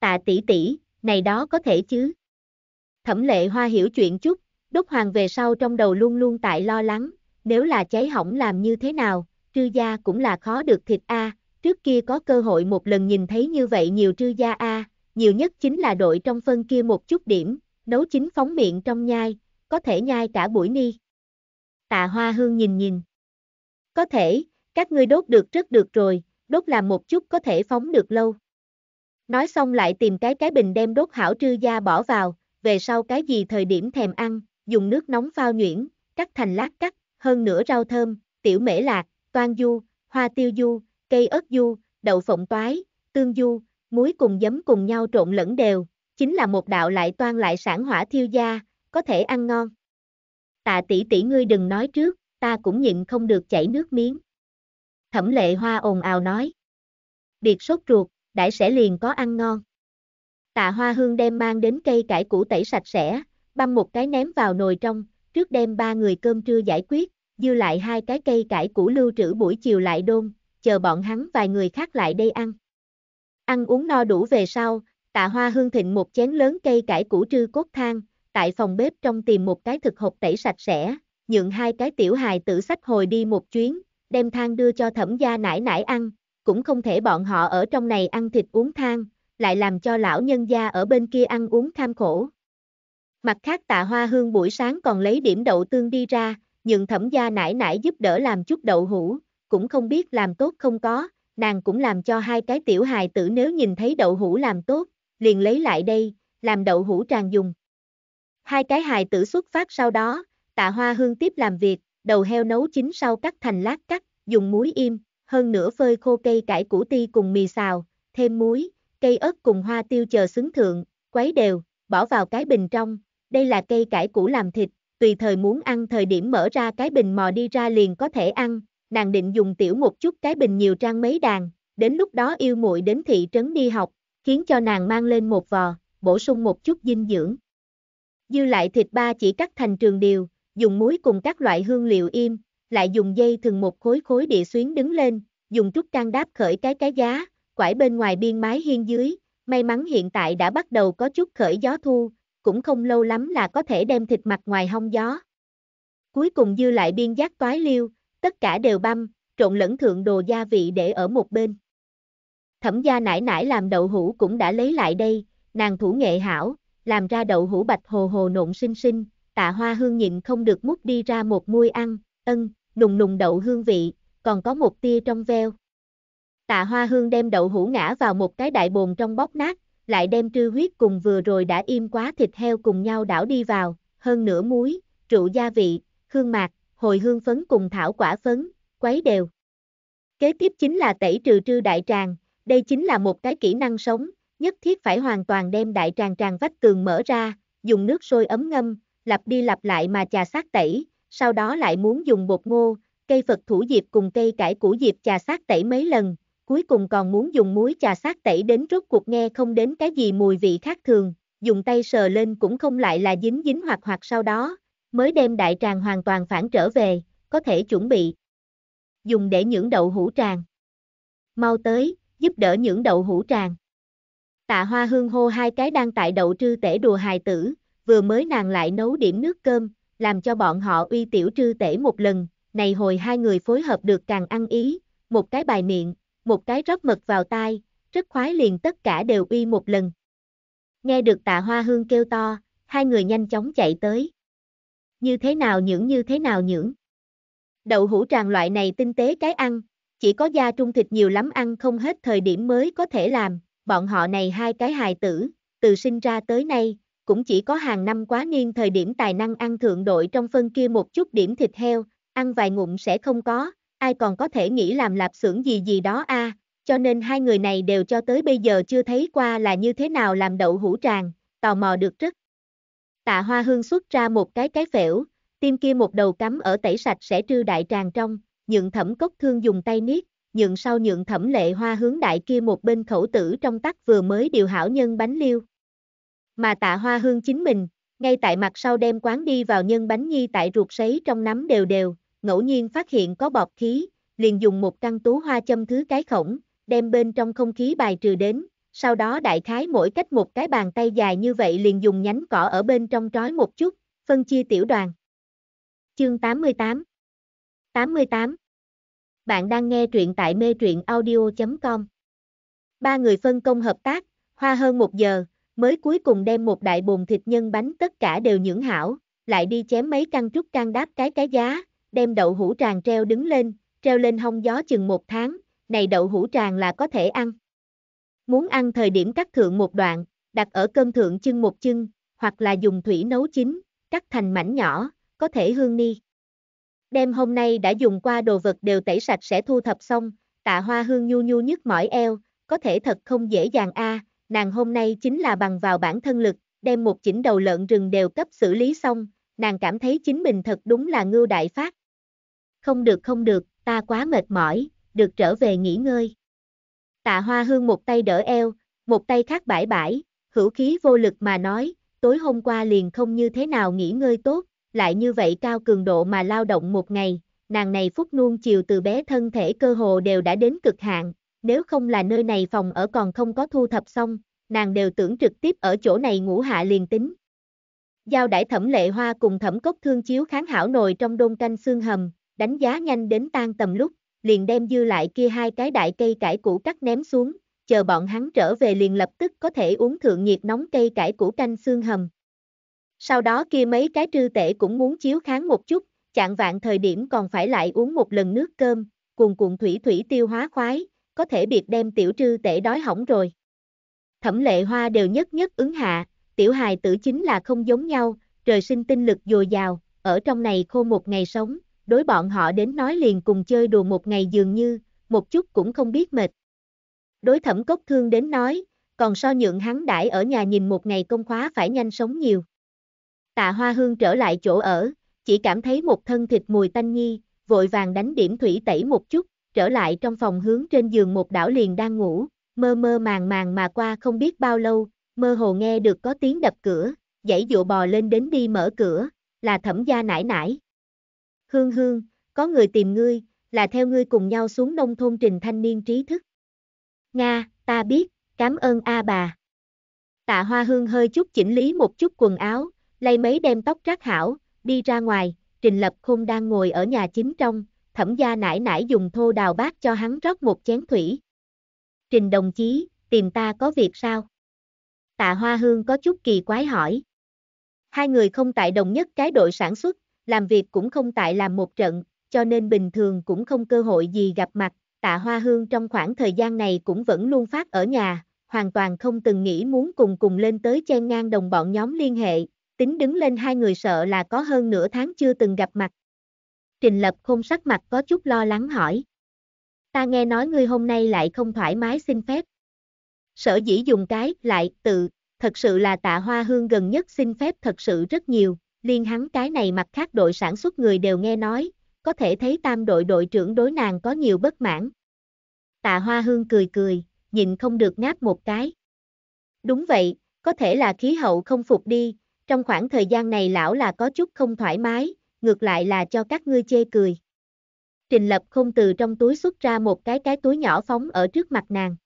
Tạ tỷ tỷ, này đó có thể chứ. Thẩm lệ hoa hiểu chuyện chút, đốt hoàng về sau trong đầu luôn luôn tại lo lắng, nếu là cháy hỏng làm như thế nào, trư gia cũng là khó được thịt A, trước kia có cơ hội một lần nhìn thấy như vậy nhiều trư gia A, nhiều nhất chính là đội trong phân kia một chút điểm, nấu chín phóng miệng trong nhai, có thể nhai cả buổi ni. Tạ hoa hương nhìn nhìn. Có thể, các ngươi đốt được rất được rồi, đốt làm một chút có thể phóng được lâu. Nói xong lại tìm cái cái bình đem đốt hảo trư da bỏ vào, về sau cái gì thời điểm thèm ăn, dùng nước nóng phao nhuyễn, cắt thành lát cắt, hơn nữa rau thơm, tiểu mễ lạc, toan du, hoa tiêu du, cây ớt du, đậu phộng toái, tương du, muối cùng giấm cùng nhau trộn lẫn đều, Chính là một đạo lại toan lại sản hỏa thiêu gia có thể ăn ngon. Tạ tỷ tỷ ngươi đừng nói trước, ta cũng nhịn không được chảy nước miếng. Thẩm lệ hoa ồn ào nói. biệt sốt ruột, đại sẽ liền có ăn ngon. Tạ hoa hương đem mang đến cây cải củ tẩy sạch sẽ, băm một cái ném vào nồi trong, trước đem ba người cơm trưa giải quyết, dư lại hai cái cây cải củ lưu trữ buổi chiều lại đôn, chờ bọn hắn vài người khác lại đây ăn. Ăn uống no đủ về sau, Tạ hoa hương thịnh một chén lớn cây cải củ trư cốt thang, tại phòng bếp trong tìm một cái thực hộp tẩy sạch sẽ, nhượng hai cái tiểu hài tử sách hồi đi một chuyến, đem thang đưa cho thẩm gia nải nải ăn, cũng không thể bọn họ ở trong này ăn thịt uống thang, lại làm cho lão nhân gia ở bên kia ăn uống tham khổ. Mặt khác tạ hoa hương buổi sáng còn lấy điểm đậu tương đi ra, nhượng thẩm gia nải nải giúp đỡ làm chút đậu hũ, cũng không biết làm tốt không có, nàng cũng làm cho hai cái tiểu hài tử nếu nhìn thấy đậu hũ làm tốt, liền lấy lại đây, làm đậu hũ tràn dùng. Hai cái hài tử xuất phát sau đó, tạ hoa hương tiếp làm việc, đầu heo nấu chín sau cắt thành lát cắt, dùng muối im, hơn nữa phơi khô cây cải củ ti cùng mì xào, thêm muối, cây ớt cùng hoa tiêu chờ xứng thượng, quấy đều, bỏ vào cái bình trong, đây là cây cải củ làm thịt, tùy thời muốn ăn thời điểm mở ra cái bình mò đi ra liền có thể ăn, nàng định dùng tiểu một chút cái bình nhiều trang mấy đàn, đến lúc đó yêu muội đến thị trấn đi học, khiến cho nàng mang lên một vò, bổ sung một chút dinh dưỡng. Dư lại thịt ba chỉ cắt thành trường điều, dùng muối cùng các loại hương liệu im, lại dùng dây thừng một khối khối địa xuyến đứng lên, dùng chút trang đáp khởi cái cái giá, quải bên ngoài biên mái hiên dưới, may mắn hiện tại đã bắt đầu có chút khởi gió thu, cũng không lâu lắm là có thể đem thịt mặt ngoài hông gió. Cuối cùng dư lại biên giác toái liêu, tất cả đều băm, trộn lẫn thượng đồ gia vị để ở một bên. Thẩm gia nải nải làm đậu hũ cũng đã lấy lại đây, nàng thủ nghệ hảo, làm ra đậu hũ bạch hồ hồ nộn xinh xinh, tạ hoa hương nhịn không được mút đi ra một muôi ăn, ân, nùng nùng đậu hương vị, còn có một tia trong veo. Tạ hoa hương đem đậu hũ ngã vào một cái đại bồn trong bóc nát, lại đem trư huyết cùng vừa rồi đã im quá thịt heo cùng nhau đảo đi vào, hơn nửa muối, rượu gia vị, hương mạc, hồi hương phấn cùng thảo quả phấn, quấy đều. Kế tiếp chính là tẩy trừ trư đại tràng, đây chính là một cái kỹ năng sống, nhất thiết phải hoàn toàn đem đại tràng tràng vách tường mở ra, dùng nước sôi ấm ngâm, lặp đi lặp lại mà trà sát tẩy, sau đó lại muốn dùng bột ngô, cây Phật thủ diệp cùng cây cải củ diệp trà sát tẩy mấy lần, cuối cùng còn muốn dùng muối trà sát tẩy đến rốt cuộc nghe không đến cái gì mùi vị khác thường, dùng tay sờ lên cũng không lại là dính dính hoặc hoặc sau đó, mới đem đại tràng hoàn toàn phản trở về, có thể chuẩn bị dùng để nhưỡng đậu hũ tràng. Mau tới, giúp đỡ những đậu hũ tràn. Tạ hoa hương hô hai cái đang tại đậu trư tể đùa hài tử, vừa mới nàng lại nấu điểm nước cơm, làm cho bọn họ uy tiểu trư tể một lần, này hồi hai người phối hợp được càng ăn ý, một cái bài miệng, một cái rót mật vào tai, rất khoái liền tất cả đều uy một lần. Nghe được tạ hoa hương kêu to, hai người nhanh chóng chạy tới. Như thế nào nhưỡng như thế nào nhưỡng. Đậu hũ tràn loại này tinh tế cái ăn, chỉ có da trung thịt nhiều lắm ăn không hết thời điểm mới có thể làm, bọn họ này hai cái hài tử, từ sinh ra tới nay, cũng chỉ có hàng năm quá niên thời điểm tài năng ăn thượng đội trong phân kia một chút điểm thịt heo, ăn vài ngụm sẽ không có, ai còn có thể nghĩ làm lạp xưởng gì gì đó a à, cho nên hai người này đều cho tới bây giờ chưa thấy qua là như thế nào làm đậu hũ tràng, tò mò được rất. Tạ hoa hương xuất ra một cái cái phễu, tim kia một đầu cắm ở tẩy sạch sẽ trư đại tràng trong, nhượng thẩm cốc thương dùng tay niết, nhượng sau nhượng thẩm lệ hoa hướng đại kia một bên khẩu tử trong tắc vừa mới điều hảo nhân bánh liêu. Mà tạ hoa hương chính mình, ngay tại mặt sau đem quán đi vào nhân bánh nhi tại ruột sấy trong nắm đều đều, ngẫu nhiên phát hiện có bọt khí, liền dùng một căn tú hoa châm thứ cái khổng, đem bên trong không khí bài trừ đến, sau đó đại khái mỗi cách một cái bàn tay dài như vậy liền dùng nhánh cỏ ở bên trong trói một chút, phân chia tiểu đoàn. Chương 88 88. Bạn đang nghe truyện tại mê truyện audio.com. Ba người phân công hợp tác, hoa hơn một giờ, mới cuối cùng đem một đại bồn thịt nhân bánh tất cả đều nhưỡng hảo, lại đi chém mấy căn trúc can đáp cái cái giá, đem đậu hũ tràng treo đứng lên, treo lên hông gió chừng một tháng, này đậu hũ tràng là có thể ăn. Muốn ăn thời điểm cắt thượng một đoạn, đặt ở cơm thượng chưng một chưng, hoặc là dùng thủy nấu chín, cắt thành mảnh nhỏ, có thể hương ni. Đêm hôm nay đã dùng qua đồ vật đều tẩy sạch sẽ thu thập xong, tạ hoa hương nhu nhu nhức mỏi eo, có thể thật không dễ dàng a nàng hôm nay chính là bằng vào bản thân lực, đem một chỉnh đầu lợn rừng đều cấp xử lý xong, nàng cảm thấy chính mình thật đúng là ngưu đại phát. Không được không được, ta quá mệt mỏi, được trở về nghỉ ngơi. Tạ hoa hương một tay đỡ eo, một tay khác bãi bãi, hữu khí vô lực mà nói, tối hôm qua liền không như thế nào nghỉ ngơi tốt, lại như vậy cao cường độ mà lao động một ngày, nàng này phút nuông chiều từ bé thân thể cơ hồ đều đã đến cực hạn, nếu không là nơi này phòng ở còn không có thu thập xong, nàng đều tưởng trực tiếp ở chỗ này ngủ hạ liền tính. Giao đãi thẩm lệ hoa cùng thẩm cốc thương chiếu kháng hảo nồi trong đôn canh xương hầm, đánh giá nhanh đến tan tầm lúc, liền đem dư lại kia hai cái đại cây cải củ cắt ném xuống, chờ bọn hắn trở về liền lập tức có thể uống thượng nhiệt nóng cây cải củ canh xương hầm. Sau đó kia mấy cái trư tể cũng muốn chiếu kháng một chút, chạng vạn thời điểm còn phải lại uống một lần nước cơm, cuồn cuộn thủy thủy tiêu hóa khoái, có thể biệt đem tiểu trư tể đói hỏng rồi. Thẩm lệ hoa đều nhất nhất ứng hạ, tiểu hài tử chính là không giống nhau, trời sinh tinh lực dồi dào, ở trong này khô một ngày sống, đối bọn họ đến nói liền cùng chơi đùa một ngày dường như, một chút cũng không biết mệt. Đối thẩm cốc thương đến nói, còn so nhượng hắn đãi ở nhà nhìn một ngày công khóa phải nhanh sống nhiều. Tạ Hoa Hương trở lại chỗ ở, chỉ cảm thấy một thân thịt mùi tanh nhi, vội vàng đánh điểm thủy tẩy một chút, trở lại trong phòng hướng trên giường một đảo liền đang ngủ, mơ mơ màng màng mà qua không biết bao lâu, mơ hồ nghe được có tiếng đập cửa, dãy dụ bò lên đến đi mở cửa, là thẩm gia nải nải. Hương hương, có người tìm ngươi, là theo ngươi cùng nhau xuống nông thôn trình thanh niên trí thức. Nga, ta biết, cảm ơn A bà. Tạ Hoa Hương hơi chút chỉnh lý một chút quần áo, lay mấy đem tóc trát hảo, đi ra ngoài, Trình Lập Khôn đang ngồi ở nhà chính trong, thẩm gia nải nải dùng thô đào bát cho hắn rót một chén thủy. Trình đồng chí, tìm ta có việc sao? Tạ Hoa Hương có chút kỳ quái hỏi. Hai người không tại đồng nhất cái đội sản xuất, làm việc cũng không tại làm một trận, cho nên bình thường cũng không cơ hội gì gặp mặt. Tạ Hoa Hương trong khoảng thời gian này cũng vẫn luôn phát ở nhà, hoàn toàn không từng nghĩ muốn cùng cùng lên tới chen ngang đồng bọn nhóm liên hệ, tính đứng lên hai người sợ là có hơn nửa tháng chưa từng gặp mặt. Trình Lập không sắc mặt có chút lo lắng hỏi. Ta nghe nói ngươi hôm nay lại không thoải mái xin phép. Sở dĩ dùng cái, lại, tự, thật sự là tạ hoa hương gần nhất xin phép thật sự rất nhiều, liên hắn cái này mặt khác đội sản xuất người đều nghe nói, có thể thấy tam đội đội trưởng đối nàng có nhiều bất mãn. Tạ hoa hương cười cười, nhìn không được ngáp một cái. Đúng vậy, có thể là khí hậu không phục đi, trong khoảng thời gian này lão là có chút không thoải mái, ngược lại là cho các ngươi chê cười. Trình lập không từ trong túi xuất ra một cái cái túi nhỏ phóng ở trước mặt nàng.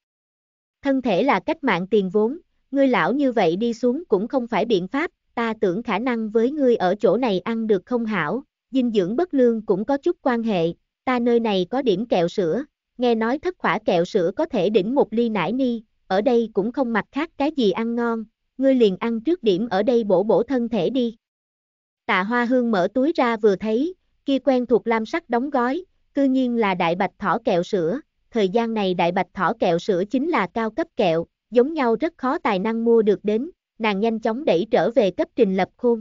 Thân thể là cách mạng tiền vốn, ngươi lão như vậy đi xuống cũng không phải biện pháp, ta tưởng khả năng với ngươi ở chỗ này ăn được không hảo, dinh dưỡng bất lương cũng có chút quan hệ, ta nơi này có điểm kẹo sữa, nghe nói thất khỏa kẹo sữa có thể đỉnh một ly nải ni, ở đây cũng không mặc khác cái gì ăn ngon, ngươi liền ăn trước điểm ở đây bổ bổ thân thể đi. Tạ hoa hương mở túi ra vừa thấy, kia quen thuộc lam sắc đóng gói, cư nhiên là đại bạch thỏ kẹo sữa, thời gian này đại bạch thỏ kẹo sữa chính là cao cấp kẹo, giống nhau rất khó tài năng mua được đến, nàng nhanh chóng đẩy trở về cấp trình lập khôn.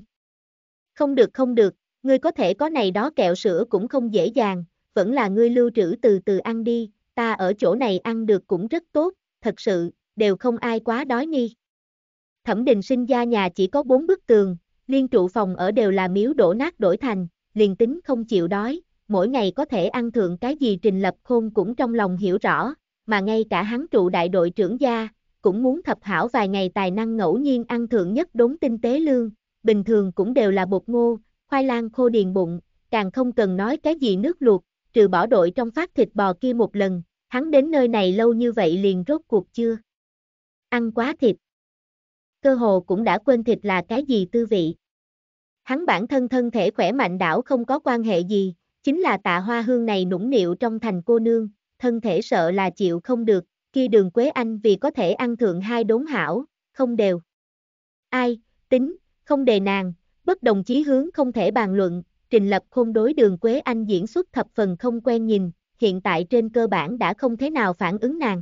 Không được không được, ngươi có thể có này đó kẹo sữa cũng không dễ dàng, vẫn là ngươi lưu trữ từ từ ăn đi, ta ở chỗ này ăn được cũng rất tốt, thật sự, đều không ai quá đói nghi. Thẩm Đình sinh gia nhà chỉ có bốn bức tường, liên trụ phòng ở đều là miếu đổ nát đổi thành, liền tính không chịu đói, mỗi ngày có thể ăn thượng cái gì Trình Lập Khôn cũng trong lòng hiểu rõ, mà ngay cả hắn trụ đại đội trưởng gia, cũng muốn thập hảo vài ngày tài năng ngẫu nhiên ăn thượng nhất đốn tinh tế lương, bình thường cũng đều là bột ngô, khoai lang khô điền bụng, càng không cần nói cái gì nước luộc, trừ bỏ đội trong phát thịt bò kia một lần, hắn đến nơi này lâu như vậy liền rốt cuộc chưa. Ăn quá thịt cơ hồ cũng đã quên thịt là cái gì tư vị. Hắn bản thân thân thể khỏe mạnh đảo không có quan hệ gì, chính là tạ hoa hương này nũng nịu trong thành cô nương, thân thể sợ là chịu không được, Khi đường Quế Anh vì có thể ăn thượng hai đốn hảo, không đều. Ai, tính, không đề nàng, bất đồng chí hướng không thể bàn luận, trình lập khôn đối đường Quế Anh diễn xuất thập phần không quen nhìn, hiện tại trên cơ bản đã không thế nào phản ứng nàng.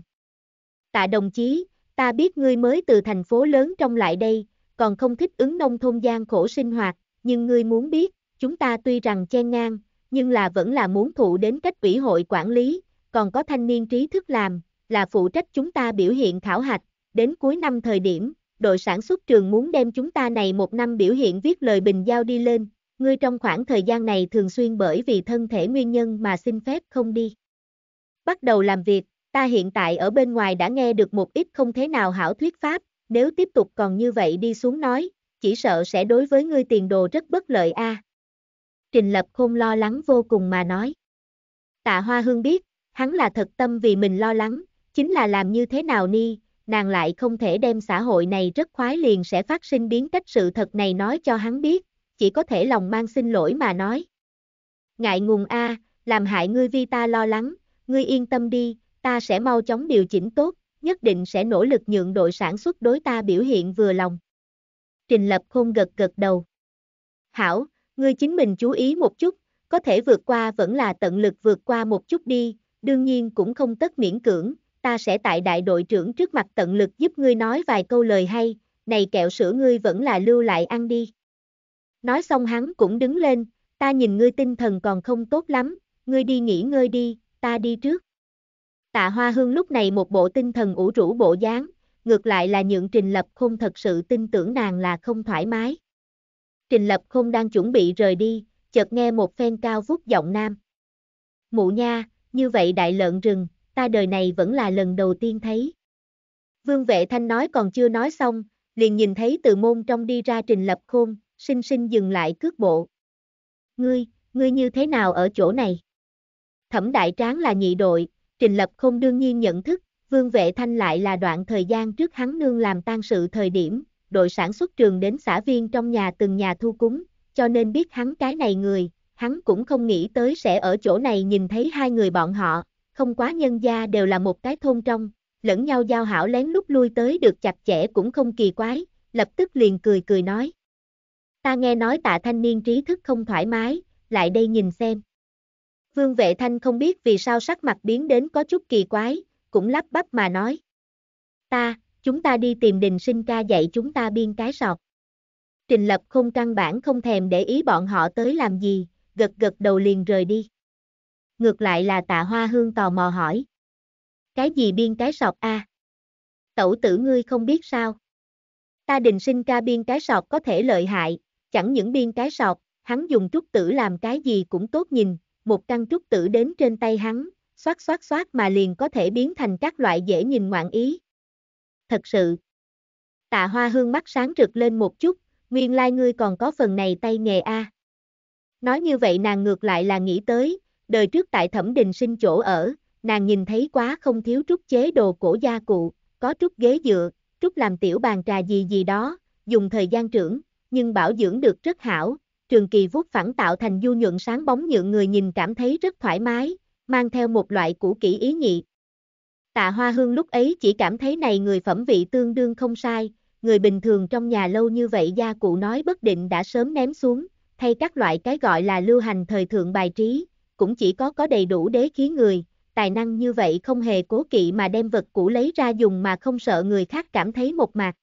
Tạ đồng chí, ta biết ngươi mới từ thành phố lớn trong lại đây, còn không thích ứng nông thôn gian khổ sinh hoạt, nhưng ngươi muốn biết, chúng ta tuy rằng chen ngang, nhưng là vẫn là muốn thụ đến cách ủy hội quản lý, còn có thanh niên trí thức làm, là phụ trách chúng ta biểu hiện khảo hạch, đến cuối năm thời điểm, đội sản xuất trường muốn đem chúng ta này một năm biểu hiện viết lời bình giao đi lên, ngươi trong khoảng thời gian này thường xuyên bởi vì thân thể nguyên nhân mà xin phép không đi. Bắt đầu làm việc, ta hiện tại ở bên ngoài đã nghe được một ít không thế nào hảo thuyết pháp, nếu tiếp tục còn như vậy đi xuống nói, chỉ sợ sẽ đối với ngươi tiền đồ rất bất lợi a. Trình Lập Khôn lo lắng vô cùng mà nói. Tạ Hoa Hương biết, hắn là thật tâm vì mình lo lắng, chính là làm như thế nào ni, nàng lại không thể đem xã hội này rất khoái liền sẽ phát sinh biến cách sự thật này nói cho hắn biết, chỉ có thể lòng mang xin lỗi mà nói. Ngại ngùng a, làm hại ngươi vi ta lo lắng, ngươi yên tâm đi, ta sẽ mau chóng điều chỉnh tốt, nhất định sẽ nỗ lực nhượng đội sản xuất đối ta biểu hiện vừa lòng. Trình Lập Khôn gật gật đầu. Hảo, ngươi chính mình chú ý một chút, có thể vượt qua vẫn là tận lực vượt qua một chút đi, đương nhiên cũng không tất miễn cưỡng, ta sẽ tại đại đội trưởng trước mặt tận lực giúp ngươi nói vài câu lời hay, này kẹo sữa ngươi vẫn là lưu lại ăn đi. Nói xong hắn cũng đứng lên, ta nhìn ngươi tinh thần còn không tốt lắm, ngươi đi nghỉ ngơi đi, ta đi trước. Tạ Hoa Hương lúc này một bộ tinh thần ủ rũ bộ dáng, ngược lại là nhượng Trình Lập Khôn thật sự tin tưởng nàng là không thoải mái. Trình Lập Khôn đang chuẩn bị rời đi, chợt nghe một phen cao vút giọng nam. Mụ nha, như vậy đại lợn rừng, ta đời này vẫn là lần đầu tiên thấy. Vương Vệ Thanh nói còn chưa nói xong, liền nhìn thấy từ môn trong đi ra Trình Lập Khôn, sinh sinh dừng lại cước bộ. Ngươi, ngươi như thế nào ở chỗ này? Thẩm đại tráng là nhị đội, Trình Lập không đương nhiên nhận thức, Vương Vệ Thanh lại là đoạn thời gian trước hắn nương làm tan sự thời điểm, đội sản xuất trường đến xã viên trong nhà từng nhà thu cúng, cho nên biết hắn cái này người, hắn cũng không nghĩ tới sẽ ở chỗ này nhìn thấy hai người bọn họ, không quá nhân gia đều là một cái thôn trong, lẫn nhau giao hảo lén lút lui tới được chặt chẽ cũng không kỳ quái, lập tức liền cười cười nói. Ta nghe nói tạ thanh niên trí thức không thoải mái, lại đây nhìn xem. Vương Vệ Thanh không biết vì sao sắc mặt biến đến có chút kỳ quái, cũng lắp bắp mà nói. Ta, chúng ta đi tìm đình sinh ca dạy chúng ta biên cái sọt. Trình lập không căn bản không thèm để ý bọn họ tới làm gì, gật gật đầu liền rời đi. Ngược lại là tạ hoa hương tò mò hỏi. Cái gì biên cái sọt a? Tẩu tử ngươi không biết sao? Ta đình sinh ca biên cái sọt có thể lợi hại, chẳng những biên cái sọt, hắn dùng trúc tử làm cái gì cũng tốt nhìn, một căn trúc tử đến trên tay hắn, xoát xoát xoát mà liền có thể biến thành các loại dễ nhìn ngoạn ý. Thật sự, tạ hoa hương mắt sáng rực lên một chút, nguyên lai like ngươi còn có phần này tay nghề A. Nói như vậy nàng ngược lại là nghĩ tới, đời trước tại thẩm đình sinh chỗ ở, nàng nhìn thấy quá không thiếu trúc chế đồ cổ gia cụ, có trúc ghế dựa, trúc làm tiểu bàn trà gì gì đó, dùng thời gian trưởng, nhưng bảo dưỡng được rất hảo, trường kỳ vuốt phẳng tạo thành du nhuận sáng bóng nhựa người nhìn cảm thấy rất thoải mái, mang theo một loại cũ kỹ ý nhị. Tạ Hoa Hương lúc ấy chỉ cảm thấy này người phẩm vị tương đương không sai, người bình thường trong nhà lâu như vậy gia cụ nói bất định đã sớm ném xuống, thay các loại cái gọi là lưu hành thời thượng bài trí, cũng chỉ có có đầy đủ đế khí người, tài năng như vậy không hề cố kỵ mà đem vật cũ lấy ra dùng mà không sợ người khác cảm thấy một mạc.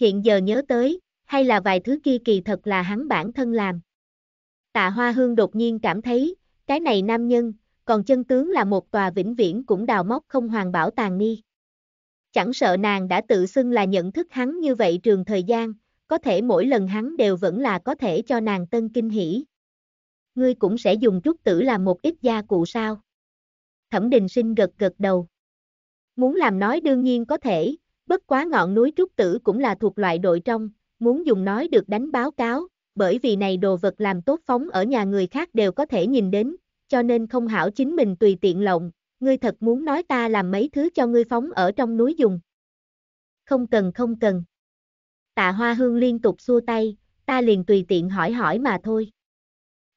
Hiện giờ nhớ tới, hay là vài thứ kia kỳ thật là hắn bản thân làm. Tạ Hoa Hương đột nhiên cảm thấy, cái này nam nhân, còn chân tướng là một tòa vĩnh viễn cũng đào móc không hoàn bảo tàng ni. Chẳng sợ nàng đã tự xưng là nhận thức hắn như vậy trường thời gian, có thể mỗi lần hắn đều vẫn là có thể cho nàng tân kinh hỷ. Ngươi cũng sẽ dùng trúc tử làm một ít gia cụ sao. Thẩm đình sinh gật gật đầu. Muốn làm nói đương nhiên có thể, bất quá ngọn núi trúc tử cũng là thuộc loại đội trong, muốn dùng nói được đánh báo cáo, bởi vì này đồ vật làm tốt phóng ở nhà người khác đều có thể nhìn đến, cho nên không hảo chính mình tùy tiện lộng, ngươi thật muốn nói ta làm mấy thứ cho ngươi phóng ở trong núi dùng. Không cần không cần. Tạ Hoa Hương liên tục xua tay, ta liền tùy tiện hỏi hỏi mà thôi.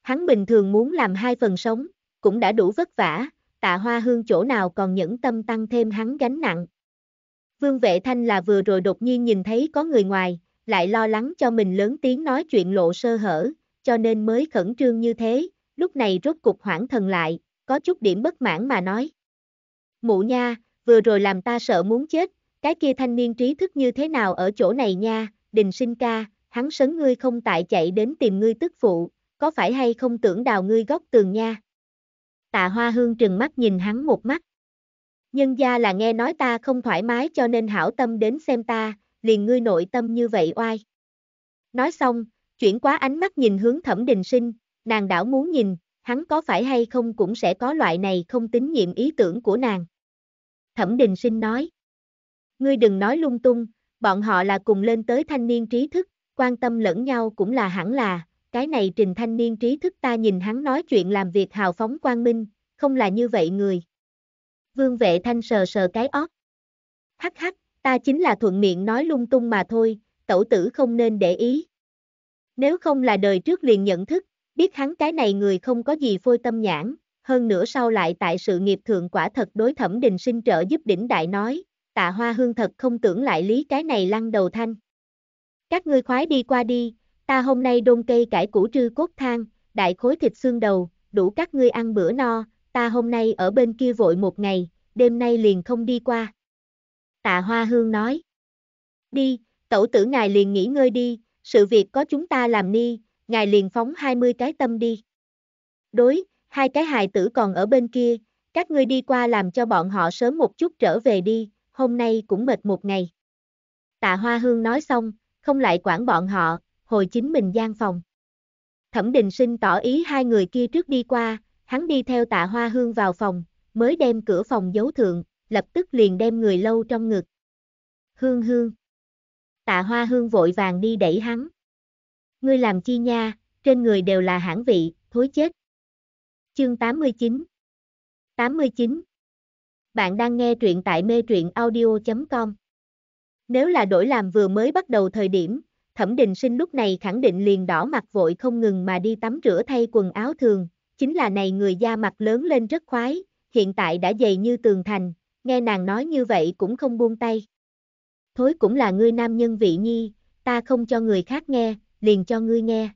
Hắn bình thường muốn làm hai phần sống, cũng đã đủ vất vả, tạ hoa hương chỗ nào còn nhẫn tâm tăng thêm hắn gánh nặng. Vương vệ thanh là vừa rồi đột nhiên nhìn thấy có người ngoài, lại lo lắng cho mình lớn tiếng nói chuyện lộ sơ hở, cho nên mới khẩn trương như thế, lúc này rốt cục hoảng thần lại, có chút điểm bất mãn mà nói. Mụ nha, vừa rồi làm ta sợ muốn chết, cái kia thanh niên trí thức như thế nào ở chỗ này nha, đình sinh ca, hắn sấn ngươi không tại chạy đến tìm ngươi tức phụ, có phải hay không tưởng đào ngươi góc tường nha. Tạ hoa hương trừng mắt nhìn hắn một mắt. Nhân gia là nghe nói ta không thoải mái cho nên hảo tâm đến xem ta, liền ngươi nội tâm như vậy oai. Nói xong, chuyển quá ánh mắt nhìn hướng thẩm đình sinh, nàng đảo muốn nhìn, hắn có phải hay không cũng sẽ có loại này không tín nhiệm ý tưởng của nàng. Thẩm đình sinh nói, ngươi đừng nói lung tung, bọn họ là cùng lên tới thanh niên trí thức, quan tâm lẫn nhau cũng là hẳn là, cái này trình thanh niên trí thức ta nhìn hắn nói chuyện làm việc hào phóng quang minh, không là như vậy người. Vương vệ thanh sờ sờ cái óc, Hắc hắc, ta chính là thuận miệng nói lung tung mà thôi, tẩu tử không nên để ý. Nếu không là đời trước liền nhận thức, biết hắn cái này người không có gì phôi tâm nhãn, hơn nữa sau lại tại sự nghiệp thượng quả thật đối thẩm đình sinh trợ giúp đỉnh đại nói, tạ hoa hương thật không tưởng lại lý cái này lăn đầu thanh. Các ngươi khoái đi qua đi, ta hôm nay đôn cây cải củ trư cốt thang, đại khối thịt xương đầu, đủ các ngươi ăn bữa no, ta hôm nay ở bên kia vội một ngày, đêm nay liền không đi qua tạ hoa hương nói. Đi, tẩu tử ngài liền nghỉ ngơi đi, sự việc có chúng ta làm ni, ngài liền phóng 20 cái tâm đi. Đối, hai cái hài tử còn ở bên kia, các ngươi đi qua làm cho bọn họ sớm một chút trở về đi, hôm nay cũng mệt một ngày. Tạ Hoa Hương nói xong, không lại quản bọn họ, hồi chính mình gian phòng. Thẩm Đình Sinh tỏ ý hai người kia trước đi qua, hắn đi theo Tạ Hoa Hương vào phòng, mới đem cửa phòng giấu thượng, lập tức liền đem người lâu trong ngực. Hương hương. Tạ hoa hương vội vàng đi đẩy hắn. Ngươi làm chi nha, trên người đều là hãng vị, thối chết. Chương 89 89 Bạn đang nghe truyện tại mê truyện audio.com Nếu là đổi làm vừa mới bắt đầu thời điểm, Thẩm Đình Sinh lúc này khẳng định liền đỏ mặt vội không ngừng mà đi tắm rửa thay quần áo thường, chính là này người da mặt lớn lên rất khoái, hiện tại đã dày như tường thành, nghe nàng nói như vậy cũng không buông tay. Thối cũng là ngươi nam nhân vị nhi, ta không cho người khác nghe, liền cho ngươi nghe.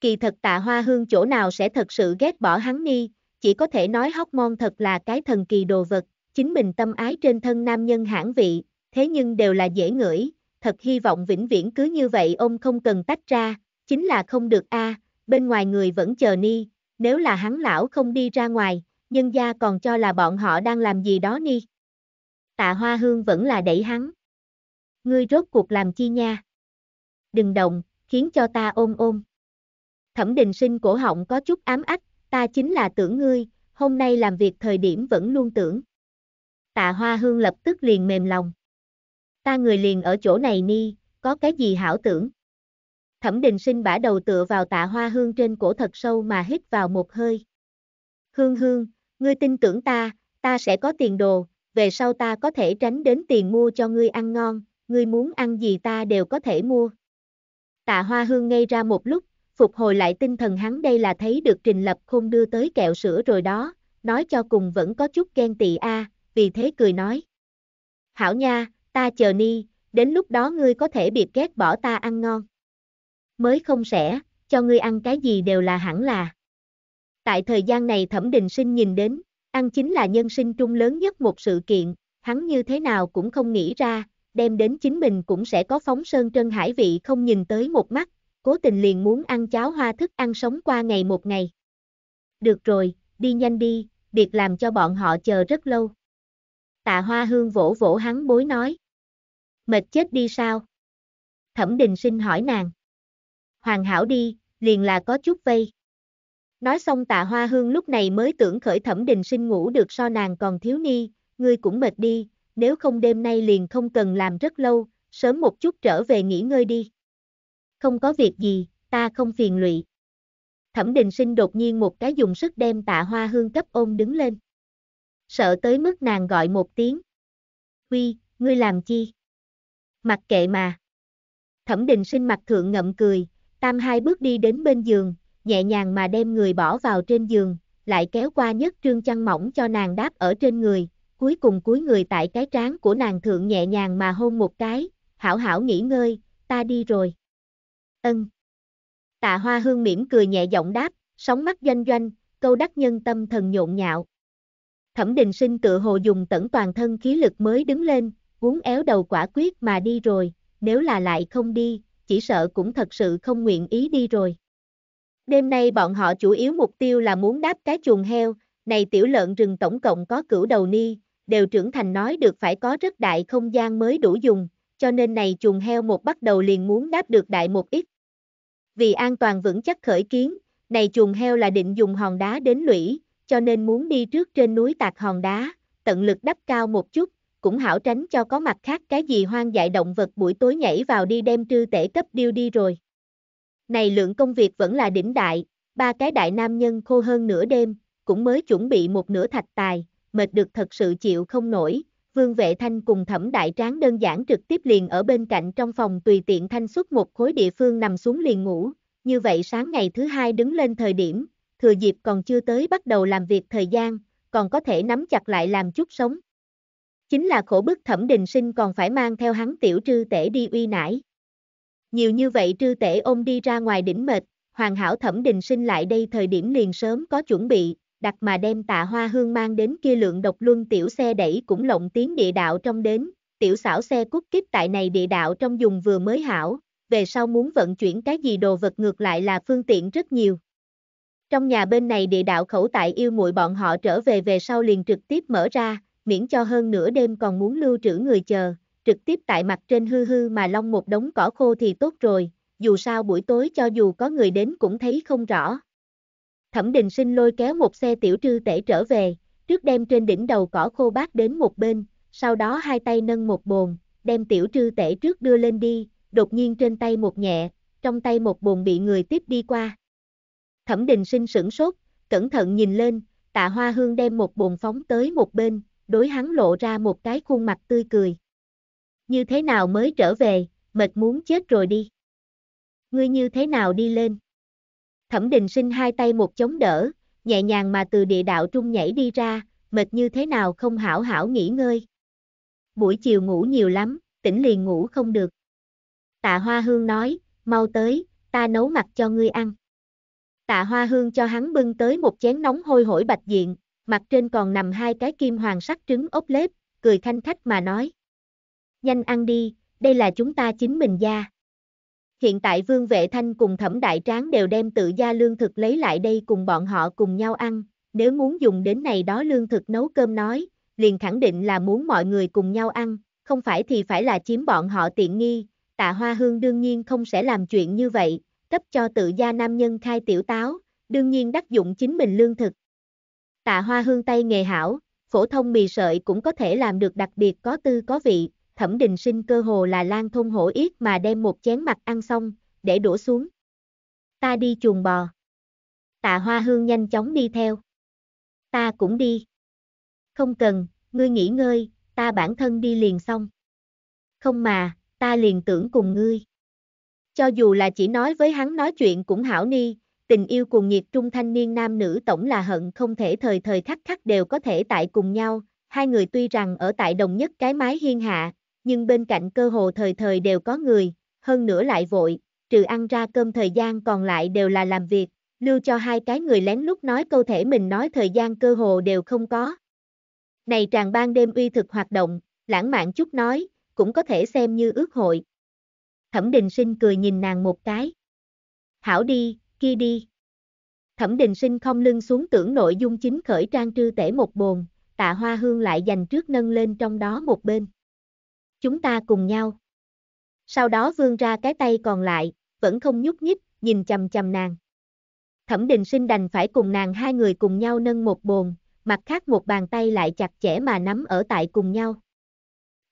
Kỳ thật tạ hoa hương chỗ nào sẽ thật sự ghét bỏ hắn ni, chỉ có thể nói hóc môn thật là cái thần kỳ đồ vật, chính mình tâm ái trên thân nam nhân hãng vị, thế nhưng đều là dễ ngửi, thật hy vọng vĩnh viễn cứ như vậy ông không cần tách ra, chính là không được a bên ngoài người vẫn chờ ni, nếu là hắn lão không đi ra ngoài, nhân gia còn cho là bọn họ đang làm gì đó ni. Tạ Hoa Hương vẫn là đẩy hắn. Ngươi rốt cuộc làm chi nha? Đừng động, khiến cho ta ôm ôm. Thẩm đình sinh cổ họng có chút ám ách, ta chính là tưởng ngươi, hôm nay làm việc thời điểm vẫn luôn tưởng. Tạ Hoa Hương lập tức liền mềm lòng. Ta người liền ở chỗ này ni, có cái gì hảo tưởng? Thẩm đình sinh bả đầu tựa vào tạ hoa hương trên cổ thật sâu mà hít vào một hơi. Hương hương, Ngươi tin tưởng ta, ta sẽ có tiền đồ, về sau ta có thể tránh đến tiền mua cho ngươi ăn ngon, ngươi muốn ăn gì ta đều có thể mua. Tạ Hoa Hương ngây ra một lúc, phục hồi lại tinh thần hắn đây là thấy được Trình Lập Khôn đưa tới kẹo sữa rồi đó, nói cho cùng vẫn có chút ghen tị a, vì thế cười nói. Hảo nha, ta chờ ni, đến lúc đó ngươi có thể biệt ghét bỏ ta ăn ngon. Mới không sẽ, cho ngươi ăn cái gì đều là hẳn là. Tại thời gian này Thẩm Đình Sinh nhìn đến, ăn chính là nhân sinh trung lớn nhất một sự kiện, hắn như thế nào cũng không nghĩ ra, đem đến chính mình cũng sẽ có phóng sơn trân hải vị không nhìn tới một mắt, cố tình liền muốn ăn cháo hoa thức ăn sống qua ngày một ngày. Được rồi, đi nhanh đi, việc làm cho bọn họ chờ rất lâu. Tạ hoa hương vỗ vỗ hắn bối nói. Mệt chết đi sao? Thẩm đình sinh hỏi nàng. hoàn hảo đi, liền là có chút vây. Nói xong tạ hoa hương lúc này mới tưởng khởi thẩm đình sinh ngủ được so nàng còn thiếu ni, ngươi cũng mệt đi, nếu không đêm nay liền không cần làm rất lâu, sớm một chút trở về nghỉ ngơi đi. Không có việc gì, ta không phiền lụy. Thẩm đình sinh đột nhiên một cái dùng sức đem tạ hoa hương cấp ôm đứng lên. Sợ tới mức nàng gọi một tiếng. Huy, ngươi làm chi? Mặc kệ mà. Thẩm đình sinh mặt thượng ngậm cười, tam hai bước đi đến bên giường, nhẹ nhàng mà đem người bỏ vào trên giường, lại kéo qua nhất trương chăn mỏng cho nàng đáp ở trên người, cuối cùng cúi người tại cái trán của nàng thượng nhẹ nhàng mà hôn một cái, hảo hảo nghỉ ngơi, ta đi rồi. Ân. Tạ hoa hương mỉm cười nhẹ giọng đáp, sóng mắt doanh doanh, câu đắc nhân tâm thần nhộn nhạo. Thẩm đình sinh tự hồ dùng tẩn toàn thân khí lực mới đứng lên, uốn éo đầu quả quyết mà đi rồi, nếu là lại không đi, chỉ sợ cũng thật sự không nguyện ý đi rồi. Đêm nay bọn họ chủ yếu mục tiêu là muốn đáp cái chuồng heo, này tiểu lợn rừng tổng cộng có cửu đầu ni, đều trưởng thành nói được phải có rất đại không gian mới đủ dùng, cho nên này chuồng heo một bắt đầu liền muốn đáp được đại một ít. Vì an toàn vững chắc khởi kiến, này chuồng heo là định dùng hòn đá đến lũy, cho nên muốn đi trước trên núi tạc hòn đá, tận lực đắp cao một chút, cũng hảo tránh cho có mặt khác cái gì hoang dại động vật buổi tối nhảy vào đi đem trư tể cấp điêu đi rồi. Này lượng công việc vẫn là đỉnh đại, ba cái đại nam nhân khô hơn nửa đêm, cũng mới chuẩn bị một nửa thạch tài, mệt được thật sự chịu không nổi, Vương Vệ Thanh cùng Thẩm Đại Tráng đơn giản trực tiếp liền ở bên cạnh trong phòng tùy tiện thanh xuất một khối địa phương nằm xuống liền ngủ, như vậy sáng ngày thứ hai đứng lên thời điểm, thừa dịp còn chưa tới bắt đầu làm việc thời gian, còn có thể nắm chặt lại làm chút sống. Chính là khổ bức Thẩm Đình Sinh còn phải mang theo hắn tiểu trư tể đi uy nải. Nhiều như vậy trư tể ôm đi ra ngoài đỉnh mệt, hoàn hảo thẩm đình sinh lại đây thời điểm liền sớm có chuẩn bị, đặt mà đem tạ hoa hương mang đến kia lượng độc luân tiểu xe đẩy cũng lộng tiếng địa đạo trong đến, tiểu xảo xe cút kích tại này địa đạo trong dùng vừa mới hảo, về sau muốn vận chuyển cái gì đồ vật ngược lại là phương tiện rất nhiều. Trong nhà bên này địa đạo khẩu tại yêu muội bọn họ trở về về sau liền trực tiếp mở ra, miễn cho hơn nửa đêm còn muốn lưu trữ người chờ, trực tiếp tại mặt trên hư hư mà long một đống cỏ khô thì tốt rồi, dù sao buổi tối cho dù có người đến cũng thấy không rõ. Thẩm Đình Sinh lôi kéo một xe tiểu trư tể trở về, trước đem trên đỉnh đầu cỏ khô bát đến một bên, sau đó hai tay nâng một bồn, đem tiểu trư tể trước đưa lên đi, đột nhiên trên tay một nhẹ, trong tay một bồn bị người tiếp đi qua. Thẩm Đình Sinh sửng sốt, cẩn thận nhìn lên, tạ hoa hương đem một bồn phóng tới một bên, đối hắn lộ ra một cái khuôn mặt tươi cười. Như thế nào mới trở về, mệt muốn chết rồi đi. Ngươi như thế nào đi lên? Thẩm đình sinh hai tay một chống đỡ, nhẹ nhàng mà từ địa đạo trung nhảy đi ra, mệt như thế nào không hảo hảo nghỉ ngơi. Buổi chiều ngủ nhiều lắm, tỉnh liền ngủ không được. Tạ Hoa Hương nói, mau tới, ta nấu mặt cho ngươi ăn. Tạ Hoa Hương cho hắn bưng tới một chén nóng hôi hổi bạch diện, mặt trên còn nằm hai cái kim hoàng sắc trứng ốp lép, cười khanh khách mà nói nhanh ăn đi, đây là chúng ta chính mình gia. Hiện tại Vương Vệ Thanh cùng Thẩm Đại Tráng đều đem tự gia lương thực lấy lại đây cùng bọn họ cùng nhau ăn, nếu muốn dùng đến này đó lương thực nấu cơm nói, liền khẳng định là muốn mọi người cùng nhau ăn, không phải thì phải là chiếm bọn họ tiện nghi, tạ hoa hương đương nhiên không sẽ làm chuyện như vậy, cấp cho tự gia nam nhân khai tiểu táo, đương nhiên đắc dụng chính mình lương thực. Tạ hoa hương tay nghề hảo, phổ thông mì sợi cũng có thể làm được đặc biệt có tư có vị, thẩm đình sinh cơ hồ là lang thôn hổ yết mà đem một chén mặt ăn xong, để đổ xuống. Ta đi chuồng bò. Tạ hoa hương nhanh chóng đi theo. Ta cũng đi. Không cần, ngươi nghỉ ngơi, ta bản thân đi liền xong. Không mà, ta liền tưởng cùng ngươi. Cho dù là chỉ nói với hắn nói chuyện cũng hảo ni, tình yêu cùng nhiệt trung thanh niên nam nữ tổng là hận không thể thời thời khắc khắc đều có thể tại cùng nhau, hai người tuy rằng ở tại đồng nhất cái mái hiên hạ, nhưng bên cạnh cơ hồ thời thời đều có người, hơn nữa lại vội, trừ ăn ra cơm thời gian còn lại đều là làm việc, lưu cho hai cái người lén lút nói câu thể mình nói thời gian cơ hồ đều không có. Này tràng ban đêm uy thực hoạt động, lãng mạn chút nói, cũng có thể xem như ước hội. Thẩm Đình Sinh cười nhìn nàng một cái. Hảo đi, kia đi. Thẩm Đình Sinh không lưng xuống tưởng nội dung chính khởi trang trư tể một bồn, tạ hoa hương lại dành trước nâng lên trong đó một bên. Chúng ta cùng nhau. Sau đó vươn ra cái tay còn lại, vẫn không nhúc nhích, nhìn chầm chầm nàng. Thẩm Đình Sinh đành phải cùng nàng hai người cùng nhau nâng một bồn, mặt khác một bàn tay lại chặt chẽ mà nắm ở tại cùng nhau.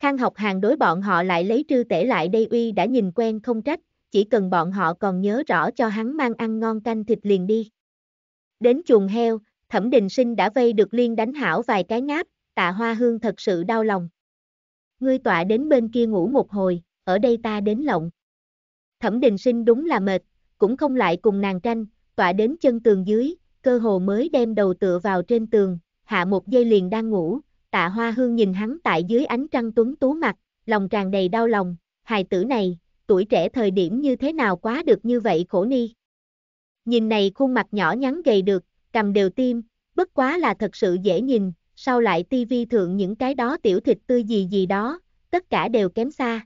Khang học hàng đối bọn họ lại lấy trư tể lại đây uy đã nhìn quen không trách, chỉ cần bọn họ còn nhớ rõ cho hắn mang ăn ngon canh thịt liền đi. Đến chuồng heo, Thẩm Đình Sinh đã vây được Liên đánh hảo vài cái ngáp, tạ hoa hương thật sự đau lòng ngươi tọa đến bên kia ngủ một hồi, ở đây ta đến lộng. Thẩm đình sinh đúng là mệt, cũng không lại cùng nàng tranh, tọa đến chân tường dưới, cơ hồ mới đem đầu tựa vào trên tường, hạ một giây liền đang ngủ, tạ hoa hương nhìn hắn tại dưới ánh trăng tuấn tú mặt, lòng tràn đầy đau lòng, hài tử này, tuổi trẻ thời điểm như thế nào quá được như vậy khổ ni. Nhìn này khuôn mặt nhỏ nhắn gầy được, cầm đều tim, bất quá là thật sự dễ nhìn, sau lại tivi thượng những cái đó tiểu thịt tươi gì gì đó, tất cả đều kém xa.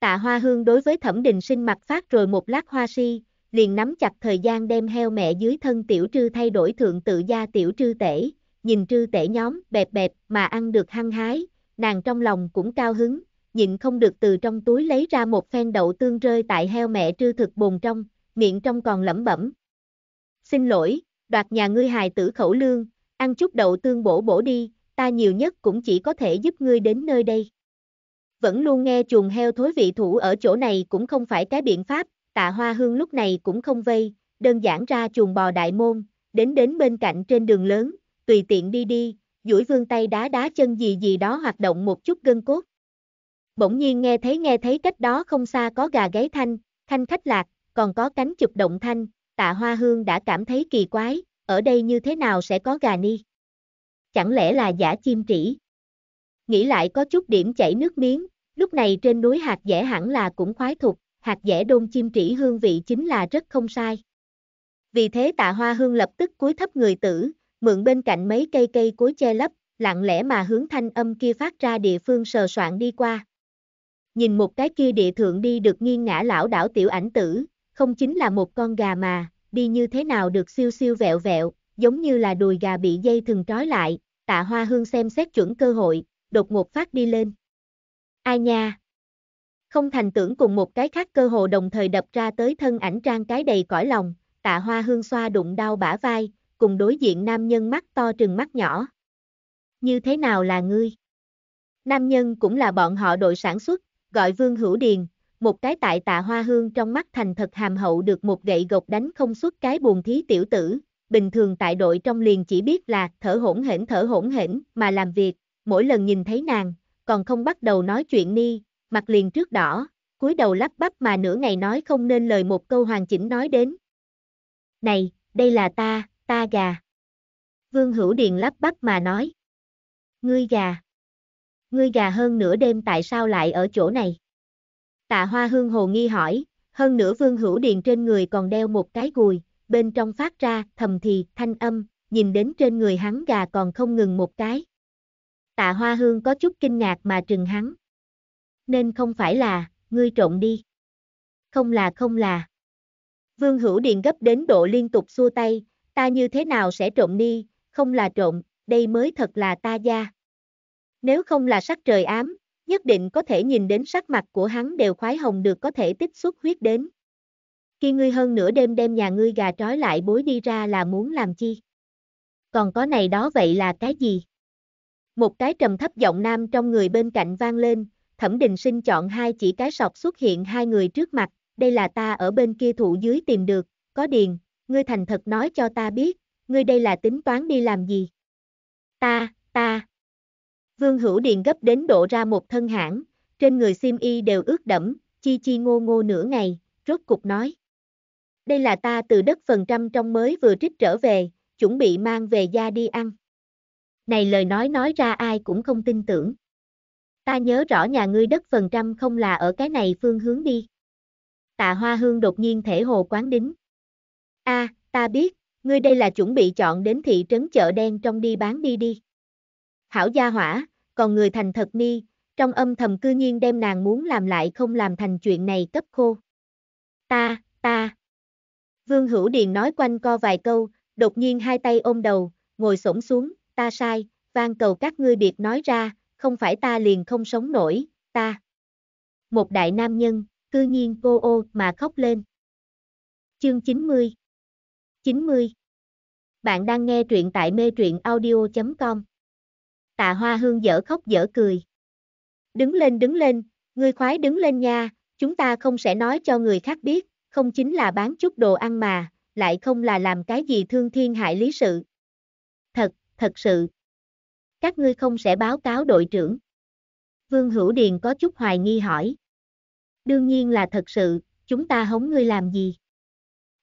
Tạ Hoa Hương đối với Thẩm Đình Sinh mặt phát rồi một lát hoa si, liền nắm chặt thời gian đem heo mẹ dưới thân tiểu trư thay đổi thượng tự gia tiểu trư tể, nhìn trư tể nhóm bẹp bẹp mà ăn được hăng hái, nàng trong lòng cũng cao hứng, nhịn không được từ trong túi lấy ra một phen đậu tương rơi tại heo mẹ trư thực bồn trong, miệng trong còn lẩm bẩm. Xin lỗi, đoạt nhà ngươi hài tử khẩu lương, Ăn chút đậu tương bổ bổ đi, ta nhiều nhất cũng chỉ có thể giúp ngươi đến nơi đây. Vẫn luôn nghe chuồng heo thối vị thủ ở chỗ này cũng không phải cái biện pháp, tạ hoa hương lúc này cũng không vây, đơn giản ra chuồng bò đại môn, đến đến bên cạnh trên đường lớn, tùy tiện đi đi, duỗi vương tay đá đá chân gì gì đó hoạt động một chút gân cốt. Bỗng nhiên nghe thấy nghe thấy cách đó không xa có gà gáy thanh, thanh khách lạc, còn có cánh chụp động thanh, tạ hoa hương đã cảm thấy kỳ quái, ở đây như thế nào sẽ có gà ni? Chẳng lẽ là giả chim trĩ? Nghĩ lại có chút điểm chảy nước miếng, lúc này trên núi hạt dẻ hẳn là cũng khoái thuộc, hạt dẻ đôn chim trĩ hương vị chính là rất không sai. Vì thế tạ hoa hương lập tức cúi thấp người tử, mượn bên cạnh mấy cây cây cối che lấp, lặng lẽ mà hướng thanh âm kia phát ra địa phương sờ soạn đi qua. Nhìn một cái kia địa thượng đi được nghiêng ngã lão đảo tiểu ảnh tử, không chính là một con gà mà, đi như thế nào được siêu siêu vẹo vẹo, giống như là đùi gà bị dây thừng trói lại, tạ hoa hương xem xét chuẩn cơ hội, đột ngột phát đi lên. Ai nha? Không thành tưởng cùng một cái khác cơ hồ đồng thời đập ra tới thân ảnh trang cái đầy cõi lòng, tạ hoa hương xoa đụng đau bả vai, cùng đối diện nam nhân mắt to trừng mắt nhỏ. Như thế nào là ngươi? Nam nhân cũng là bọn họ đội sản xuất, gọi Vương Hữu Điền, một cái tại tạ hoa hương trong mắt thành thật hàm hậu được một gậy gộc đánh không xuất cái buồn thí tiểu tử, bình thường tại đội trong liền chỉ biết là thở hỗn hển thở hỗn hển mà làm việc, mỗi lần nhìn thấy nàng, còn không bắt đầu nói chuyện ni, mặt liền trước đỏ, cúi đầu lắp bắp mà nửa ngày nói không nên lời một câu hoàn chỉnh nói đến. Này, đây là ta, ta gà. Vương Hữu Điền lắp bắp mà nói. Ngươi gà. Ngươi gà hơn nửa đêm tại sao lại ở chỗ này? Tạ hoa hương hồ nghi hỏi, hơn nữa vương hữu điền trên người còn đeo một cái gùi, bên trong phát ra thầm thì thanh âm, nhìn đến trên người hắn gà còn không ngừng một cái. Tạ hoa hương có chút kinh ngạc mà trừng hắn. Nên không phải là, ngươi trộn đi. Không là không là. Vương hữu điền gấp đến độ liên tục xua tay, ta như thế nào sẽ trộn đi, không là trộn, đây mới thật là ta gia. Nếu không là sắc trời ám, nhất định có thể nhìn đến sắc mặt của hắn đều khoái hồng được có thể tích xuất huyết đến. Khi ngươi hơn nửa đêm đem nhà ngươi gà trói lại bối đi ra là muốn làm chi? Còn có này đó vậy là cái gì? Một cái trầm thấp giọng nam trong người bên cạnh vang lên, thẩm đình sinh chọn hai chỉ cái sọc xuất hiện hai người trước mặt, đây là ta ở bên kia thụ dưới tìm được, có điền, ngươi thành thật nói cho ta biết, ngươi đây là tính toán đi làm gì? Ta, ta, Vương Hữu Điền gấp đến độ ra một thân hãng, trên người sim y đều ướt đẫm, chi chi ngô ngô nửa ngày, rốt cục nói. Đây là ta từ đất phần trăm trong mới vừa trích trở về, chuẩn bị mang về gia đi ăn. Này lời nói nói ra ai cũng không tin tưởng. Ta nhớ rõ nhà ngươi đất phần trăm không là ở cái này phương hướng đi. Tạ Hoa Hương đột nhiên thể hồ quán đính. a ta biết, ngươi đây là chuẩn bị chọn đến thị trấn chợ đen trong đi bán đi đi. Hảo gia hỏa, còn người thành thật ni, trong âm thầm cư nhiên đem nàng muốn làm lại không làm thành chuyện này cấp khô. Ta, ta. Vương Hữu Điền nói quanh co vài câu, đột nhiên hai tay ôm đầu, ngồi xổm xuống, ta sai, van cầu các ngươi biệt nói ra, không phải ta liền không sống nổi, ta. Một đại nam nhân, cư nhiên cô ô mà khóc lên. Chương 90 90 Bạn đang nghe truyện tại mê truyện audio.com tạ hoa hương dở khóc dở cười. Đứng lên đứng lên, ngươi khoái đứng lên nha, chúng ta không sẽ nói cho người khác biết, không chính là bán chút đồ ăn mà, lại không là làm cái gì thương thiên hại lý sự. Thật, thật sự. Các ngươi không sẽ báo cáo đội trưởng. Vương Hữu Điền có chút hoài nghi hỏi. Đương nhiên là thật sự, chúng ta hống ngươi làm gì?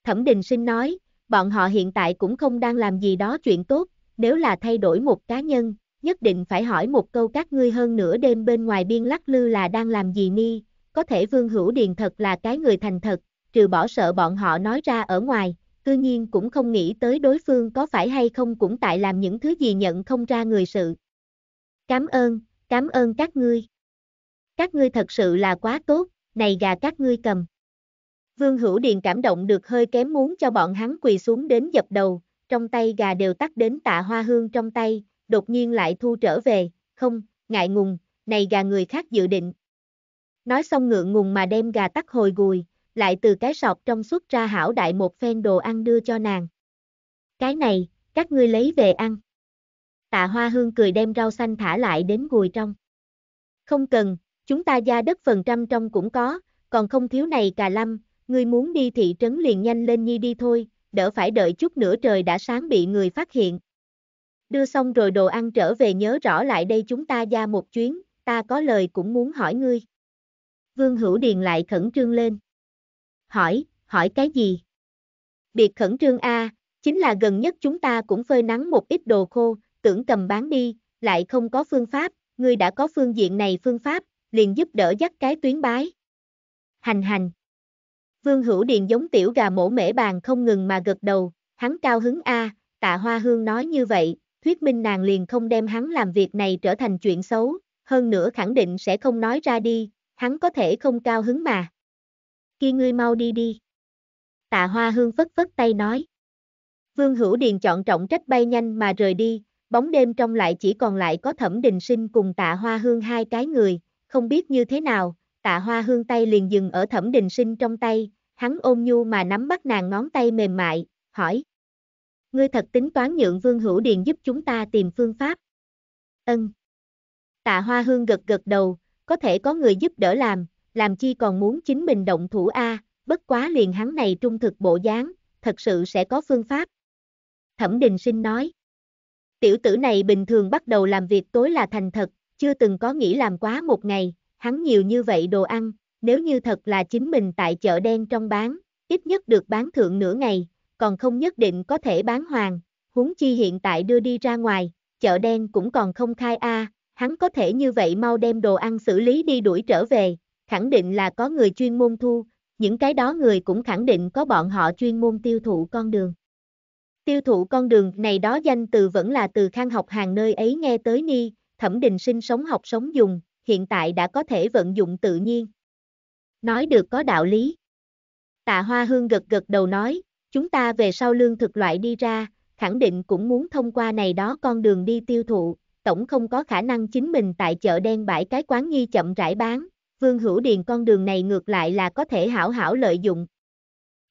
Thẩm Đình Sinh nói, bọn họ hiện tại cũng không đang làm gì đó chuyện tốt, nếu là thay đổi một cá nhân, nhất định phải hỏi một câu các ngươi hơn nửa đêm bên ngoài biên lắc lư là đang làm gì ni, có thể Vương Hữu Điền thật là cái người thành thật, trừ bỏ sợ bọn họ nói ra ở ngoài, cư nhiên cũng không nghĩ tới đối phương có phải hay không cũng tại làm những thứ gì nhận không ra người sự. Cám ơn, cám ơn các ngươi. Các ngươi thật sự là quá tốt, này gà các ngươi cầm. Vương Hữu Điền cảm động được hơi kém muốn cho bọn hắn quỳ xuống đến dập đầu, trong tay gà đều tắt đến tạ hoa hương trong tay, đột nhiên lại thu trở về, không, ngại ngùng, này gà người khác dự định. Nói xong ngượng ngùng mà đem gà tắt hồi gùi, lại từ cái sọt trong xuất ra hảo đại một phen đồ ăn đưa cho nàng. Cái này, các ngươi lấy về ăn. Tạ hoa hương cười đem rau xanh thả lại đến gùi trong. Không cần, chúng ta gia đất phần trăm trong cũng có, còn không thiếu này cà lâm, ngươi muốn đi thị trấn liền nhanh lên nhi đi thôi, đỡ phải đợi chút nữa trời đã sáng bị người phát hiện đưa xong rồi đồ ăn trở về nhớ rõ lại đây chúng ta ra một chuyến, ta có lời cũng muốn hỏi ngươi. Vương Hữu Điền lại khẩn trương lên. Hỏi, hỏi cái gì? Biệt khẩn trương A, chính là gần nhất chúng ta cũng phơi nắng một ít đồ khô, tưởng cầm bán đi, lại không có phương pháp, ngươi đã có phương diện này phương pháp, liền giúp đỡ dắt cái tuyến bái. Hành hành. Vương Hữu Điền giống tiểu gà mổ mễ bàn không ngừng mà gật đầu, hắn cao hứng A, tạ hoa hương nói như vậy, thuyết minh nàng liền không đem hắn làm việc này trở thành chuyện xấu, hơn nữa khẳng định sẽ không nói ra đi, hắn có thể không cao hứng mà. Khi ngươi mau đi đi. Tạ hoa hương phất phất tay nói. Vương Hữu Điền chọn trọng trách bay nhanh mà rời đi, bóng đêm trong lại chỉ còn lại có thẩm đình sinh cùng tạ hoa hương hai cái người, không biết như thế nào, tạ hoa hương tay liền dừng ở thẩm đình sinh trong tay, hắn ôm nhu mà nắm bắt nàng ngón tay mềm mại, hỏi ngươi thật tính toán nhượng Vương Hữu Điền giúp chúng ta tìm phương pháp. Ân. Tạ Hoa Hương gật gật đầu, có thể có người giúp đỡ làm, làm chi còn muốn chính mình động thủ A, bất quá liền hắn này trung thực bộ dáng, thật sự sẽ có phương pháp. Thẩm Đình Sinh nói. Tiểu tử này bình thường bắt đầu làm việc tối là thành thật, chưa từng có nghĩ làm quá một ngày, hắn nhiều như vậy đồ ăn, nếu như thật là chính mình tại chợ đen trong bán, ít nhất được bán thượng nửa ngày, còn không nhất định có thể bán hoàng, huống chi hiện tại đưa đi ra ngoài, chợ đen cũng còn không khai a, hắn có thể như vậy mau đem đồ ăn xử lý đi đuổi trở về, khẳng định là có người chuyên môn thu, những cái đó người cũng khẳng định có bọn họ chuyên môn tiêu thụ con đường. Tiêu thụ con đường này đó danh từ vẫn là từ khang học hàng nơi ấy nghe tới ni, thẩm đình sinh sống học sống dùng, hiện tại đã có thể vận dụng tự nhiên. Nói được có đạo lý. Tạ Hoa Hương gật gật đầu nói, Chúng ta về sau lương thực loại đi ra, khẳng định cũng muốn thông qua này đó con đường đi tiêu thụ, tổng không có khả năng chính mình tại chợ đen bãi cái quán nghi chậm rãi bán, Vương Hữu Điền con đường này ngược lại là có thể hảo hảo lợi dụng.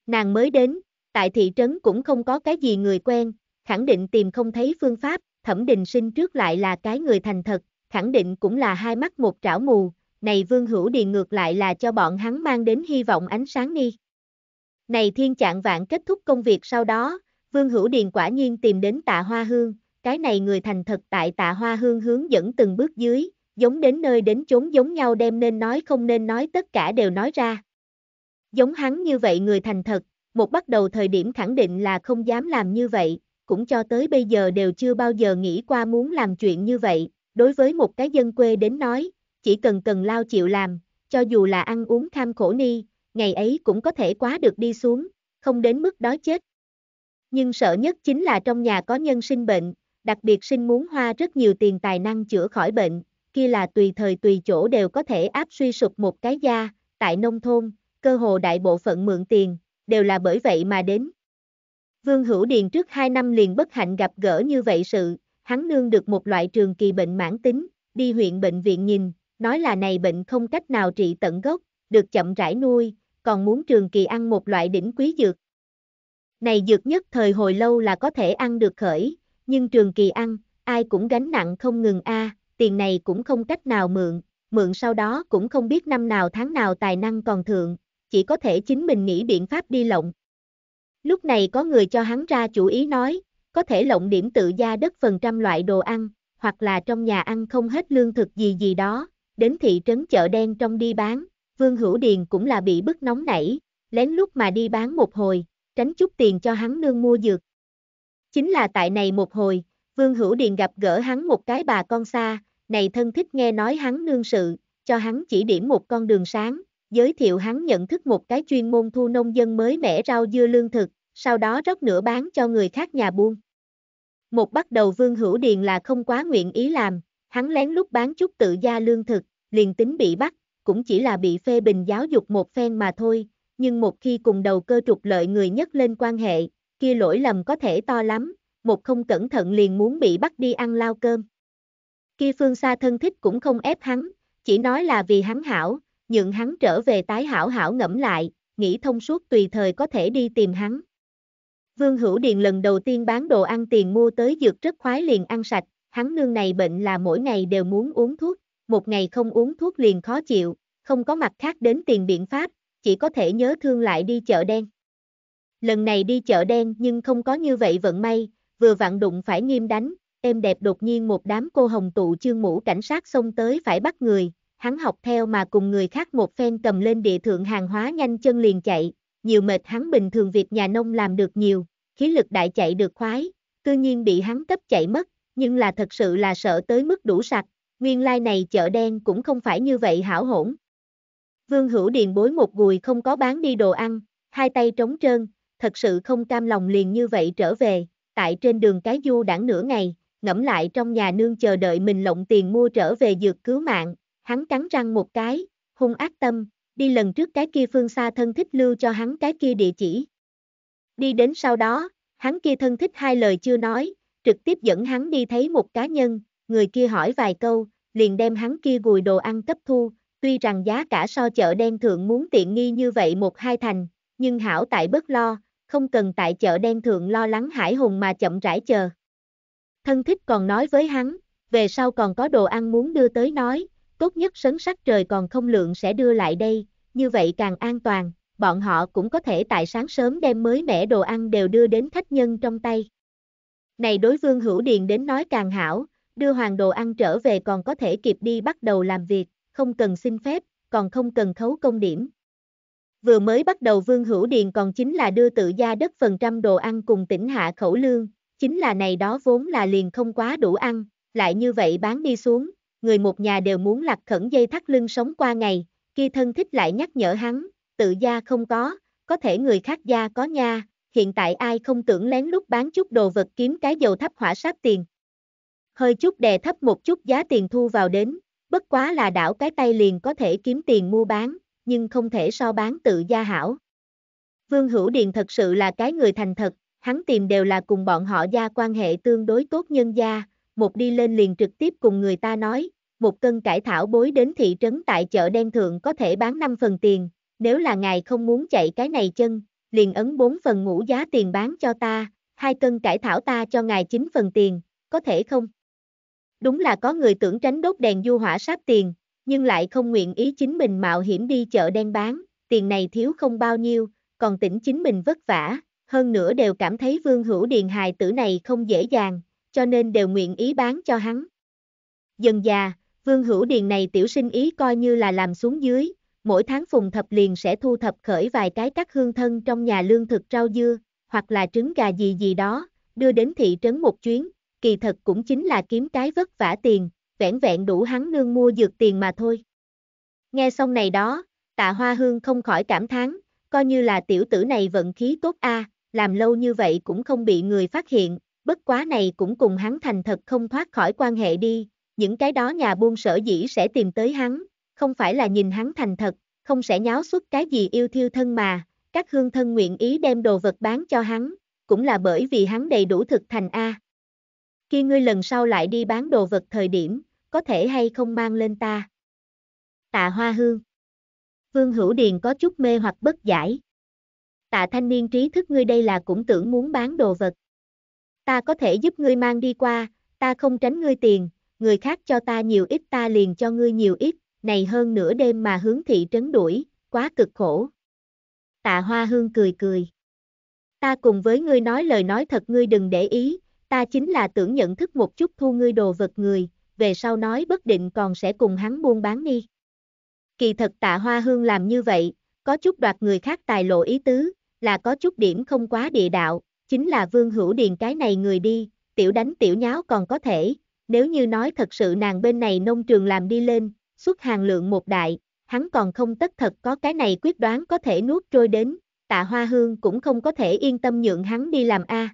Nàng mới đến, tại thị trấn cũng không có cái gì người quen, khẳng định tìm không thấy phương pháp, thẩm đình sinh trước lại là cái người thành thật, khẳng định cũng là hai mắt một trảo mù, này Vương Hữu Điền ngược lại là cho bọn hắn mang đến hy vọng ánh sáng đi. Này thiên chạng vạn kết thúc công việc sau đó, Vương Hữu Điền quả nhiên tìm đến tạ hoa hương, cái này người thành thật tại tạ hoa hương hướng dẫn từng bước dưới, giống đến nơi đến chốn giống nhau đem nên nói không nên nói tất cả đều nói ra. Giống hắn như vậy người thành thật, một bắt đầu thời điểm khẳng định là không dám làm như vậy, cũng cho tới bây giờ đều chưa bao giờ nghĩ qua muốn làm chuyện như vậy, đối với một cái dân quê đến nói, chỉ cần cần lao chịu làm, cho dù là ăn uống tham khổ ni, ngày ấy cũng có thể quá được đi xuống, không đến mức đói chết. Nhưng sợ nhất chính là trong nhà có nhân sinh bệnh, đặc biệt sinh muốn hoa rất nhiều tiền tài năng chữa khỏi bệnh, kia là tùy thời tùy chỗ đều có thể áp suy sụp một cái da, tại nông thôn, cơ hồ đại bộ phận mượn tiền, đều là bởi vậy mà đến. Vương Hữu Điền trước 2 năm liền bất hạnh gặp gỡ như vậy sự, hắn nương được một loại trường kỳ bệnh mãn tính, đi huyện bệnh viện nhìn, nói là này bệnh không cách nào trị tận gốc, được chậm rãi nuôi, còn muốn trường kỳ ăn một loại đỉnh quý dược. Này dược nhất thời hồi lâu là có thể ăn được khởi, nhưng trường kỳ ăn, ai cũng gánh nặng không ngừng a, à, tiền này cũng không cách nào mượn, mượn sau đó cũng không biết năm nào tháng nào tài năng còn thượng, chỉ có thể chính mình nghĩ biện pháp đi lộng. Lúc này có người cho hắn ra chủ ý nói, có thể lộng điểm tự gia đất phần trăm loại đồ ăn, hoặc là trong nhà ăn không hết lương thực gì gì đó, đến thị trấn chợ đen trong đi bán, Vương Hữu Điền cũng là bị bức nóng nảy, lén lút mà đi bán một hồi, tránh chút tiền cho hắn nương mua dược. Chính là tại này một hồi, Vương Hữu Điền gặp gỡ hắn một cái bà con xa, này thân thích nghe nói hắn nương sự, cho hắn chỉ điểm một con đường sáng, giới thiệu hắn nhận thức một cái chuyên môn thu nông dân mới mẻ rau dưa lương thực, sau đó rót nửa bán cho người khác nhà buôn. Một bắt đầu Vương Hữu Điền là không quá nguyện ý làm, hắn lén lút bán chút tự gia lương thực, liền tính bị bắt, cũng chỉ là bị phê bình giáo dục một phen mà thôi, nhưng một khi cùng đầu cơ trục lợi người nhất lên quan hệ, kia lỗi lầm có thể to lắm, một không cẩn thận liền muốn bị bắt đi ăn lao cơm. Kia phương xa thân thích cũng không ép hắn, chỉ nói là vì hắn hảo, nhượng hắn trở về tái hảo hảo ngẫm lại, nghĩ thông suốt tùy thời có thể đi tìm hắn. Vương Hữu Điền lần đầu tiên bán đồ ăn tiền mua tới dược rất khoái liền ăn sạch, hắn nương này bệnh là mỗi ngày đều muốn uống thuốc, một ngày không uống thuốc liền khó chịu, không có mặt khác đến tiền biện pháp, chỉ có thể nhớ thương lại đi chợ đen. Lần này đi chợ đen nhưng không có như vậy vận may, vừa vặn đụng phải nghiêm đánh, em đẹp đột nhiên một đám cô hồng tụ chương mũ cảnh sát xông tới phải bắt người, hắn học theo mà cùng người khác một phen cầm lên địa thượng hàng hóa nhanh chân liền chạy, nhiều mệt hắn bình thường việc nhà nông làm được nhiều, khí lực đại chạy được khoái, cư nhiên bị hắn cấp chạy mất, nhưng là thật sự là sợ tới mức đủ sạch, nguyên lai like này chợ đen cũng không phải như vậy hảo hỗn. Vương Hữu Điền bối một gùi không có bán đi đồ ăn, hai tay trống trơn, thật sự không cam lòng liền như vậy trở về, tại trên đường cái du đãng nửa ngày, ngẫm lại trong nhà nương chờ đợi mình lộng tiền mua trở về dược cứu mạng, hắn cắn răng một cái, hung ác tâm, đi lần trước cái kia phương xa thân thích lưu cho hắn cái kia địa chỉ. Đi đến sau đó, hắn kia thân thích hai lời chưa nói, trực tiếp dẫn hắn đi thấy một cá nhân, người kia hỏi vài câu, liền đem hắn kia gùi đồ ăn cấp thu, tuy rằng giá cả so chợ đen thượng muốn tiện nghi như vậy một hai thành, nhưng hảo tại bất lo, không cần tại chợ đen thượng lo lắng hải hùng mà chậm rãi chờ. Thân thích còn nói với hắn, về sau còn có đồ ăn muốn đưa tới nói, tốt nhất sấn sắc trời còn không lượng sẽ đưa lại đây, như vậy càng an toàn, bọn họ cũng có thể tại sáng sớm đem mới mẻ đồ ăn đều đưa đến khách nhân trong tay. Này đối vương hữu điền đến nói càng hảo, đưa hoàng đồ ăn trở về còn có thể kịp đi bắt đầu làm việc, không cần xin phép, còn không cần khấu công điểm. Vừa mới bắt đầu Vương Hữu Điền còn chính là đưa tự gia đất phần trăm đồ ăn cùng tỉnh hạ khẩu lương, chính là này đó vốn là liền không quá đủ ăn, lại như vậy bán đi xuống, người một nhà đều muốn lạc khẩn dây thắt lưng sống qua ngày, kia thân thích lại nhắc nhở hắn, tự gia không có, có thể người khác gia có nha, hiện tại ai không tưởng lén lút bán chút đồ vật kiếm cái dầu thắp hỏa sát tiền hơi chút đè thấp một chút giá tiền thu vào đến, bất quá là đảo cái tay liền có thể kiếm tiền mua bán, nhưng không thể so bán tự gia hảo. Vương Hữu Điền thật sự là cái người thành thật, hắn tìm đều là cùng bọn họ gia quan hệ tương đối tốt nhân gia, một đi lên liền trực tiếp cùng người ta nói, một cân cải thảo bối đến thị trấn tại chợ đen thượng có thể bán 5 phần tiền, nếu là ngài không muốn chạy cái này chân, liền ấn 4 phần ngũ giá tiền bán cho ta, hai cân cải thảo ta cho ngài 9 phần tiền, có thể không? Đúng là có người tưởng tránh đốt đèn du hỏa sáp tiền, nhưng lại không nguyện ý chính mình mạo hiểm đi chợ đen bán, tiền này thiếu không bao nhiêu, còn tỉnh chính mình vất vả, hơn nữa đều cảm thấy vương hữu điền hài tử này không dễ dàng, cho nên đều nguyện ý bán cho hắn. Dần già, vương hữu điền này tiểu sinh ý coi như là làm xuống dưới, mỗi tháng phùng thập liền sẽ thu thập khởi vài cái các hương thân trong nhà lương thực rau dưa, hoặc là trứng gà gì gì đó, đưa đến thị trấn một chuyến, kỳ thật cũng chính là kiếm cái vất vả tiền, vẹn vẹn đủ hắn nương mua dược tiền mà thôi. Nghe xong này đó, tạ hoa hương không khỏi cảm thán, coi như là tiểu tử này vận khí tốt a, làm lâu như vậy cũng không bị người phát hiện, bất quá này cũng cùng hắn thành thật không thoát khỏi quan hệ đi, những cái đó nhà buôn sở dĩ sẽ tìm tới hắn, không phải là nhìn hắn thành thật, không sẽ nháo suốt cái gì yêu thiêu thân mà, các hương thân nguyện ý đem đồ vật bán cho hắn, cũng là bởi vì hắn đầy đủ thực thành A. Khi ngươi lần sau lại đi bán đồ vật thời điểm, có thể hay không mang lên ta. Tạ Hoa Hương Vương Hữu Điền có chút mê hoặc bất giải. Tạ thanh niên trí thức ngươi đây là cũng tưởng muốn bán đồ vật. Ta có thể giúp ngươi mang đi qua, ta không tránh ngươi tiền, người khác cho ta nhiều ít ta liền cho ngươi nhiều ít, này hơn nửa đêm mà hướng thị trấn đuổi, quá cực khổ. Tạ Hoa Hương cười cười. Ta cùng với ngươi nói lời nói thật ngươi đừng để ý, ta chính là tưởng nhận thức một chút thu ngươi đồ vật người, về sau nói bất định còn sẽ cùng hắn buôn bán đi. Kỳ thật tạ hoa hương làm như vậy, có chút đoạt người khác tài lộ ý tứ, là có chút điểm không quá địa đạo, chính là vương hữu điền cái này người đi, tiểu đánh tiểu nháo còn có thể, nếu như nói thật sự nàng bên này nông trường làm đi lên, xuất hàng lượng một đại, hắn còn không tất thật có cái này quyết đoán có thể nuốt trôi đến, tạ hoa hương cũng không có thể yên tâm nhượng hắn đi làm A. À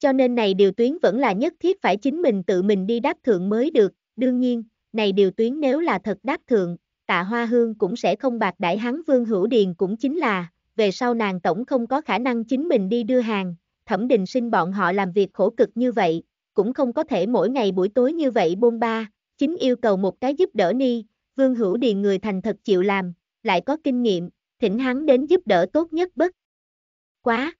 cho nên này điều tuyến vẫn là nhất thiết phải chính mình tự mình đi đáp thượng mới được, đương nhiên, này điều tuyến nếu là thật đáp thượng, tạ hoa hương cũng sẽ không bạc đại hắn vương hữu điền cũng chính là, về sau nàng tổng không có khả năng chính mình đi đưa hàng, thẩm đình sinh bọn họ làm việc khổ cực như vậy, cũng không có thể mỗi ngày buổi tối như vậy bôn ba, chính yêu cầu một cái giúp đỡ ni, vương hữu điền người thành thật chịu làm, lại có kinh nghiệm, thỉnh hắn đến giúp đỡ tốt nhất bất. Quá!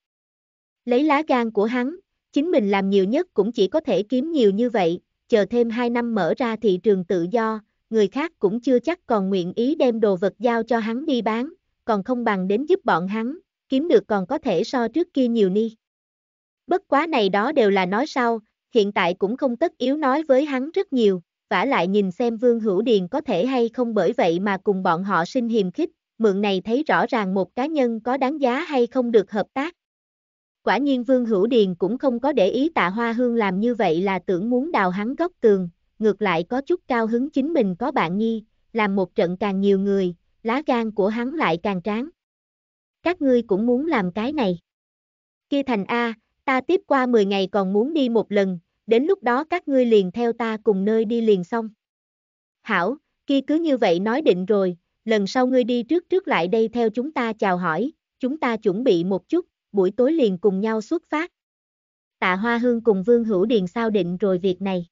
Lấy lá gan của hắn, Chính mình làm nhiều nhất cũng chỉ có thể kiếm nhiều như vậy, chờ thêm 2 năm mở ra thị trường tự do, người khác cũng chưa chắc còn nguyện ý đem đồ vật giao cho hắn đi bán, còn không bằng đến giúp bọn hắn, kiếm được còn có thể so trước kia nhiều ni. Bất quá này đó đều là nói sau, hiện tại cũng không tất yếu nói với hắn rất nhiều, vả lại nhìn xem Vương Hữu Điền có thể hay không bởi vậy mà cùng bọn họ sinh hiềm khích, mượn này thấy rõ ràng một cá nhân có đáng giá hay không được hợp tác. Quả nhiên Vương Hữu Điền cũng không có để ý tạ hoa hương làm như vậy là tưởng muốn đào hắn góc tường, ngược lại có chút cao hứng chính mình có bạn nhi, làm một trận càng nhiều người, lá gan của hắn lại càng tráng. Các ngươi cũng muốn làm cái này. Kia thành A, ta tiếp qua 10 ngày còn muốn đi một lần, đến lúc đó các ngươi liền theo ta cùng nơi đi liền xong. Hảo, kia cứ như vậy nói định rồi, lần sau ngươi đi trước trước lại đây theo chúng ta chào hỏi, chúng ta chuẩn bị một chút, buổi tối liền cùng nhau xuất phát. Tạ Hoa Hương cùng Vương Hữu Điền sao định rồi việc này.